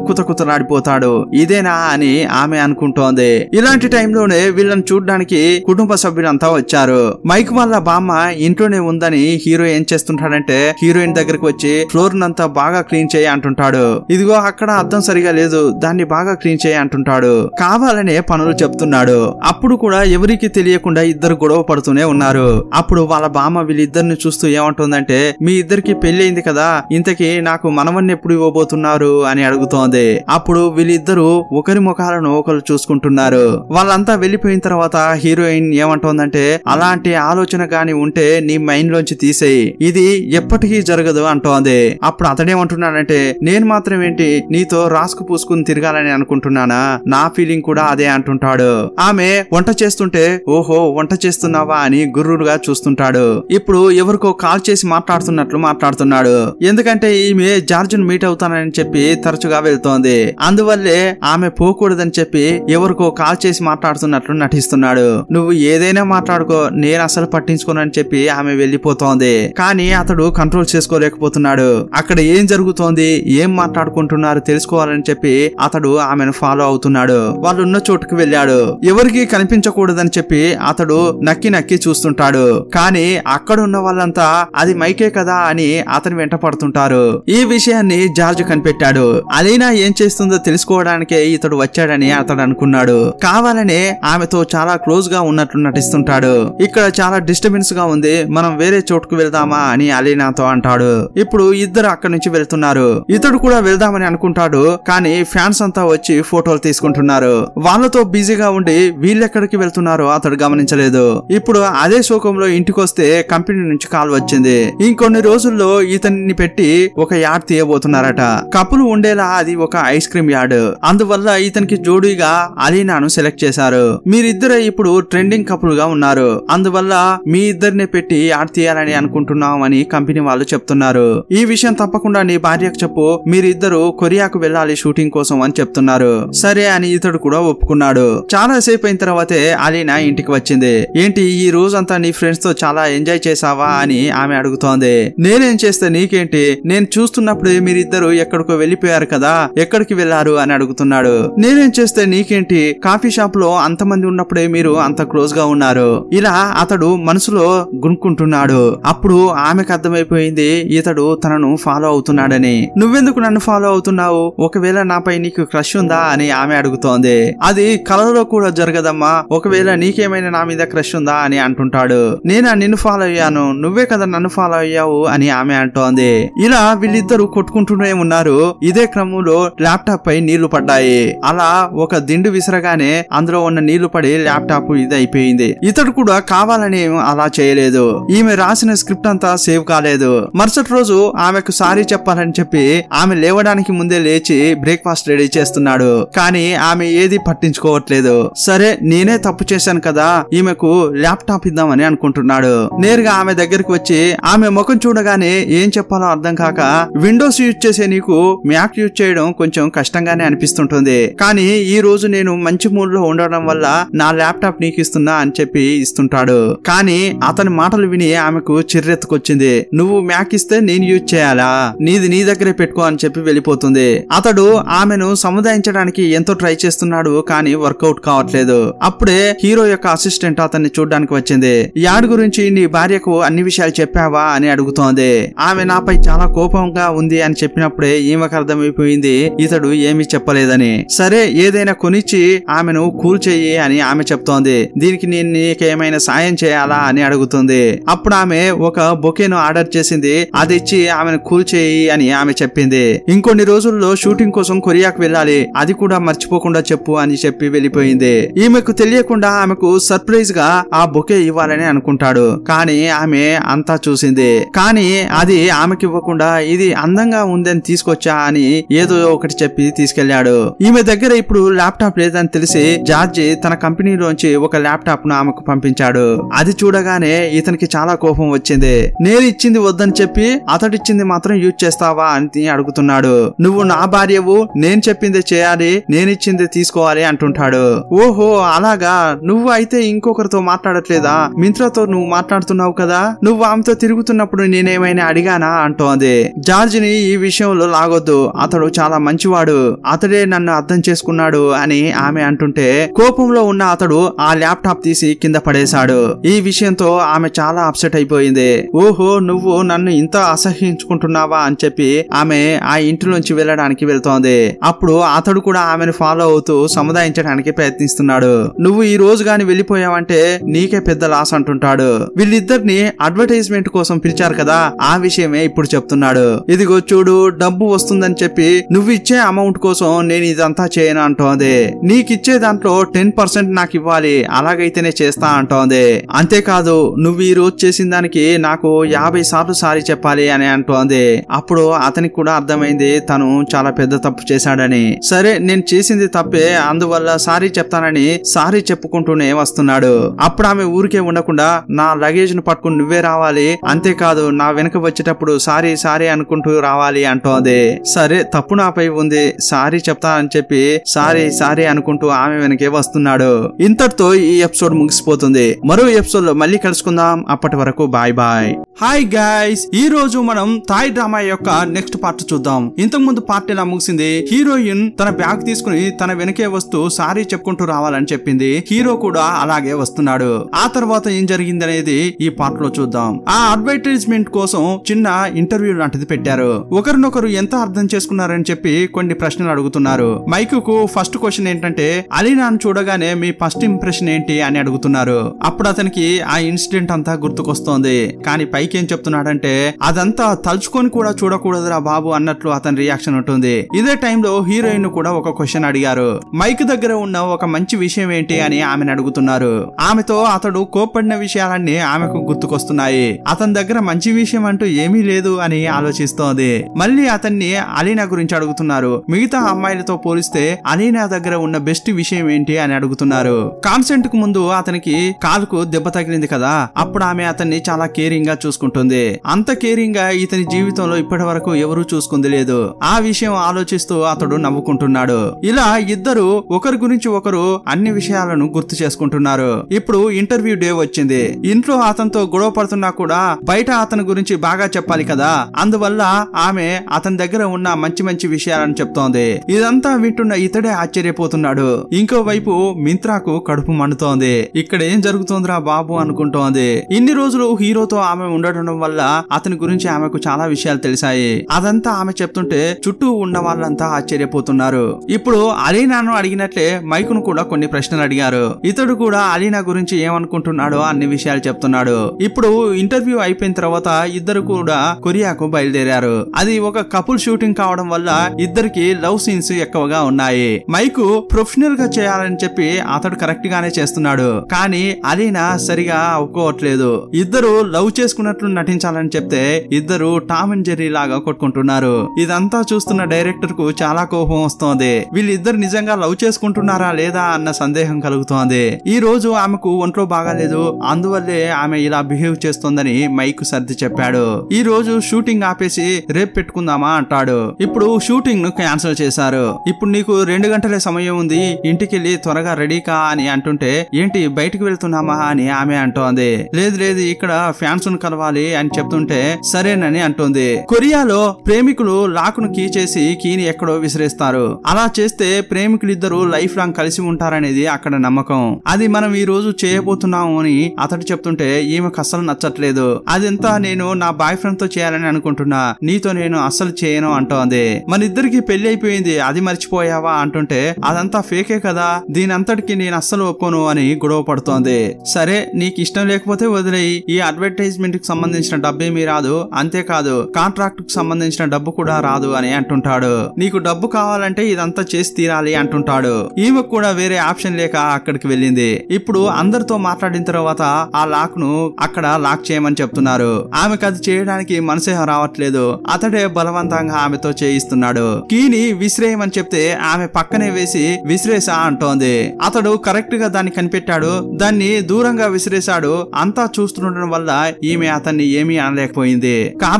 నాడిపోతాడు ఇదేనా అని ఆమె అనుకుంటోంది ఇలాంటి టైంలోనే వీళ్ళని చూడడానికి కుటుంబ సభ్యులంతా వచ్చారు మైక్ వాళ్ళ బామ్మ ఇంట్లోనే ఉందని హీరో ఏం చేస్తుంటాడంటే హీరోయిన్ దగ్గరకు వచ్చి ఫ్లోర్ నంతా బాగా క్లీన్ చేయి అంటుంటాడు ఇదిగో అక్కడ అర్థం సరిగా లేదు దాన్ని బాగా క్లీన్ చేయి అంటుంటాడు కావాలనే పనులు చెప్తున్నాడు అప్పుడు కూడా ఎవరికి తెలియకుండా ఇద్దరు గొడవ పడుతూనే ఉన్నారు అప్పుడు వాళ్ళ బామ్మ వీళ్ళిద్దరిని చూస్తూ ఏమంటుందంటే మీ ఇద్దరికి పెళ్లి అయింది కదా ఇంతకీ నాకు మనవన్నెప్పుడు ఇవ్వబోతున్నారు అని అడుగుతోంది అప్పుడు వీళ్ళిద్దరూ ఒకరి ముఖాలను ఒకరు చూసుకుంటున్నారు వాళ్ళంతా వెళ్ళిపోయిన తర్వాత హీరోయిన్ ఏమంటోందంటే అలాంటి ఆలోచన గాని ఉంటే నీ మైండ్ లోంచి తీసేయి ఇది ఎప్పటికీ జరగదు అంటోంది అప్పుడు అతడేమంటున్నాడంటే నేను మాత్రం ఏంటి నీతో రాసుకు పూసుకుని తిరగాలని అనుకుంటున్నానా నా ఫీలింగ్ కూడా అదే అంటుంటాడు ఆమె వంట చేస్తుంటే ఓహో వంట చేస్తున్నావా అని గుర్రుడుగా చూస్తుంటాడు ఇప్పుడు ఎవరికో కాల్ చేసి మాట్లాడుతున్నట్లు మాట్లాడుతున్నాడు ఎందుకంటే ఈమె జార్జున్ మీట్ అవుతానని చెప్పి తరచుగా వెళ్తోంది అందువల్లే ఆమె పోకూడదని చెప్పి ఎవరికో కాల్ చేసి మాట్లాడుతున్నట్లు నటిస్తున్నాడు నువ్వు ఏదైనా మాట్లాడుకో నేను అసలు పట్టించుకోనని చెప్పి ఆమె వెళ్ళిపోతోంది కానీ అతడు కంట్రోల్ చేసుకోలేకపోతున్నాడు అక్కడ ఏం జరుగుతోంది ఏం మాట్లాడుకుంటున్నారు తెలుసుకోవాలని చెప్పి అతడు ఆమెను ఫాలో అవుతున్నాడు వాళ్ళున్న చోటుకు వెళ్ళాడు ఎవరికి కనిపించకూడదని చెప్పి అతడు నక్కి నక్కి చూస్తుంటాడు కానీ అక్కడ ఉన్న వాళ్ళంతా అది మైకే కదా అని అతను వెంట పడుతుంటారు ఈ విషయాన్ని జార్జ్ కనిపెట్టాడు అలీనా ఏం చేస్తుందో తెలుసుకోవడానికే ఇతడు వచ్చాడని అతడు అనుకున్నాడు కావాలనే ఆమెతో చాలా క్లోజ్ గా ఉన్నట్లు నటిస్తుంటాడు ఇక్కడ చాలా డిస్టర్బెన్స్ గా ఉంది మనం వేరే చోటుకు వెళ్దామా అని అలీనాతో అంటాడు ఇప్పుడు ఇద్దరు అక్కడి నుంచి వెళ్తున్నారు ఇతడు కూడా వెళ్దామని అనుకుంటాడు కానీ ఫ్యాన్స్ అంతా వచ్చి ఫోటోలు తీసుకుంటున్నారు వాళ్ళతో బిజీగా ఉండి వీళ్ళెక్కడికి వెళ్తున్నారో అతడు గమనించలేదు ఇప్పుడు అదే శోకంలో ఇంటికొస్తే కంపెనీ నుంచి కాల్ వచ్చింది ఇంకొన్ని రోజుల్లో ఇతన్ని పెట్టి ఒక యాడ్ తీయబోతున్నారట కపులు ఉండేలా అది ఒక ఐస్ క్రీమ్ యార్డ్ అందువల్ల ఇతనికి జోడీగా అలీనాను సెలెక్ట్ చేశారు మీరిద్దరే ఇప్పుడు ట్రెండింగ్ కపుల్ గా ఉన్నారు అందువల్ల మీ ఇద్దరిని పెట్టి యాడ్ తీయాలని అనుకుంటున్నాం అని కంపెనీ వాళ్ళు చెప్తున్నారు ఈ విషయం తప్పకుండా నీ భార్యకు చెప్పు మీరిద్దరు కొరియాకు వెళ్ళాలి షూటింగ్ కోసం అని చెప్తున్నారు సరే అని ఇతడు కూడా ఒప్పుకున్నాడు చాలా సేపు అయిన తర్వాతే అలీనా ఇంటికి వచ్చింది ఏంటి ఈ రోజంతా నీ ఫ్రెండ్స్ తో చాలా ఎంజాయ్ చేసావా అని ఆమె అడుగుతోంది నేనేం చేస్తే నీకేంటి నేను చూస్తున్నప్పుడే మీరిద్దరు ఎక్కడికో వెళ్లి అయిపోయారు కదా ఎక్కడికి వెళ్లారు అని అడుగుతున్నాడు నేనేం చేస్తే నీకేంటి కాఫీ షాప్ లో అంతమంది ఉన్నప్పుడే మీరు అంత క్లోజ్ గా ఉన్నారు ఇలా అతడు మనసులో గునుక్కుంటున్నాడు అప్పుడు ఆమెకు అర్థమైపోయింది ఇతడు తనను ఫాలో అవుతున్నాడని నువ్వెందుకు నన్ను ఫాలో అవుతున్నావు ఒకవేళ నాపై నీకు క్రష్ ఉందా అని ఆమె అడుగుతోంది అది కలలో కూడా జరగదమ్మా ఒకవేళ నీకేమైనా నా మీద క్రష్ ఉందా అని అంటుంటాడు నేనా నిన్ను ఫాలో అయ్యాను నువ్వే కదా నన్ను ఫాలో అయ్యావు అని ఆమె అంటోంది ఇలా వీళ్ళిద్దరు కొట్టుకుంటూనే ఉన్నారు ఇదే క్రమంలో ల్యాప్టాప్ పై నీళ్లు పడ్డాయి అలా ఒక దిండు విసరగానే అందులో ఉన్న నీళ్లు పడి ల్యాప్టాప్ అయిపోయింది ఇతడు కూడా కావాలని అలా చేయలేదు ఈమె రాసిన స్క్రిప్ట్ అంతా సేవ్ కాలేదు మరుసటి రోజు ఆమెకు సారీ చెప్పాలని చెప్పి ఆమె లేవడానికి ముందే లేచి బ్రేక్ఫాస్ట్ రెడీ చేస్తున్నాడు కానీ ఆమె ఏది పట్టించుకోవట్లేదు సరే నేనే తప్పు చేశాను కదా ఈమెకు ల్యాప్టాప్ ఇద్దామని అనుకుంటున్నాడు నేరుగా ఆమె దగ్గరికి వచ్చి ఆమె ముఖం చూడగానే ఏం చెప్పాలో అర్థం కాక విండోస్ యూజ్ చేసే నీకు మ్యాప్ యాప్ యూజ్ చేయడం కొంచెం కష్టంగానే అనిపిస్తుంటుంది కానీ ఈ రోజు నేను మంచి మూడ్ లో ఉండడం వల్ల నా ల్యాప్టాప్ నీకు ఇస్తున్నా అని చెప్పి ఇస్తుంటాడు కానీ అతని మాటలు విని ఆమెకు చిర్రెత్తుకొచ్చింది నువ్వు మ్యాక్ ఇస్తే నేను యూజ్ చేయాలా నీది నీ దగ్గరే పెట్టుకో అని చెప్పి వెళ్ళిపోతుంది అతడు ఆమెను సముదాయించడానికి ఎంతో ట్రై చేస్తున్నాడు కానీ వర్కౌట్ కావట్లేదు అప్పుడే హీరో యొక్క అసిస్టెంట్ అతన్ని చూడడానికి వచ్చింది యాడ్ గురించి నీ భార్యకు అన్ని విషయాలు చెప్పావా అని అడుగుతోంది ఆమె నాపై చాలా కోపంగా ఉంది అని చెప్పినప్పుడే ఈమెకు అర్థం అర్థమైపోయింది ఇతడు ఏమీ చెప్పలేదని సరే ఏదైనా కొనిచ్చి ఆమెను కూల్చేయి అని ఆమె చెప్తోంది దీనికి నేను నీకేమైనా సాయం చేయాలా అని అడుగుతుంది అప్పుడు ఆమె ఒక బొకేను ఆర్డర్ చేసింది అది ఇచ్చి ఆమెను కూల్చేయి అని ఆమె చెప్పింది ఇంకొన్ని రోజుల్లో షూటింగ్ కోసం కొరియాకు వెళ్ళాలి అది కూడా మర్చిపోకుండా చెప్పు అని చెప్పి వెళ్ళిపోయింది ఈమెకు తెలియకుండా ఆమెకు సర్ప్రైజ్ గా ఆ బొకే ఇవ్వాలని అనుకుంటాడు కానీ ఆమె అంతా చూసింది కానీ అది ఆమెకి ఇవ్వకుండా ఇది అందంగా ఉందని తీసుకొచ్చా అని ఏదో ఒకటి చెప్పి తీసుకెళ్లాడు ఈమె దగ్గర ఇప్పుడు ల్యాప్టాప్ లేదని తెలిసి జార్జి తన కంపెనీలోంచి ఒక ల్యాప్టాప్ ను ఆమెకు పంపించాడు అది చూడగానే ఇతనికి చాలా కోపం వచ్చింది నేను ఇచ్చింది వద్దని చెప్పి అతడిచ్చింది మాత్రం యూజ్ చేస్తావా అని అడుగుతున్నాడు నువ్వు నా భార్యవు నేను చెప్పింది చేయాలి నేనిచ్చింది తీసుకోవాలి అంటుంటాడు ఓహో అలాగా నువ్వు అయితే ఇంకొకరితో మాట్లాడట్లేదా మిత్రతో నువ్వు మాట్లాడుతున్నావు కదా నువ్వు ఆమెతో తిరుగుతున్నప్పుడు నేనేమైనా అడిగానా అంటోంది జార్జ్ ని ఈ విషయంలో లాగొద్దు అతడు చాలా మంచివాడు అతడే నన్ను అర్థం చేసుకున్నాడు అని ఆమె అంటుంటే కోపంలో ఉన్న అతడు ఆ ల్యాప్టాప్ తీసి కింద పడేశాడు ఈ విషయంతో ఆమె చాలా అప్సెట్ అయిపోయింది ఓహో నువ్వు నన్ను ఇంత అసహ్యించుకుంటున్నావా అని చెప్పి ఆమె ఆ ఇంటి నుంచి వెళ్ళడానికి వెళ్తోంది అప్పుడు అతడు కూడా ఆమెను ఫాలో అవుతూ సముదాయించడానికి ప్రయత్నిస్తున్నాడు నువ్వు ఈ రోజు గాని వెళ్ళిపోయావంటే నీకే పెద్ద లాస్ అంటుంటాడు వీళ్ళిద్దరిని అడ్వర్టైజ్మెంట్ కోసం పిలిచారు కదా ఆ విషయమే ఇప్పుడు చెప్తున్నాడు ఇదిగో చూడు డబ్బు వస్తుందని చెప్పి నువ్వు ఇచ్చే అమౌంట్ కోసం నేను ఇదంతా చేయను అంటోంది నీకిచ్చే దాంట్లో టెన్ పర్సెంట్ నాకు ఇవ్వాలి అలాగైతేనే చేస్తా అంటోంది అంతేకాదు నువ్వు ఈ రోజు చేసిన దానికి నాకు యాభై సార్లు సారీ చెప్పాలి అని అంటోంది అప్పుడు అతనికి కూడా అర్థమైంది తను చాలా పెద్ద తప్పు చేశాడని సరే నేను చేసింది తప్పే అందువల్ల సారీ చెప్తానని సారీ చెప్పుకుంటూనే వస్తున్నాడు అప్పుడు ఆమె ఊరికే ఉండకుండా నా లగేజ్ ను పట్టుకుని నువ్వే రావాలి అంతేకాదు నా వెనక వచ్చేటప్పుడు సారీ సారీ అనుకుంటూ రావాలి అంటోంది సరే సరే తప్పు నాపై ఉంది సారీ చెప్తా అని చెప్పి సారీ సారీ అనుకుంటూ ఆమె వెనకే వస్తున్నాడు ఇంతటితో ఈ ఎపిసోడ్ ముగిసిపోతుంది మరో ఎపిసోడ్ లో మళ్ళీ కలుసుకుందాం అప్పటి వరకు బాయ్ బాయ్ హాయ్ గైస్ ఈ రోజు మనం థాయ్ డ్రామా యొక్క నెక్స్ట్ పార్ట్ చూద్దాం ఇంతకు ముందు పార్ట్ ఎలా ముగిసింది హీరోయిన్ తన బ్యాగ్ తీసుకుని తన వెనకే వస్తూ సారీ చెప్పుకుంటూ రావాలని చెప్పింది హీరో కూడా అలాగే వస్తున్నాడు ఆ తర్వాత ఏం జరిగింది అనేది ఈ పార్ట్ లో చూద్దాం ఆ అడ్వర్టైజ్మెంట్ కోసం చిన్న ఇంటర్వ్యూ లాంటిది పెట్టారు ఒకరినొకరు ఎంత అర్థం చేసుకున్నారని చెప్పి కొన్ని ప్రశ్నలు అడుగుతున్నారు మైక్ కు ఫస్ట్ క్వశ్చన్ ఏంటంటే అలీనాను చూడగానే మీ ఫస్ట్ ఇంప్రెషన్ ఏంటి అని అడుగుతున్నారు అప్పుడు అతనికి ఆ ఇన్సిడెంట్ అంతా గుర్తుకొస్తోంది కానీ పైకి ఏం చెప్తున్నాడంటే అదంతా తలుచుకొని కూడా చూడకూడదురా బాబు అన్నట్లు అతని రియాక్షన్ ఉంటుంది ఇదే టైంలో హీరోయిన్ కూడా ఒక క్వశ్చన్ అడిగారు మైక్ దగ్గర ఉన్న ఒక మంచి విషయం ఏంటి అని ఆమెను అడుగుతున్నారు ఆమెతో అతడు కోపడిన విషయాలన్నీ ఆమెకు గుర్తుకొస్తున్నాయి అతని దగ్గర మంచి విషయం అంటూ ఏమీ లేదు అని ఆలోచిస్తోంది మళ్ళీ అతన్ని అలీనా గురించి అడుగుతున్నారు మిగతా అమ్మాయిలతో పోలిస్తే అలీనా దగ్గర ఉన్న బెస్ట్ విషయం ఏంటి అని అడుగుతున్నారు కాన్సెంట్ కు ముందు అతనికి కాలుకు దెబ్బ తగిలింది కదా అప్పుడు ఆమె అతన్ని చాలా కేరింగ్ గా చూసుకుంటుంది అంత కేరింగ్ గా ఇతని జీవితంలో ఇప్పటి వరకు ఎవరూ చూసుకుంది లేదు ఆ విషయం ఆలోచిస్తూ అతడు నవ్వుకుంటున్నాడు ఇలా ఇద్దరు ఒకరి గురించి ఒకరు అన్ని విషయాలను గుర్తు చేసుకుంటున్నారు ఇప్పుడు ఇంటర్వ్యూ డే వచ్చింది ఇంట్లో అతనితో గొడవ పడుతున్నా కూడా బయట అతని గురించి బాగా చెప్పాలి కదా అందువల్ల ఆమె అతని దగ్గర ఉన్న మంచి మంచి విషయాలను చెప్తోంది ఇదంతా వింటున్న ఇతడే ఆశ్చర్యపోతున్నాడు ఇంకోవైపు మింత్రాకు కడుపు మండుతోంది ఇక్కడ ఏం జరుగుతోందిరా బాబు అనుకుంటోంది ఇన్ని రోజులు హీరోతో ఆమె ఉండటం వల్ల అతని గురించి ఆమెకు చాలా విషయాలు తెలిసాయి అదంతా ఆమె చెప్తుంటే చుట్టూ ఉన్న వాళ్ళంతా ఆశ్చర్యపోతున్నారు ఇప్పుడు అలీనాను అడిగినట్లే ను కూడా కొన్ని ప్రశ్నలు అడిగారు ఇతడు కూడా అలీనా గురించి ఏమనుకుంటున్నాడో అన్ని విషయాలు చెప్తున్నాడు ఇప్పుడు ఇంటర్వ్యూ అయిపోయిన తర్వాత ఇద్దరు కూడా కొరియాకు బయలుదేరారు అది ఒక కపుల్ షూటింగ్ కావడం వల్ల ఇద్దరికి లవ్ సీన్స్ ఎక్కువగా ఉన్నాయి మైక్ ప్రొఫెషనల్ గా చేయాలని చెప్పి అతడు కరెక్ట్ గానే చేస్తున్నాడు కానీ అలీనా సరిగా ఒప్పుకోవట్లేదు ఇద్దరు లవ్ చేసుకున్నట్లు నటించాలని చెప్తే ఇద్దరు టామ్ అండ్ జెర్రీ లాగా కొట్టుకుంటున్నారు ఇదంతా చూస్తున్న డైరెక్టర్ కు చాలా కోపం వస్తోంది వీళ్ళిద్దరు నిజంగా లవ్ చేసుకుంటున్నారా లేదా అన్న సందేహం కలుగుతోంది ఈ రోజు ఆమెకు ఒంట్లో బాగాలేదు అందువల్లే ఆమె ఇలా బిహేవ్ చేస్తోందని మైక్ సర్ది చెప్పాడు ఈ రోజు షూటింగ్ ఆపేసి రేపు పెట్టుకుందామా అంటాడు ఇప్పుడు షూటింగ్ ను క్యాన్సిల్ చేశారు ఇప్పుడు నీకు రెండు గంటల సమయం ఉంది ఇంటికెళ్ళి త్వరగా రెడీ కా అని అంటుంటే ఏంటి బయటకు వెళ్తున్నామా అని ఆమె అంటోంది లేదు లేదు ఇక్కడ ఫ్యాన్స్ ను కలవాలి అని చెప్తుంటే సరేనని అంటుంది కొరియాలో ప్రేమికులు లాక్ ను కీ చేసి కీని ఎక్కడో విసిరేస్తారు అలా చేస్తే ప్రేమికులిద్దరు లైఫ్ లాంగ్ కలిసి ఉంటారనేది అక్కడ నమ్మకం అది మనం ఈ రోజు చేయబోతున్నాము అని అతడు చెప్తుంటే ఈమె అస్సలు నచ్చట్లేదు అదంతా నేను నా బాయ్ ఫ్రెండ్ తో చేయాలని అనుకుంటున్నా నీతో నేను అస్సలు చేయను అంటోంది మన ఇద్దరికి పెళ్లి అయిపోయింది అది మర్చిపోయావా అంటుంటే అదంతా ఫేకే కదా దీని అంతటికి నేను అస్సలు ఒప్పుకోను అని గొడవ పడుతోంది సరే నీకు ఇష్టం లేకపోతే వదిలేయి ఈ అడ్వర్టైజ్మెంట్ కి సంబంధించిన డబ్బేమీ రాదు అంతేకాదు కాంట్రాక్ట్ కు సంబంధించిన డబ్బు కూడా రాదు అని అంటుంటాడు నీకు డబ్బు కావాలంటే ఇదంతా చేసి తీరాలి అంటుంటాడు ఈమె కూడా వేరే ఆప్షన్ లేక అక్కడికి వెళ్ళింది ఇప్పుడు అందరితో మాట్లాడిన తర్వాత ఆ లాక్ ను అక్కడ లాక్ చేయమని చెప్తున్నారు ఆమెకు అది చేయడానికి మనసే రావట్లేదు అతడే బలవంతంగా ఆమెతో చేయిస్తున్నాడు కీని విసిరేయమని చెప్తే ఆమె పక్కనే వేసి విసిరేసా అంటోంది అతడు కరెక్ట్ గా దాన్ని కనిపెట్టాడు దాన్ని దూరంగా విసిరేశాడు అంతా చూస్తుండడం వల్ల ఈమె అతన్ని ఏమీ అనలేకపోయింది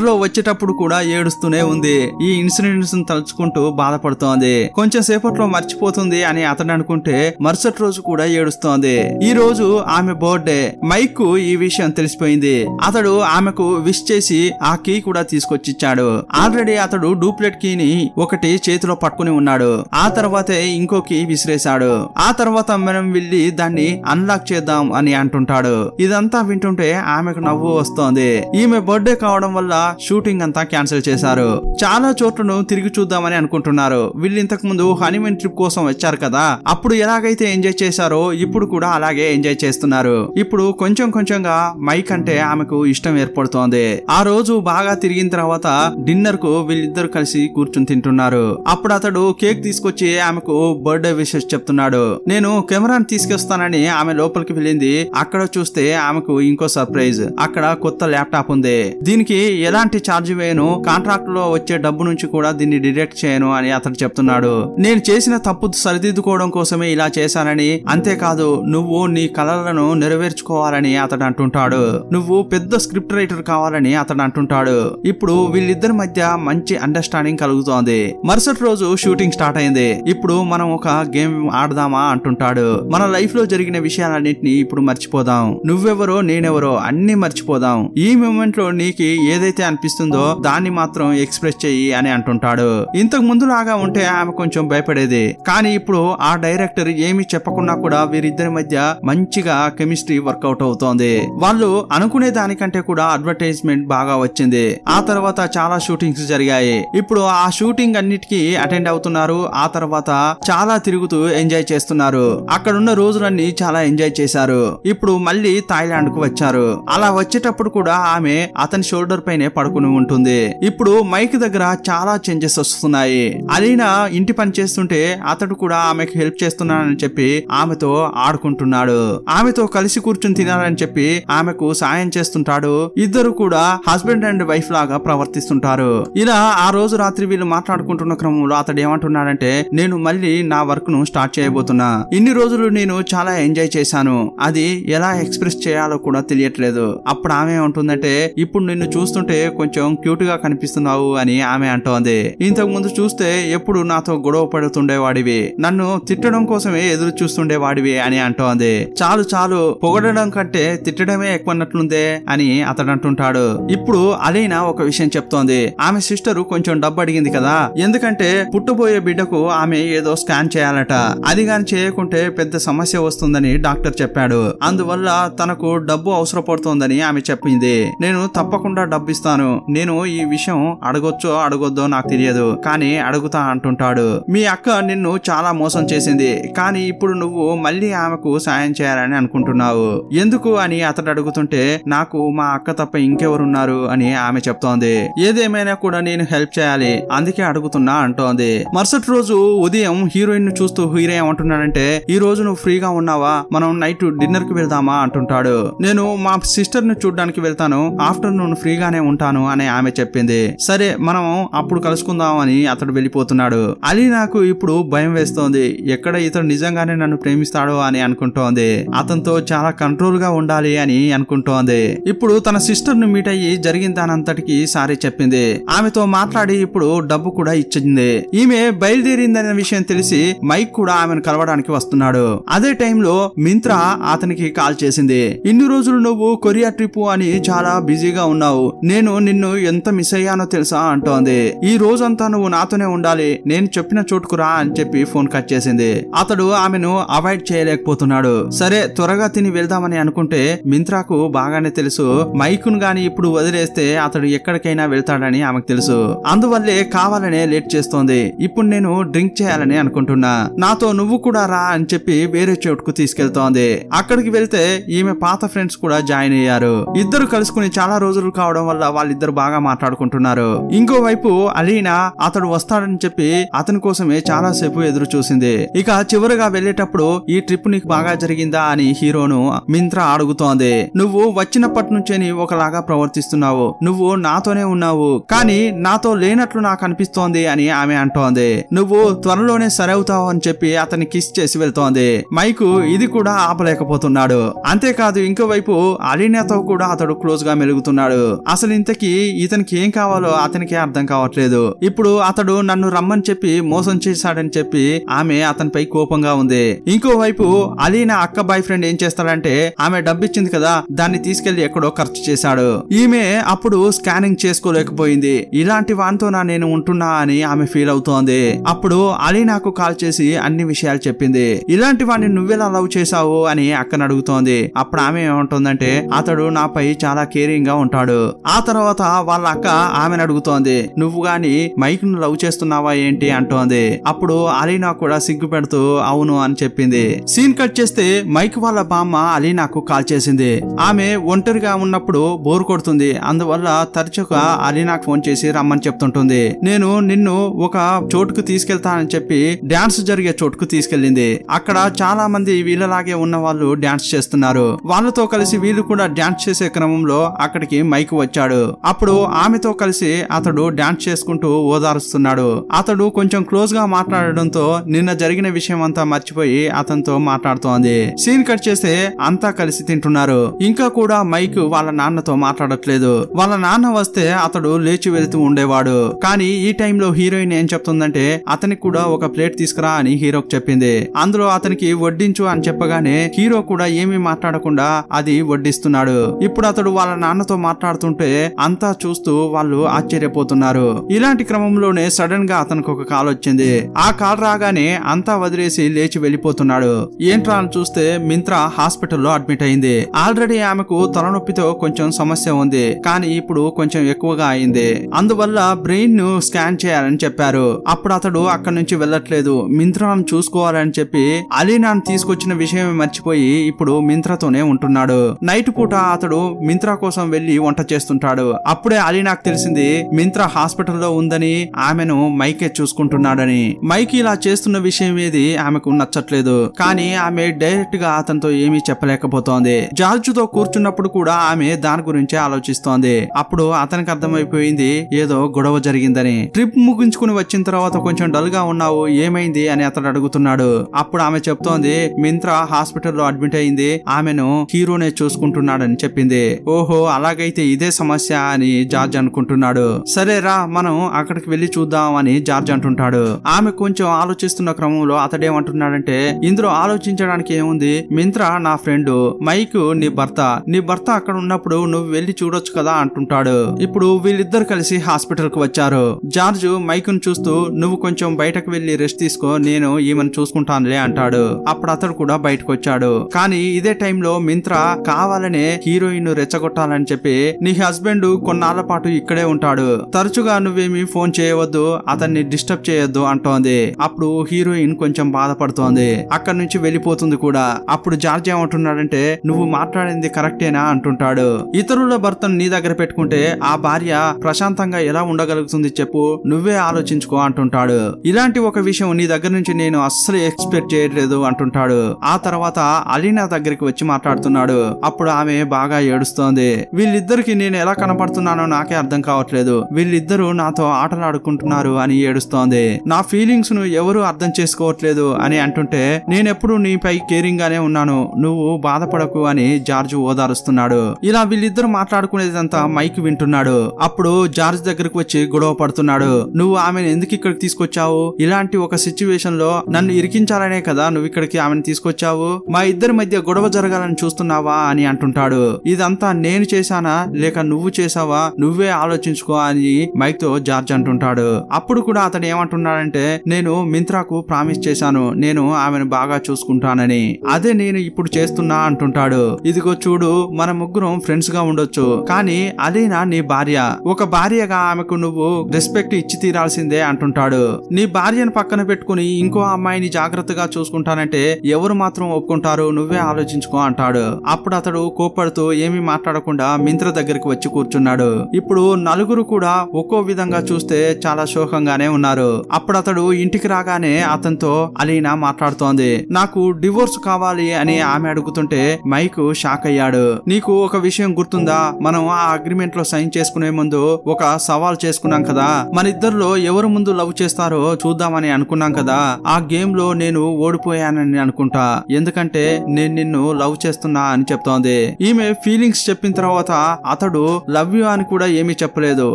లో వచ్చేటప్పుడు కూడా ఏడుస్తూనే ఉంది ఈ ఇన్సిడెంట్స్ తలుచుకుంటూ బాధపడుతోంది కొంచెం సేపట్లో మర్చిపోతుంది అని అతను అనుకుంటే మరుసటి రోజు కూడా ఏడుస్తోంది ఈ రోజు ఆమె బర్త్డే మైక్ కు ఈ విషయం తెలిసిపోయింది అతడు ఆమెకు విష్ చేసి ఆ కీ కూడా తీసుకొచ్చిచ్చాడు ఆల్రెడీ అతడు డూప్ కీ కీని ఒకటి చేతిలో పట్టుకుని ఉన్నాడు ఆ తర్వాతే ఇంకో కీ విసిరేశాడు ఆ తర్వాత మనం వెళ్లి దాన్ని అన్లాక్ చేద్దాం అని అంటుంటాడు ఇదంతా వింటుంటే ఆమెకు నవ్వు వస్తోంది ఈమె బర్త్డే కావడం వల్ల షూటింగ్ అంతా క్యాన్సిల్ చేశారు చాలా చోట్లను తిరిగి చూద్దామని అనుకుంటున్నారు వీళ్ళు ఇంతకు ముందు హనీమూన్ ట్రిప్ కోసం వచ్చారు కదా అప్పుడు ఎలాగైతే ఎంజాయ్ చేశారో ఇప్పుడు కూడా అలాగే ఎంజాయ్ చేస్తున్నారు ఇప్పుడు కొంచెం కొంచెంగా మైక్ అంటే ఆమెకు ఇష్టం ఏర్పడుతోంది ఆ రోజు బాగా తిరిగిన తర్వాత డిన్నర్ కు వీళ్ళిద్దరు కలిసి కలిసి కూర్చుని తింటున్నారు అప్పుడు అతడు కేక్ తీసుకొచ్చి ఆమెకు బర్త్డే విషెస్ చెప్తున్నాడు నేను కెమెరాని తీసుకొస్తానని ఆమె లోపలికి వెళ్ళింది అక్కడ చూస్తే ఆమెకు ఇంకో సర్ప్రైజ్ అక్కడ కొత్త ల్యాప్టాప్ ఉంది దీనికి ఎలాంటి ఛార్జ్ వేయను కాంట్రాక్ట్ లో వచ్చే డబ్బు నుంచి కూడా దీన్ని డిడక్ట్ చేయను అని అతడు చెప్తున్నాడు నేను చేసిన తప్పు సరిదిద్దుకోవడం కోసమే ఇలా చేశానని అంతేకాదు నువ్వు నీ కలలను నెరవేర్చుకోవాలని అతడు అంటుంటాడు నువ్వు పెద్ద స్క్రిప్ట్ రైటర్ కావాలని అతడు అంటుంటాడు ఇప్పుడు వీళ్ళిద్దరి మధ్య మంచి అండర్స్టాండింగ్ అండర్స్టాండింగ్ కలుగుతోంది మరుసటి రోజు షూటింగ్ స్టార్ట్ అయింది ఇప్పుడు మనం ఒక గేమ్ ఆడదామా అంటుంటాడు మన లైఫ్ లో జరిగిన విషయాలన్నింటినీ ఇప్పుడు మర్చిపోదాం నువ్వెవరో నేనెవరో అన్ని మర్చిపోదాం ఈ మూమెంట్ లో నీకు ఏదైతే అనిపిస్తుందో దాన్ని మాత్రం ఎక్స్ప్రెస్ చెయ్యి అని అంటుంటాడు ఇంతకు ముందు లాగా ఉంటే ఆమె కొంచెం భయపడేది కానీ ఇప్పుడు ఆ డైరెక్టర్ ఏమి చెప్పకుండా కూడా వీరిద్దరి మధ్య మంచిగా కెమిస్ట్రీ వర్కౌట్ అవుతోంది వాళ్ళు అనుకునే దానికంటే కూడా అడ్వర్టైజ్మెంట్ బాగా వచ్చింది ఆ తర్వాత చాలా షూటింగ్స్ జరిగాయి ఇప్పుడు ఆ షూటింగ్ అన్నిటికీ అటెండ్ అవుతున్నారు ఆ తర్వాత చాలా తిరుగుతూ ఎంజాయ్ చేస్తున్నారు అక్కడున్న రోజులన్నీ చాలా ఎంజాయ్ చేశారు ఇప్పుడు మళ్ళీ థాయిలాండ్ కు వచ్చారు అలా వచ్చేటప్పుడు కూడా ఆమె అతని షోల్డర్ పైనే పడుకుని ఉంటుంది ఇప్పుడు మైక్ దగ్గర చాలా చేంజెస్ వస్తున్నాయి అలీనా ఇంటి పని చేస్తుంటే అతడు కూడా ఆమెకు హెల్ప్ చేస్తున్నానని చెప్పి ఆమెతో ఆడుకుంటున్నాడు ఆమెతో కలిసి కూర్చుని తినాలని చెప్పి ఆమెకు సాయం చేస్తుంటాడు ఇద్దరు కూడా హస్బెండ్ అండ్ వైఫ్ లాగా ప్రవర్తిస్తుంటారు ఇలా ఆ రోజు రోజు రాత్రి వీళ్ళు మాట్లాడుకుంటున్న క్రమంలో అతడు ఏమంటున్నాడంటే నేను మళ్ళీ నా వర్క్ ను స్టార్ట్ చేయబోతున్నా ఇన్ని రోజులు నేను చాలా ఎంజాయ్ చేశాను అది ఎలా ఎక్స్ప్రెస్ చేయాలో కూడా తెలియట్లేదు అప్పుడు ఆమె ఉంటుందంటే ఇప్పుడు నిన్ను చూస్తుంటే కొంచెం క్యూట్ గా కనిపిస్తున్నావు అని ఆమె అంటోంది ఇంతకు ముందు చూస్తే ఎప్పుడు నాతో గొడవ పడుతుండేవాడివి నన్ను తిట్టడం కోసమే ఎదురు చూస్తుండేవాడివి అని అంటోంది చాలు చాలు పొగడడం కంటే తిట్టడమే ఎక్కువన్నట్లుందే అని అతడు అంటుంటాడు ఇప్పుడు అలీనా ఒక విషయం చెప్తోంది ఆమె సిస్టర్ కొంచెం డబ్బు అడిగింది కదా ఎందుకంటే పుట్టబోయే బిడ్డకు ఆమె ఏదో స్కాన్ చేయాలట అది గాని చేయకుంటే పెద్ద సమస్య వస్తుందని డాక్టర్ చెప్పాడు అందువల్ల తనకు డబ్బు అవసరపడుతోందని ఆమె చెప్పింది నేను తప్పకుండా డబ్బు ఇస్తాను నేను ఈ విషయం అడగొచ్చో అడగొద్దో నాకు తెలియదు కానీ అడుగుతా అంటుంటాడు మీ అక్క నిన్ను చాలా మోసం చేసింది కానీ ఇప్పుడు నువ్వు మళ్ళీ ఆమెకు సాయం చేయాలని అనుకుంటున్నావు ఎందుకు అని అతడు అడుగుతుంటే నాకు మా అక్క తప్ప ఇంకెవరున్నారు అని ఆమె చెప్తోంది ఏదేమైనా కూడా నేను హెల్ప్ చేయాలి చేయాలి అందుకే అడుగుతున్నా అంటోంది మరుసటి రోజు ఉదయం హీరోయిన్ ను చూస్తూ హీరో ఏమంటున్నాడంటే ఈ రోజు నువ్వు ఫ్రీగా ఉన్నావా మనం నైట్ డిన్నర్ కి వెళ్దామా అంటుంటాడు నేను మా సిస్టర్ ను చూడడానికి వెళ్తాను ఆఫ్టర్నూన్ ఫ్రీగానే ఉంటాను అని ఆమె చెప్పింది సరే మనం అప్పుడు కలుసుకుందాం అని అతడు వెళ్ళిపోతున్నాడు అలీ నాకు ఇప్పుడు భయం వేస్తోంది ఎక్కడ ఇతడు నిజంగానే నన్ను ప్రేమిస్తాడో అని అనుకుంటోంది అతనితో చాలా కంట్రోల్ గా ఉండాలి అని అనుకుంటోంది ఇప్పుడు తన సిస్టర్ ను మీట్ అయ్యి జరిగిన దానంతటికి సారీ చెప్పింది ఆమెతో మాట్లాడి ఇప్పుడు డబ్బు కూడా ఇచ్చింది ఈమె బయలుదేరిందనే విషయం తెలిసి మైక్ కూడా ఆమెను కలవడానికి వస్తున్నాడు అదే టైంలో మింత్రా అతనికి కాల్ చేసింది ఇన్ని రోజులు నువ్వు కొరియా ట్రిప్ అని చాలా బిజీగా ఉన్నావు నేను నిన్ను ఎంత మిస్ అయ్యానో తెలుసా అంటోంది ఈ రోజంతా నువ్వు నాతోనే ఉండాలి నేను చెప్పిన చోటుకురా అని చెప్పి ఫోన్ కట్ చేసింది అతడు ఆమెను అవాయిడ్ చేయలేకపోతున్నాడు సరే త్వరగా తిని వెళ్దామని అనుకుంటే మింత్రాకు బాగానే తెలుసు మైకును గాని ఇప్పుడు వదిలేస్తే అతడు ఎక్కడికైనా వెళ్తాడని ఆమెకు తెలుసు అందువల్ల అందువల్లే కావాలనే లేట్ చేస్తోంది ఇప్పుడు నేను డ్రింక్ చేయాలని అనుకుంటున్నా నాతో నువ్వు కూడా రా అని చెప్పి వేరే చోటుకు తీసుకెళ్తోంది అక్కడికి వెళ్తే ఈమె పాత ఫ్రెండ్స్ కూడా జాయిన్ అయ్యారు ఇద్దరు కలుసుకుని చాలా రోజులు కావడం వల్ల వాళ్ళిద్దరు బాగా మాట్లాడుకుంటున్నారు ఇంకోవైపు అలీనా అతడు వస్తాడని చెప్పి అతని కోసమే చాలా సేపు ఎదురు చూసింది ఇక చివరిగా వెళ్లేటప్పుడు ఈ ట్రిప్ నీకు బాగా జరిగిందా అని హీరోను మింత్ర అడుగుతోంది నువ్వు వచ్చినప్పటి నుంచే ఒకలాగా ప్రవర్తిస్తున్నావు నువ్వు నాతోనే ఉన్నావు కానీ నాతో లేని లేనట్లు నాకు అనిపిస్తోంది అని ఆమె అంటోంది నువ్వు త్వరలోనే సరవుతావు అని చెప్పి అతన్ని కిస్ చేసి వెళ్తోంది మైక్ ఇది కూడా ఆపలేకపోతున్నాడు అంతేకాదు ఇంకోవైపు అలీనాతో కూడా అతడు క్లోజ్ గా మెలుగుతున్నాడు అసలు ఇంతకీ ఇతనికి ఏం కావాలో అతనికే అర్థం కావట్లేదు ఇప్పుడు అతడు నన్ను రమ్మని చెప్పి మోసం చేశాడని చెప్పి ఆమె అతనిపై కోపంగా ఉంది ఇంకోవైపు అలీనా అక్క బాయ్ ఫ్రెండ్ ఏం చేస్తాడంటే ఆమె డబ్బిచ్చింది కదా దాన్ని తీసుకెళ్లి ఎక్కడో ఖర్చు చేశాడు ఈమె అప్పుడు స్కానింగ్ చేసుకోలేకపోయింది ఇలాంటి వాంతో అతనితోనా నేను ఉంటున్నా అని ఆమె ఫీల్ అవుతోంది అప్పుడు అలీ నాకు కాల్ చేసి అన్ని విషయాలు చెప్పింది ఇలాంటి వాడిని నువ్వెలా లవ్ చేసావు అని అక్కని అడుగుతోంది అప్పుడు ఆమె ఏమంటుందంటే అతడు నాపై చాలా కేరింగ్ గా ఉంటాడు ఆ తర్వాత వాళ్ళ అక్క ఆమెను అడుగుతోంది నువ్వు గాని మైక్ ను లవ్ చేస్తున్నావా ఏంటి అంటోంది అప్పుడు అలీనా కూడా సిగ్గు పెడుతూ అవును అని చెప్పింది సీన్ కట్ చేస్తే మైక్ వాళ్ళ బామ్మ అలీనాకు కాల్ చేసింది ఆమె ఒంటరిగా ఉన్నప్పుడు బోర్ కొడుతుంది అందువల్ల తరచుగా అలీనాకు ఫోన్ చేసి రమ్మని చెప్తుంటారు ఉంటుంది నేను నిన్ను ఒక చోటుకు తీసుకెళ్తానని చెప్పి డాన్స్ జరిగే చోటుకు తీసుకెళ్ళింది అక్కడ చాలా మంది వీళ్ళలాగే ఉన్న వాళ్ళు డాన్స్ చేస్తున్నారు వాళ్ళతో కలిసి వీళ్ళు కూడా డాన్స్ చేసే క్రమంలో అక్కడికి మైక్ వచ్చాడు అప్పుడు ఆమెతో కలిసి అతడు డాన్స్ చేసుకుంటూ ఓదారుస్తున్నాడు అతడు కొంచెం క్లోజ్ గా మాట్లాడడంతో నిన్న జరిగిన విషయం అంతా మర్చిపోయి అతనితో మాట్లాడుతోంది సీన్ కట్ చేస్తే అంతా కలిసి తింటున్నారు ఇంకా కూడా మైక్ వాళ్ళ నాన్నతో మాట్లాడట్లేదు వాళ్ళ నాన్న వస్తే అతడు లేచి వెళ్తూ ఉండేవాడు కానీ ఈ టైంలో హీరోయిన్ ఏం చెప్తుందంటే అతనికి కూడా ఒక ప్లేట్ తీసుకురా అని హీరోకి చెప్పింది అందులో అతనికి వడ్డించు అని చెప్పగానే హీరో కూడా ఏమీ మాట్లాడకుండా అది వడ్డిస్తున్నాడు ఇప్పుడు అతడు వాళ్ళ నాన్నతో మాట్లాడుతుంటే అంతా చూస్తూ వాళ్ళు ఆశ్చర్యపోతున్నారు ఇలాంటి క్రమంలోనే సడన్ గా అతనికి ఒక కాల్ వచ్చింది ఆ కాల్ రాగానే అంతా వదిలేసి లేచి వెళ్లిపోతున్నాడు ఏంట్రా అని చూస్తే మింత్రా హాస్పిటల్లో అడ్మిట్ అయింది ఆల్రెడీ ఆమెకు తలనొప్పితో కొంచెం సమస్య ఉంది కానీ ఇప్పుడు కొంచెం ఎక్కువగా అయింది అందువల్ల బ్రెయిన్ బ్రెయిన్ ను స్కాన్ చేయాలని చెప్పారు అప్పుడు అతడు అక్కడి నుంచి వెళ్ళట్లేదు మింత్రాను చూసుకోవాలని చెప్పి అలీనాను తీసుకొచ్చిన విషయం మర్చిపోయి ఇప్పుడు మింత్రతోనే ఉంటున్నాడు నైట్ పూట అతడు మింత్రా కోసం వెళ్లి వంట చేస్తుంటాడు అప్పుడే అలీనాకు తెలిసింది మింత్రా హాస్పిటల్లో ఉందని ఆమెను మైకే చూసుకుంటున్నాడని మైక్ ఇలా చేస్తున్న విషయం ఏది ఆమెకు నచ్చట్లేదు కానీ ఆమె డైరెక్ట్ గా అతనితో ఏమీ చెప్పలేకపోతోంది జార్జ్ తో కూర్చున్నప్పుడు కూడా ఆమె దాని గురించే ఆలోచిస్తోంది అప్పుడు అతనికి అర్థమైపోయింది ఏదో గొడవ జరిగిందని ట్రిప్ ముగించుకుని వచ్చిన తర్వాత కొంచెం డల్ గా ఉన్నావు ఏమైంది అని అతడు అడుగుతున్నాడు అప్పుడు ఆమె చెప్తోంది మింత్రా హాస్పిటల్లో అడ్మిట్ అయింది ఆమెను హీరోనే చూసుకుంటున్నాడని చెప్పింది ఓహో అలాగైతే ఇదే సమస్య అని జార్జ్ అనుకుంటున్నాడు సరే రా మనం అక్కడికి వెళ్లి చూద్దాం అని జార్జ్ అంటుంటాడు ఆమె కొంచెం ఆలోచిస్తున్న క్రమంలో అతడేమంటున్నాడంటే ఇందులో ఆలోచించడానికి ఏముంది మింత్రా నా ఫ్రెండ్ మైక్ నీ భర్త నీ భర్త అక్కడ ఉన్నప్పుడు నువ్వు వెళ్లి చూడొచ్చు కదా అంటుంటాడు ఇప్పుడు వీళ్ళిద్దరు కలిసి హాస్పిటల్ కు జార్జ్ జార్జు మైకును చూస్తూ నువ్వు కొంచెం బయటకు వెళ్లి రెస్ట్ తీసుకో నేను ఈమెను చూసుకుంటానులే అంటాడు అప్పుడు అతడు కూడా బయటకు వచ్చాడు కానీ ఇదే టైంలో మింత్రా కావాలనే హీరోయిన్ రెచ్చగొట్టాలని చెప్పి నీ హస్బెండ్ కొన్నాళ్ల పాటు ఇక్కడే ఉంటాడు తరచుగా నువ్వేమి ఫోన్ చేయవద్దు అతన్ని డిస్టర్బ్ చేయొద్దు అంటోంది అప్పుడు హీరోయిన్ కొంచెం బాధపడుతోంది అక్కడి నుంచి వెళ్లిపోతుంది కూడా అప్పుడు జార్జ్ ఏమంటున్నాడంటే నువ్వు మాట్లాడింది కరెక్టేనా అంటుంటాడు ఇతరుల భర్తను నీ దగ్గర పెట్టుకుంటే ఆ భార్య ప్రశాంతంగా ఎలా ఉండగలదు జరుగుతుంది చెప్పు నువ్వే ఆలోచించుకో అంటుంటాడు ఇలాంటి ఒక విషయం నీ దగ్గర నుంచి నేను అస్సలు ఎక్స్పెక్ట్ చేయట్లేదు అంటుంటాడు ఆ తర్వాత అలీనా దగ్గరికి వచ్చి మాట్లాడుతున్నాడు అప్పుడు ఆమె బాగా ఏడుస్తోంది వీళ్ళిద్దరికి నేను ఎలా కనపడుతున్నానో నాకే అర్థం కావట్లేదు వీళ్ళిద్దరూ నాతో ఆటలాడుకుంటున్నారు అని ఏడుస్తోంది నా ఫీలింగ్స్ ను ఎవరు అర్థం చేసుకోవట్లేదు అని అంటుంటే నేనెప్పుడు నీపై కేరింగ్ గానే ఉన్నాను నువ్వు బాధపడకు అని జార్జ్ ఓదారుస్తున్నాడు ఇలా వీళ్ళిద్దరు మాట్లాడుకునేదంతా మైక్ వింటున్నాడు అప్పుడు జార్జ్ దగ్గరకు వచ్చి గొడవ పడుతున్నాడు నువ్వు ఆమెను ఎందుకు ఇక్కడికి తీసుకొచ్చావు ఇలాంటి ఒక సిచ్యువేషన్ లో నన్ను ఇరికించాలనే కదా నువ్వు ఇక్కడికి ఆమెను తీసుకొచ్చావు మా ఇద్దరి మధ్య గొడవ జరగాలని చూస్తున్నావా అని అంటుంటాడు ఇదంతా నేను చేశానా లేక నువ్వు చేసావా నువ్వే ఆలోచించుకో అని మైక్ తో జార్జ్ అంటుంటాడు అప్పుడు కూడా అతడు ఏమంటున్నాడంటే నేను మింత్రాకు ప్రామిస్ చేశాను నేను ఆమెను బాగా చూసుకుంటానని అదే నేను ఇప్పుడు చేస్తున్నా అంటుంటాడు ఇదిగో చూడు మన ముగ్గురం ఫ్రెండ్స్ గా ఉండొచ్చు కానీ అదేనా నీ భార్య ఒక భార్యగా ఆమెకు నువ్వు నువ్వు రెస్పెక్ట్ ఇచ్చి తీరాల్సిందే అంటుంటాడు నీ భార్యను పక్కన పెట్టుకుని ఇంకో అమ్మాయిని జాగ్రత్తగా చూసుకుంటానంటే ఎవరు మాత్రం ఒప్పుకుంటారు నువ్వే ఆలోచించుకో అంటాడు అప్పుడు అతడు కోపడుతూ ఏమీ మాట్లాడకుండా మింత్ర దగ్గరికి వచ్చి కూర్చున్నాడు ఇప్పుడు నలుగురు కూడా ఒక్కో విధంగా చూస్తే చాలా శోకంగానే ఉన్నారు అప్పుడు అతడు ఇంటికి రాగానే అతనితో అలీనా మాట్లాడుతోంది నాకు డివోర్స్ కావాలి అని ఆమె అడుగుతుంటే మైక్ షాక్ అయ్యాడు నీకు ఒక విషయం గుర్తుందా మనం ఆ అగ్రిమెంట్ లో సైన్ చేసుకునే ముందు ఒక సవాల్ చేసుకు చేసుకున్నాం కదా మన ఇద్దరులో ఎవరు ముందు లవ్ చేస్తారో చూద్దామని అనుకున్నాం కదా ఆ గేమ్ లో నేను ఓడిపోయానని అనుకుంటా ఎందుకంటే నేను నిన్ను లవ్ చేస్తున్నా అని చెప్తోంది ఈమె ఫీలింగ్స్ చెప్పిన తర్వాత అతడు లవ్ యూ అని కూడా ఏమీ చెప్పలేదు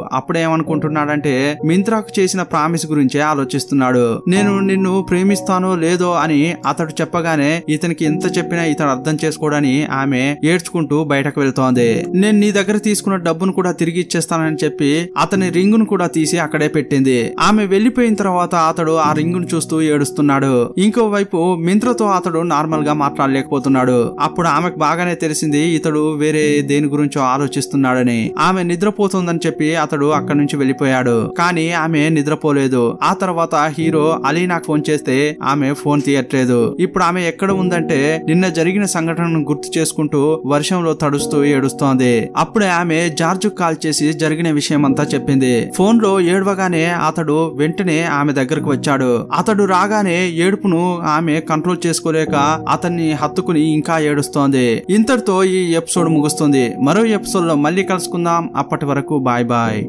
అప్పుడేమనుకుంటున్నాడంటే మింత్రాకు చేసిన ప్రామిస్ గురించే ఆలోచిస్తున్నాడు నేను నిన్ను ప్రేమిస్తానో లేదో అని అతడు చెప్పగానే ఇతనికి ఎంత చెప్పినా ఇతను అర్థం చేసుకోడని ఆమె ఏడ్చుకుంటూ బయటకు వెళ్తోంది నేను నీ దగ్గర తీసుకున్న డబ్బును కూడా తిరిగి ఇచ్చేస్తానని చెప్పి అతని రింగ్ రింగును కూడా తీసి అక్కడే పెట్టింది ఆమె వెళ్లిపోయిన తర్వాత అతడు ఆ రింగును చూస్తూ ఏడుస్తున్నాడు ఇంకోవైపు మింత్రతో అతడు నార్మల్ గా మాట్లాడలేకపోతున్నాడు అప్పుడు ఆమెకు బాగానే తెలిసింది ఇతడు వేరే దేని గురించో ఆలోచిస్తున్నాడని ఆమె నిద్రపోతుందని చెప్పి అతడు అక్కడ నుంచి వెళ్లిపోయాడు కానీ ఆమె నిద్రపోలేదు ఆ తర్వాత హీరో అలీ నాకు ఫోన్ చేస్తే ఆమె ఫోన్ తీయట్లేదు ఇప్పుడు ఆమె ఎక్కడ ఉందంటే నిన్న జరిగిన సంఘటనను గుర్తు చేసుకుంటూ వర్షంలో తడుస్తూ ఏడుస్తోంది అప్పుడే ఆమె జార్జ్ కాల్ చేసి జరిగిన విషయం అంతా చెప్పింది ఫోన్ లో ఏడవగానే అతడు వెంటనే ఆమె దగ్గరకు వచ్చాడు అతడు రాగానే ఏడుపును ఆమె కంట్రోల్ చేసుకోలేక అతన్ని హత్తుకుని ఇంకా ఏడుస్తోంది ఇంతటితో ఈ ఎపిసోడ్ ముగుస్తుంది మరో ఎపిసోడ్ లో మళ్ళీ కలుసుకుందాం అప్పటి వరకు బాయ్ బాయ్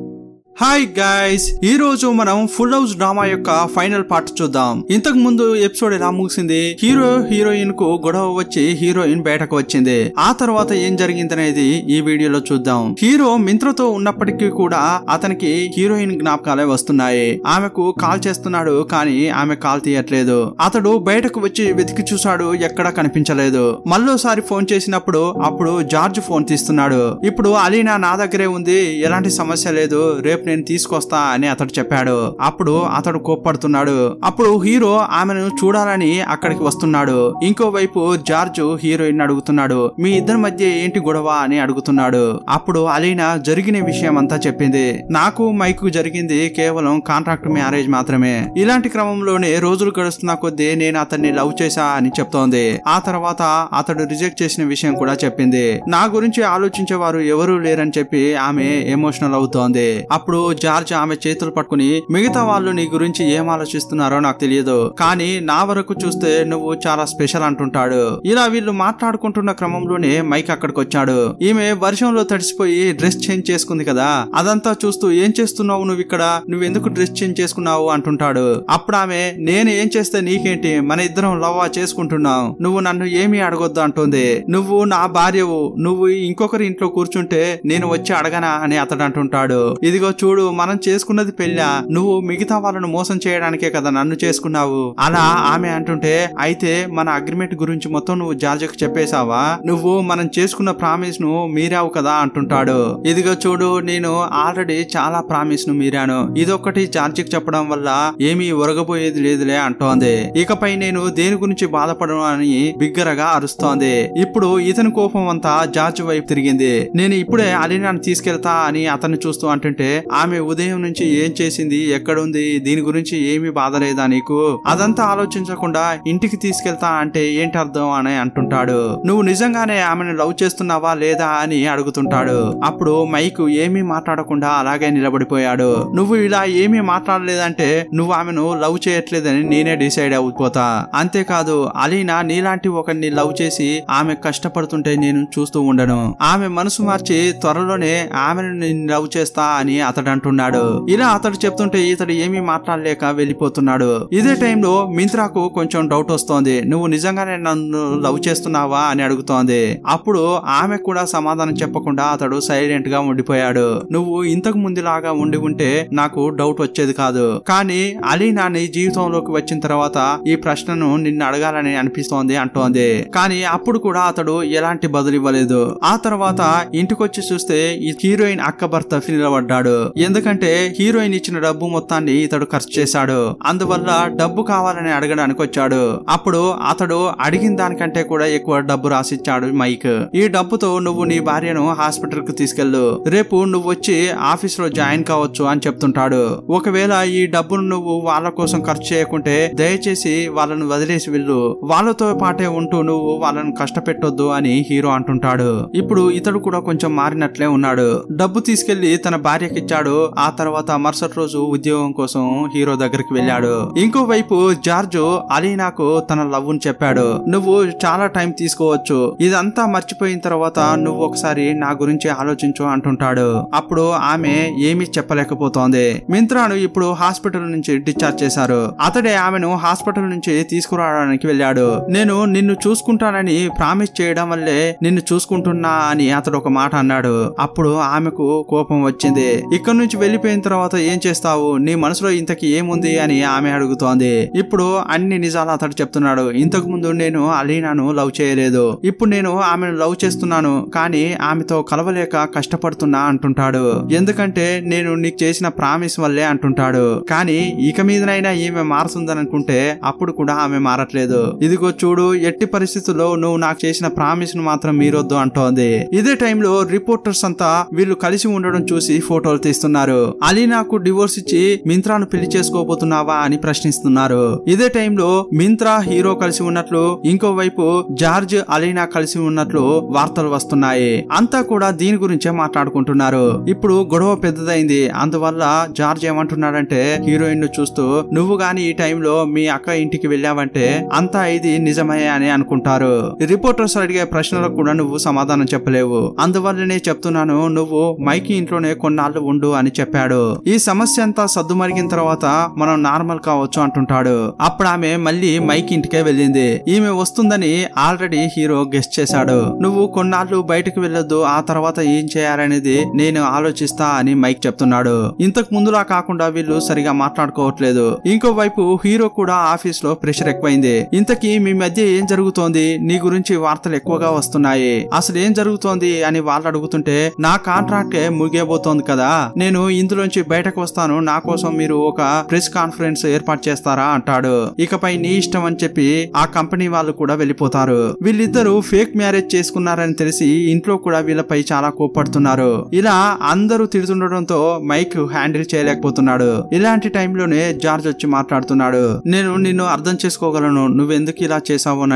హాయ్ గైస్ ఈ రోజు మనం ఫుల్ హౌస్ డ్రామా యొక్క ఫైనల్ పార్ట్ చూద్దాం ఇంతకు ముందు ఎపిసోడ్ ఎలా ముగిసింది హీరో హీరోయిన్ కు గొడవ వచ్చి హీరోయిన్ బయటకు వచ్చింది ఆ తర్వాత ఏం జరిగింది అనేది ఈ వీడియోలో చూద్దాం హీరో మింత్రతో ఉన్నప్పటికీ కూడా అతనికి హీరోయిన్ జ్ఞాపకాలే వస్తున్నాయి ఆమెకు కాల్ చేస్తున్నాడు కానీ ఆమె కాల్ తీయట్లేదు అతడు బయటకు వచ్చి వెతికి చూశాడు ఎక్కడా కనిపించలేదు మళ్ళోసారి ఫోన్ చేసినప్పుడు అప్పుడు జార్జ్ ఫోన్ తీస్తున్నాడు ఇప్పుడు అలీనా నా దగ్గరే ఉంది ఎలాంటి సమస్య లేదు రేపు నేను తీసుకొస్తా అని అతడు చెప్పాడు అప్పుడు అతడు కోప్పడుతున్నాడు అప్పుడు హీరో ఆమెను చూడాలని అక్కడికి వస్తున్నాడు ఇంకోవైపు జార్జ్ హీరోయిన్ అడుగుతున్నాడు మీ ఇద్దరి మధ్య ఏంటి గొడవ అని అడుగుతున్నాడు అప్పుడు అలీనా జరిగిన విషయం అంతా చెప్పింది నాకు మైక్ జరిగింది కేవలం కాంట్రాక్ట్ మ్యారేజ్ మాత్రమే ఇలాంటి క్రమంలోనే రోజులు గడుస్తున్న కొద్దీ నేను అతన్ని లవ్ చేశా అని చెప్తోంది ఆ తర్వాత అతడు రిజెక్ట్ చేసిన విషయం కూడా చెప్పింది నా గురించి ఆలోచించే వారు ఎవరూ లేరని చెప్పి ఆమె ఎమోషనల్ అవుతోంది అప్పుడు అప్పుడు జార్జ్ ఆమె చేతులు పట్టుకుని మిగతా వాళ్ళు నీ గురించి ఏం ఆలోచిస్తున్నారో నాకు తెలియదు కానీ నా వరకు చూస్తే నువ్వు చాలా స్పెషల్ అంటుంటాడు ఇలా వీళ్ళు మాట్లాడుకుంటున్న క్రమంలోనే మైక్ అక్కడికి వచ్చాడు ఈమె వర్షంలో తడిసిపోయి డ్రెస్ చేంజ్ చేసుకుంది కదా అదంతా చూస్తూ ఏం చేస్తున్నావు నువ్వు ఇక్కడ నువ్వు ఎందుకు డ్రెస్ చేంజ్ చేసుకున్నావు అంటుంటాడు అప్పుడు ఆమె నేను ఏం చేస్తే నీకేంటి మన ఇద్దరం లవ్వా చేసుకుంటున్నావు నువ్వు నన్ను ఏమీ అడగొద్దు అంటుంది నువ్వు నా భార్యవు నువ్వు ఇంకొకరి ఇంట్లో కూర్చుంటే నేను వచ్చి అడగనా అని అతడు అంటుంటాడు ఇదిగో చూడు మనం చేసుకున్నది పెళ్ళ నువ్వు మిగతా వాళ్ళను మోసం చేయడానికే కదా నన్ను చేసుకున్నావు అలా ఆమె అంటుంటే అయితే మన అగ్రిమెంట్ గురించి మొత్తం నువ్వు జార్జకు చెప్పేశావా నువ్వు మనం చేసుకున్న ప్రామిస్ ను మీరావు కదా అంటుంటాడు ఇదిగో చూడు నేను ఆల్రెడీ చాలా ప్రామిస్ ను మీరాను ఇదొక్కటి జార్జిక్ చెప్పడం వల్ల ఏమీ ఒరగబోయేది లేదులే అంటోంది ఇకపై నేను దేని గురించి బాధపడను అని బిగ్గరగా అరుస్తోంది ఇప్పుడు ఇతని కోపం అంతా జార్జ్ వైపు తిరిగింది నేను ఇప్పుడే అలీనాను తీసుకెళ్తా అని అతన్ని చూస్తూ అంటుంటే ఆమె ఉదయం నుంచి ఏం చేసింది ఎక్కడుంది దీని గురించి ఏమీ బాధ లేదా నీకు అదంతా ఆలోచించకుండా ఇంటికి తీసుకెళ్తా అంటే ఏంటి అర్థం అని అంటుంటాడు నువ్వు నిజంగానే ఆమెను లవ్ చేస్తున్నావా లేదా అని అడుగుతుంటాడు అప్పుడు మైక్ ఏమీ మాట్లాడకుండా అలాగే నిలబడిపోయాడు నువ్వు ఇలా ఏమీ మాట్లాడలేదంటే నువ్వు ఆమెను లవ్ చేయట్లేదని నేనే డిసైడ్ అయిపోతా అంతేకాదు అలీనా నీలాంటి ఒకరిని లవ్ చేసి ఆమె కష్టపడుతుంటే నేను చూస్తూ ఉండను ఆమె మనసు మార్చి త్వరలోనే ఆమెను లవ్ చేస్తా అని అతను అతడు అంటున్నాడు ఇలా అతడు చెప్తుంటే ఇతడు ఏమీ మాట్లాడలేక వెళ్ళిపోతున్నాడు ఇదే టైంలో మింత్రాకు కొంచెం డౌట్ వస్తోంది నువ్వు నిజంగానే నన్ను లవ్ చేస్తున్నావా అని అడుగుతోంది అప్పుడు ఆమె కూడా సమాధానం చెప్పకుండా అతడు సైలెంట్ గా ఉండిపోయాడు నువ్వు ఇంతకు ముందు లాగా ఉండి ఉంటే నాకు డౌట్ వచ్చేది కాదు కానీ అలీ నాని జీవితంలోకి వచ్చిన తర్వాత ఈ ప్రశ్నను నిన్ను అడగాలని అనిపిస్తోంది అంటోంది కానీ అప్పుడు కూడా అతడు ఎలాంటి బదులు ఇవ్వలేదు ఆ తర్వాత ఇంటికొచ్చి చూస్తే ఈ హీరోయిన్ అక్క భర్త అవడ్డాడు ఎందుకంటే హీరోయిన్ ఇచ్చిన డబ్బు మొత్తాన్ని ఇతడు ఖర్చు చేశాడు అందువల్ల డబ్బు కావాలని అడగడానికి వచ్చాడు అప్పుడు అతడు అడిగిన దానికంటే కూడా ఎక్కువ డబ్బు రాసిచ్చాడు మైక్ ఈ డబ్బుతో నువ్వు నీ భార్యను హాస్పిటల్ కు తీసుకెళ్ళు రేపు నువ్వు వచ్చి ఆఫీస్ లో జాయిన్ కావచ్చు అని చెప్తుంటాడు ఒకవేళ ఈ డబ్బును నువ్వు వాళ్ళ కోసం ఖర్చు చేయకుంటే దయచేసి వాళ్ళను వదిలేసి వెళ్ళు వాళ్ళతో పాటే ఉంటూ నువ్వు వాళ్ళను కష్టపెట్టొద్దు అని హీరో అంటుంటాడు ఇప్పుడు ఇతడు కూడా కొంచెం మారినట్లే ఉన్నాడు డబ్బు తీసుకెళ్లి తన భార్యకిచ్చాడు చేశాడు ఆ తర్వాత మరుసటి రోజు ఉద్యోగం కోసం హీరో దగ్గరికి వెళ్ళాడు ఇంకోవైపు జార్జ్ అలీనాకు తన లవ్ ను చెప్పాడు నువ్వు చాలా టైం తీసుకోవచ్చు ఇదంతా మర్చిపోయిన తర్వాత నువ్వు ఒకసారి నా గురించి ఆలోచించు అంటుంటాడు అప్పుడు ఆమె ఏమీ చెప్పలేకపోతోంది మింత్రాను ఇప్పుడు హాస్పిటల్ నుంచి డిశ్చార్జ్ చేశారు అతడే ఆమెను హాస్పిటల్ నుంచి తీసుకురావడానికి వెళ్ళాడు నేను నిన్ను చూసుకుంటానని ప్రామిస్ చేయడం వల్లే నిన్ను చూసుకుంటున్నా అని అతడు ఒక మాట అన్నాడు అప్పుడు ఆమెకు కోపం వచ్చింది ఇక ఇక్కడి నుంచి వెళ్ళిపోయిన తర్వాత ఏం చేస్తావు నీ మనసులో ఇంతకి ఏముంది అని ఆమె అడుగుతోంది ఇప్పుడు అన్ని నిజాలు అతడు చెప్తున్నాడు ఇంతకు ముందు నేను అలీనాను లవ్ చేయలేదు ఇప్పుడు నేను ఆమెను లవ్ చేస్తున్నాను కానీ ఆమెతో కలవలేక కష్టపడుతున్నా అంటుంటాడు ఎందుకంటే నేను నీకు చేసిన ప్రామిస్ వల్లే అంటుంటాడు కానీ ఇక మీదనైనా ఈమె మారుతుందని అనుకుంటే అప్పుడు కూడా ఆమె మారట్లేదు ఇదిగో చూడు ఎట్టి పరిస్థితుల్లో నువ్వు నాకు చేసిన ప్రామిస్ ను మాత్రం మీరొద్దు అంటోంది ఇదే టైంలో రిపోర్టర్స్ అంతా వీళ్ళు కలిసి ఉండడం చూసి ఫోటోలు తీస్తారు ప్రశ్నిస్తున్నారు అలీ నాకు డివోర్స్ ఇచ్చి మింత్రాను పెళ్లి చేసుకోబోతున్నావా అని ప్రశ్నిస్తున్నారు ఇదే టైంలో మింత్రా హీరో కలిసి ఉన్నట్లు ఇంకోవైపు జార్జ్ అలీనా కలిసి ఉన్నట్లు వార్తలు వస్తున్నాయి అంతా కూడా దీని గురించే మాట్లాడుకుంటున్నారు ఇప్పుడు గొడవ పెద్దదైంది అందువల్ల జార్జ్ ఏమంటున్నాడంటే హీరోయిన్ ను చూస్తూ నువ్వు గాని ఈ టైంలో మీ అక్క ఇంటికి వెళ్ళావంటే అంతా ఇది నిజమే అని అనుకుంటారు రిపోర్టర్స్ అడిగే ప్రశ్నలకు కూడా నువ్వు సమాధానం చెప్పలేవు అందువల్లనే చెప్తున్నాను నువ్వు మైకి ఇంట్లోనే కొన్నాళ్ళు ఉండు అని చెప్పాడు ఈ సమస్య అంతా సద్దుమరిగిన తర్వాత మనం నార్మల్ కావచ్చు అంటుంటాడు అప్పుడు ఆమె మళ్ళీ మైక్ ఇంటికే వెళ్ళింది ఈమె వస్తుందని ఆల్రెడీ హీరో గెస్ట్ చేశాడు నువ్వు కొన్నాళ్ళు బయటకు వెళ్ళొద్దు ఆ తర్వాత ఏం చేయాలనేది నేను ఆలోచిస్తా అని మైక్ చెప్తున్నాడు ఇంతకు ముందులా కాకుండా వీళ్ళు సరిగా మాట్లాడుకోవట్లేదు ఇంకో వైపు హీరో కూడా ఆఫీస్ లో ప్రెషర్ ఎక్కువైంది ఇంతకీ మీ మధ్య ఏం జరుగుతోంది నీ గురించి వార్తలు ఎక్కువగా వస్తున్నాయి అసలు ఏం జరుగుతోంది అని వాళ్ళు అడుగుతుంటే నా కాంట్రాక్ట్ ముగియబోతోంది కదా నేను ఇందులోంచి బయటకు వస్తాను నా కోసం మీరు ఒక ప్రెస్ కాన్ఫరెన్స్ ఏర్పాటు చేస్తారా అంటాడు ఇకపై నీ ఇష్టం అని చెప్పి ఆ కంపెనీ వాళ్ళు కూడా వెళ్ళిపోతారు వీళ్ళిద్దరూ ఫేక్ మ్యారేజ్ చేసుకున్నారని తెలిసి ఇంట్లో కూడా వీళ్ళపై చాలా కోప్పడుతున్నారు ఇలా అందరూ తిడుతుండటంతో మైక్ హ్యాండిల్ చేయలేకపోతున్నాడు ఇలాంటి టైంలోనే జార్జ్ వచ్చి మాట్లాడుతున్నాడు నేను నిన్ను అర్థం చేసుకోగలను నువ్వెందుకు ఇలా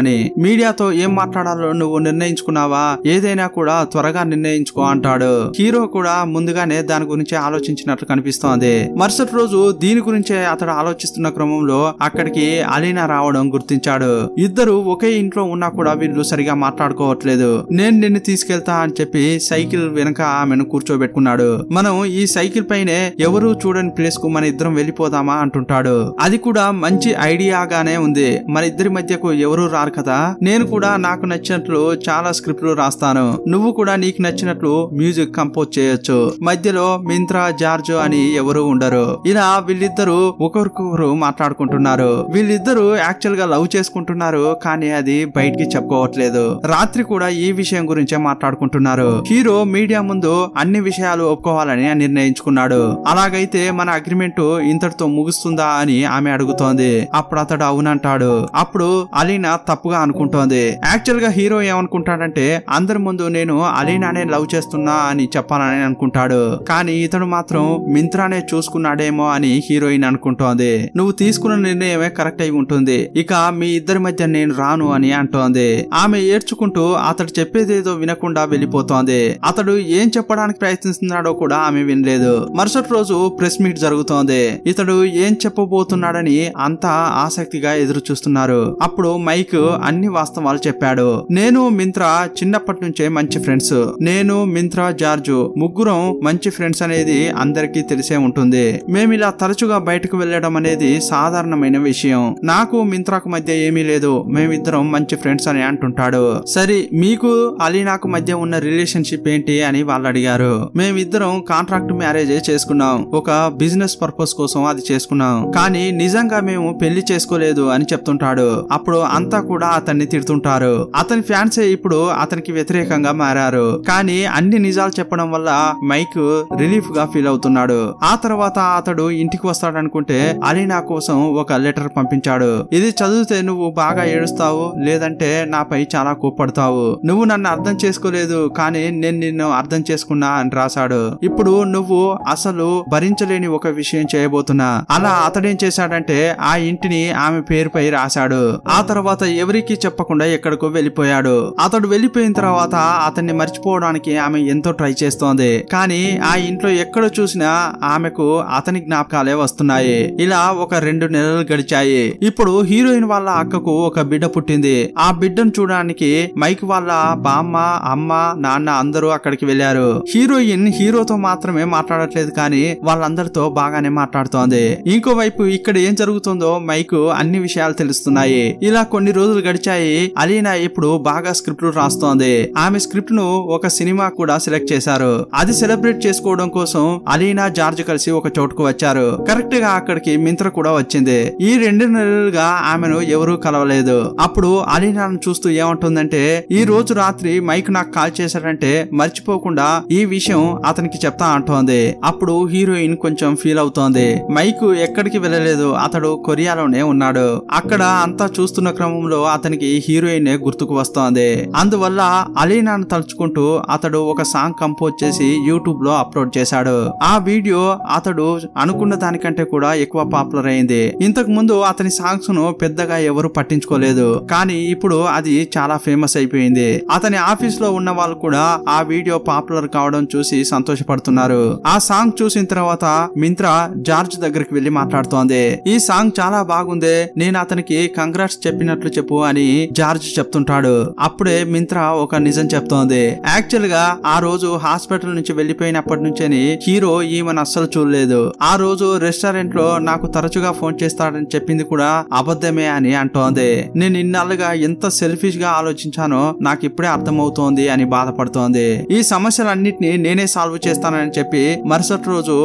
అని మీడియాతో ఏం మాట్లాడాలో నువ్వు నిర్ణయించుకున్నావా ఏదైనా కూడా త్వరగా నిర్ణయించుకో అంటాడు హీరో కూడా ముందుగానే దాని గురించి గురించే ఆలోచించినట్లు కనిపిస్తోంది మరుసటి రోజు దీని గురించే అతడు ఆలోచిస్తున్న క్రమంలో అక్కడికి అలీనా రావడం గుర్తించాడు ఇద్దరు ఒకే ఇంట్లో ఉన్నా కూడా వీళ్ళు సరిగా మాట్లాడుకోవట్లేదు నేను నిన్ను తీసుకెళ్తా అని చెప్పి సైకిల్ వెనక ఆమెను కూర్చోబెట్టుకున్నాడు మనం ఈ సైకిల్ పైనే ఎవరు చూడని ప్లేస్ కు మన ఇద్దరం వెళ్ళిపోదామా అంటుంటాడు అది కూడా మంచి ఐడియాగానే ఉంది మన ఇద్దరి మధ్యకు ఎవరు రారు కదా నేను కూడా నాకు నచ్చినట్లు చాలా స్క్రిప్ట్లు రాస్తాను నువ్వు కూడా నీకు నచ్చినట్లు మ్యూజిక్ కంపోజ్ చేయొచ్చు మధ్యలో మీ మింత్రా జార్జో అని ఎవరు ఉండరు ఇలా వీళ్ళిద్దరు ఒకరికొకరు మాట్లాడుకుంటున్నారు వీళ్ళిద్దరు యాక్చువల్ గా లవ్ చేసుకుంటున్నారు కానీ అది బయటికి చెప్పుకోవట్లేదు రాత్రి కూడా ఈ విషయం గురించే మాట్లాడుకుంటున్నారు హీరో మీడియా ముందు అన్ని విషయాలు ఒప్పుకోవాలని నిర్ణయించుకున్నాడు అలాగైతే మన అగ్రిమెంట్ ఇంతటితో ముగుస్తుందా అని ఆమె అడుగుతోంది అప్పుడు అతడు అవునంటాడు అప్పుడు అలీనా తప్పుగా అనుకుంటోంది యాక్చువల్ గా హీరో ఏమనుకుంటాడంటే అందరి ముందు నేను అలీనానే లవ్ చేస్తున్నా అని చెప్పాలని అనుకుంటాడు కానీ ఇతడు మాత్రం మింత్రానే చూసుకున్నాడేమో అని హీరోయిన్ అనుకుంటోంది నువ్వు తీసుకున్న నిర్ణయమే కరెక్ట్ అయి ఉంటుంది ఇక మీ ఇద్దరి మధ్య నేను రాను అని అంటోంది ఆమె ఏడ్చుకుంటూ అతడు చెప్పేదేదో వినకుండా వెళ్ళిపోతోంది అతడు ఏం చెప్పడానికి ప్రయత్నిస్తున్నాడో కూడా ఆమె వినలేదు మరుసటి రోజు ప్రెస్ మీట్ జరుగుతోంది ఇతడు ఏం చెప్పబోతున్నాడని అంతా ఆసక్తిగా ఎదురు చూస్తున్నారు అప్పుడు మైక్ అన్ని వాస్తవాలు చెప్పాడు నేను మింత్రా చిన్నప్పటి నుంచే మంచి ఫ్రెండ్స్ నేను మింత్రా జార్జు ముగ్గురం మంచి ఫ్రెండ్స్ అని అనేది అందరికీ తెలిసే ఉంటుంది మేము ఇలా తరచుగా బయటకు వెళ్ళడం అనేది సాధారణమైన విషయం నాకు మింత్రాకు మధ్య ఏమీ లేదు మేమిద్దరం మంచి ఫ్రెండ్స్ అని అంటుంటాడు సరే మీకు అలీనాకు మధ్య ఉన్న రిలేషన్షిప్ ఏంటి అని వాళ్ళు అడిగారు మేమిద్దరం కాంట్రాక్ట్ మ్యారేజ్ చేసుకున్నాం ఒక బిజినెస్ పర్పస్ కోసం అది చేసుకున్నాం కానీ నిజంగా మేము పెళ్లి చేసుకోలేదు అని చెప్తుంటాడు అప్పుడు అంతా కూడా అతన్ని తిడుతుంటారు అతని ఫ్యాన్స్ ఇప్పుడు అతనికి వ్యతిరేకంగా మారారు కానీ అన్ని నిజాలు చెప్పడం వల్ల మైక్ రిలీఫ్ రిలీఫ్ గా ఫీల్ అవుతున్నాడు ఆ తర్వాత అతడు ఇంటికి వస్తాడు అలీ నా కోసం ఒక లెటర్ పంపించాడు ఇది చదివితే నువ్వు బాగా ఏడుస్తావు లేదంటే నాపై చాలా కోప్పడతావు నువ్వు నన్ను అర్థం చేసుకోలేదు కానీ నేను నిన్ను అర్థం చేసుకున్నా అని రాశాడు ఇప్పుడు నువ్వు అసలు భరించలేని ఒక విషయం చేయబోతున్నా అలా అతడేం చేశాడంటే ఆ ఇంటిని ఆమె పేరుపై రాశాడు ఆ తర్వాత ఎవరికి చెప్పకుండా ఎక్కడికో వెళ్ళిపోయాడు అతడు వెళ్ళిపోయిన తర్వాత అతన్ని మర్చిపోవడానికి ఆమె ఎంతో ట్రై చేస్తోంది కానీ ఆ ఇంట్లో ఎక్కడ చూసినా ఆమెకు అతని జ్ఞాపకాలే వస్తున్నాయి ఇలా ఒక రెండు నెలలు గడిచాయి ఇప్పుడు హీరోయిన్ వాళ్ళ అక్కకు ఒక బిడ్డ పుట్టింది ఆ బిడ్డను చూడడానికి మైక్ వాళ్ళ బామ్మ అమ్మ నాన్న అందరూ అక్కడికి వెళ్లారు హీరోయిన్ హీరోతో మాత్రమే మాట్లాడట్లేదు కానీ వాళ్ళందరితో బాగానే మాట్లాడుతోంది ఇంకోవైపు ఇక్కడ ఏం జరుగుతుందో మైక్ అన్ని విషయాలు తెలుస్తున్నాయి ఇలా కొన్ని రోజులు గడిచాయి అలీనా ఇప్పుడు బాగా స్క్రిప్ట్ రాస్తోంది ఆమె స్క్రిప్ట్ ను ఒక సినిమా కూడా సెలెక్ట్ చేశారు అది సెలబ్రేట్ చేసుకోవడం కోసం కోసం అలీనా జార్జ్ కలిసి ఒక చోటుకు వచ్చారు కరెక్ట్ గా అక్కడికి మింత్ర కూడా వచ్చింది ఈ రెండు నెలలుగా ఆమెను ఎవరూ కలవలేదు అప్పుడు అలీనాను చూస్తూ ఏమంటుందంటే ఈ రోజు రాత్రి మైక్ నాకు కాల్ చేశాడంటే మర్చిపోకుండా ఈ విషయం అతనికి చెప్తా అంటోంది అప్పుడు హీరోయిన్ కొంచెం ఫీల్ అవుతోంది మైక్ ఎక్కడికి వెళ్ళలేదు అతడు కొరియాలోనే ఉన్నాడు అక్కడ అంతా చూస్తున్న క్రమంలో అతనికి హీరోయిన్ గుర్తుకు వస్తోంది అందువల్ల అలీనాను తలుచుకుంటూ అతడు ఒక సాంగ్ కంపోజ్ చేసి యూట్యూబ్ లో అప్లోడ్ చేశాడు చేశాడు ఆ వీడియో అతడు అనుకున్న దానికంటే కూడా ఎక్కువ పాపులర్ అయింది ఇంతకు ముందు అతని సాంగ్స్ ను పెద్దగా ఎవరు పట్టించుకోలేదు కానీ ఇప్పుడు అది చాలా ఫేమస్ అయిపోయింది అతని ఆఫీస్ లో ఉన్న వాళ్ళు కూడా ఆ వీడియో పాపులర్ కావడం చూసి సంతోషపడుతున్నారు ఆ సాంగ్ చూసిన తర్వాత మింత్రా జార్జ్ దగ్గరికి వెళ్లి మాట్లాడుతోంది ఈ సాంగ్ చాలా బాగుంది నేను అతనికి కంగ్రాట్స్ చెప్పినట్లు చెప్పు అని జార్జ్ చెప్తుంటాడు అప్పుడే మింత్రా ఒక నిజం చెప్తోంది యాక్చువల్ గా ఆ రోజు హాస్పిటల్ నుంచి వెళ్లిపోయినప్పటి నుంచే కాని హీరో ఈమెను అస్సలు చూడలేదు ఆ రోజు రెస్టారెంట్ లో నాకు తరచుగా ఫోన్ చేస్తాడని చెప్పింది కూడా అబద్ధమే అని అంటోంది నేను ఇన్నాళ్ళుగా ఎంత సెల్ఫిష్ గా ఆలోచించానో నాకు ఇప్పుడే అర్థమవుతోంది అని బాధపడుతోంది ఈ సమస్యలన్నిటిని నేనే సాల్వ్ చేస్తానని చెప్పి మరుసటి రోజు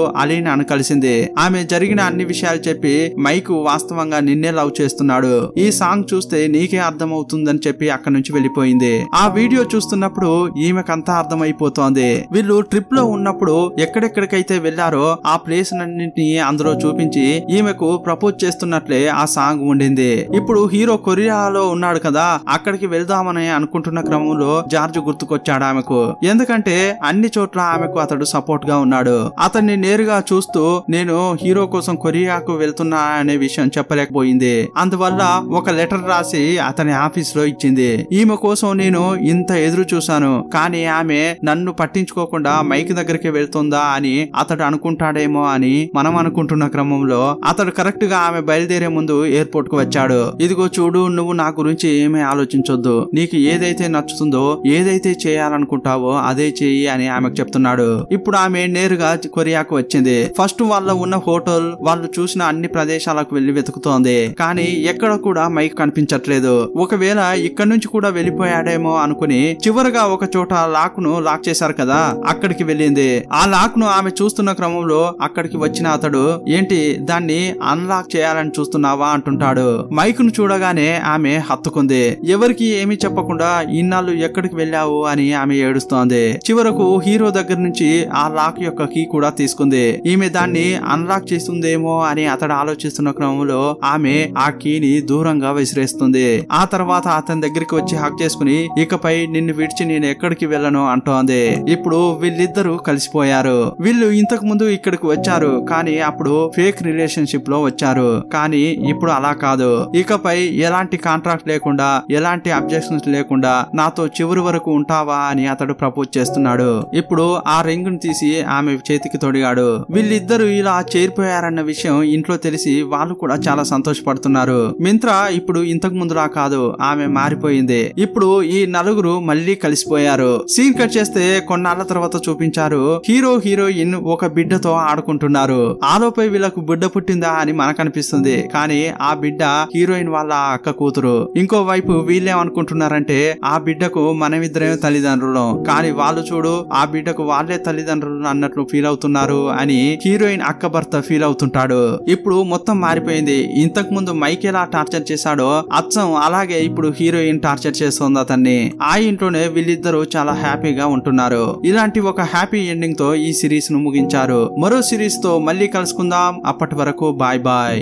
నాన్న కలిసింది ఆమె జరిగిన అన్ని విషయాలు చెప్పి మైక్ వాస్తవంగా నిన్నే లవ్ చేస్తున్నాడు ఈ సాంగ్ చూస్తే నీకే అర్థమవుతుందని చెప్పి అక్కడి నుంచి వెళ్ళిపోయింది ఆ వీడియో చూస్తున్నప్పుడు ఈమెకంతా అర్థమైపోతోంది వీళ్ళు ట్రిప్ లో ఉన్నప్పుడు ఎక్కడెక్కడికైతే వెళ్లారో ఆ ప్లేస్ అన్నింటినీ అందులో చూపించి ఈమెకు ప్రపోజ్ చేస్తున్నట్లే ఆ సాంగ్ ఉండింది ఇప్పుడు హీరో కొరియాలో ఉన్నాడు కదా అక్కడికి వెళ్దామని అనుకుంటున్న క్రమంలో జార్జ్ గుర్తుకొచ్చాడు ఆమెకు ఎందుకంటే అన్ని చోట్ల ఆమెకు అతడు సపోర్ట్ గా ఉన్నాడు అతన్ని నేరుగా చూస్తూ నేను హీరో కోసం కొరియాకు వెళ్తున్నా అనే విషయం చెప్పలేకపోయింది అందువల్ల ఒక లెటర్ రాసి అతని ఆఫీస్ లో ఇచ్చింది ఈమె కోసం నేను ఇంత ఎదురు చూశాను కానీ ఆమె నన్ను పట్టించుకోకుండా మైక్ దగ్గరికి వెళ్తుంది ఉందా అని అతడు అనుకుంటాడేమో అని మనం అనుకుంటున్న క్రమంలో అతడు కరెక్ట్ గా ఆమె బయలుదేరే ముందు ఎయిర్పోర్ట్ కు వచ్చాడు ఇదిగో చూడు నువ్వు నా గురించి ఏమీ ఆలోచించొద్దు నీకు ఏదైతే నచ్చుతుందో ఏదైతే చేయాలనుకుంటావో అదే చెయ్యి అని ఆమెకు చెప్తున్నాడు ఇప్పుడు ఆమె నేరుగా కొరియాకు వచ్చింది ఫస్ట్ వాళ్ళ ఉన్న హోటల్ వాళ్ళు చూసిన అన్ని ప్రదేశాలకు వెళ్లి వెతుకుతోంది కానీ ఎక్కడ కూడా మైక్ కనిపించట్లేదు ఒకవేళ ఇక్కడ నుంచి కూడా వెళ్ళిపోయాడేమో అనుకుని చివరగా ఒక చోట లాక్ ను లాక్ చేశారు కదా అక్కడికి వెళ్ళింది ఆ లాక్ను ఆమె చూస్తున్న క్రమంలో అక్కడికి వచ్చిన అతడు ఏంటి దాన్ని అన్లాక్ చేయాలని చూస్తున్నావా అంటుంటాడు మైక్ ను చూడగానే ఆమె హత్తుకుంది ఎవరికి ఏమి చెప్పకుండా ఇన్నాళ్ళు ఎక్కడికి వెళ్ళావు అని ఆమె ఏడుస్తోంది చివరకు హీరో దగ్గర నుంచి ఆ లాక్ యొక్క కీ కూడా తీసుకుంది ఈమె దాన్ని అన్లాక్ చేస్తుందేమో అని అతడు ఆలోచిస్తున్న క్రమంలో ఆమె ఆ కీని దూరంగా విసిరేస్తుంది ఆ తర్వాత అతని దగ్గరికి వచ్చి హక్ చేసుకుని ఇకపై నిన్ను విడిచి నేను ఎక్కడికి వెళ్ళను అంటోంది ఇప్పుడు వీళ్ళిద్దరూ కలిసిపోయారు వచ్చారు వీళ్ళు ఇంతకు ముందు ఇక్కడికి వచ్చారు కానీ అప్పుడు ఫేక్ రిలేషన్షిప్ లో వచ్చారు కానీ ఇప్పుడు అలా కాదు ఇకపై ఎలాంటి కాంట్రాక్ట్ లేకుండా ఎలాంటి అబ్జెక్షన్స్ లేకుండా నాతో చివరి వరకు ఉంటావా అని అతడు ప్రపోజ్ చేస్తున్నాడు ఇప్పుడు ఆ రింగ్ ను తీసి ఆమె చేతికి తొడిగాడు వీళ్ళిద్దరూ ఇలా చేరిపోయారన్న విషయం ఇంట్లో తెలిసి వాళ్ళు కూడా చాలా సంతోషపడుతున్నారు మింత్రా ఇప్పుడు ఇంతకు ముందులా కాదు ఆమె మారిపోయింది ఇప్పుడు ఈ నలుగురు మళ్ళీ కలిసిపోయారు సీన్ కట్ చేస్తే కొన్నాళ్ల తర్వాత చూపించారు హీరో హీరోయిన్ ఒక బిడ్డతో ఆడుకుంటున్నారు ఆలోపై వీళ్ళకు బిడ్డ పుట్టిందా అని మనకు అనిపిస్తుంది కానీ ఆ బిడ్డ హీరోయిన్ వాళ్ళ అక్క కూతురు ఇంకోవైపు వీళ్ళేమనుకుంటున్నారంటే ఆ బిడ్డకు మనమిద్దరే తల్లిదండ్రులం కానీ వాళ్ళు చూడు ఆ బిడ్డకు వాళ్లే తల్లిదండ్రులు అన్నట్లు ఫీల్ అవుతున్నారు అని హీరోయిన్ అక్క భర్త ఫీల్ అవుతుంటాడు ఇప్పుడు మొత్తం మారిపోయింది ఇంతకు ముందు మైక్ ఎలా టార్చర్ చేశాడో అచ్చం అలాగే ఇప్పుడు హీరోయిన్ టార్చర్ చేస్తుంది అతన్ని ఆ ఇంట్లోనే వీళ్ళిద్దరూ చాలా హ్యాపీగా ఉంటున్నారు ఇలాంటి ఒక హ్యాపీ ఎండింగ్ తో ఈ ఈ సిరీస్ ను ముగించారు మరో సిరీస్ తో మళ్ళీ కలుసుకుందాం అప్పటి వరకు బాయ్ బాయ్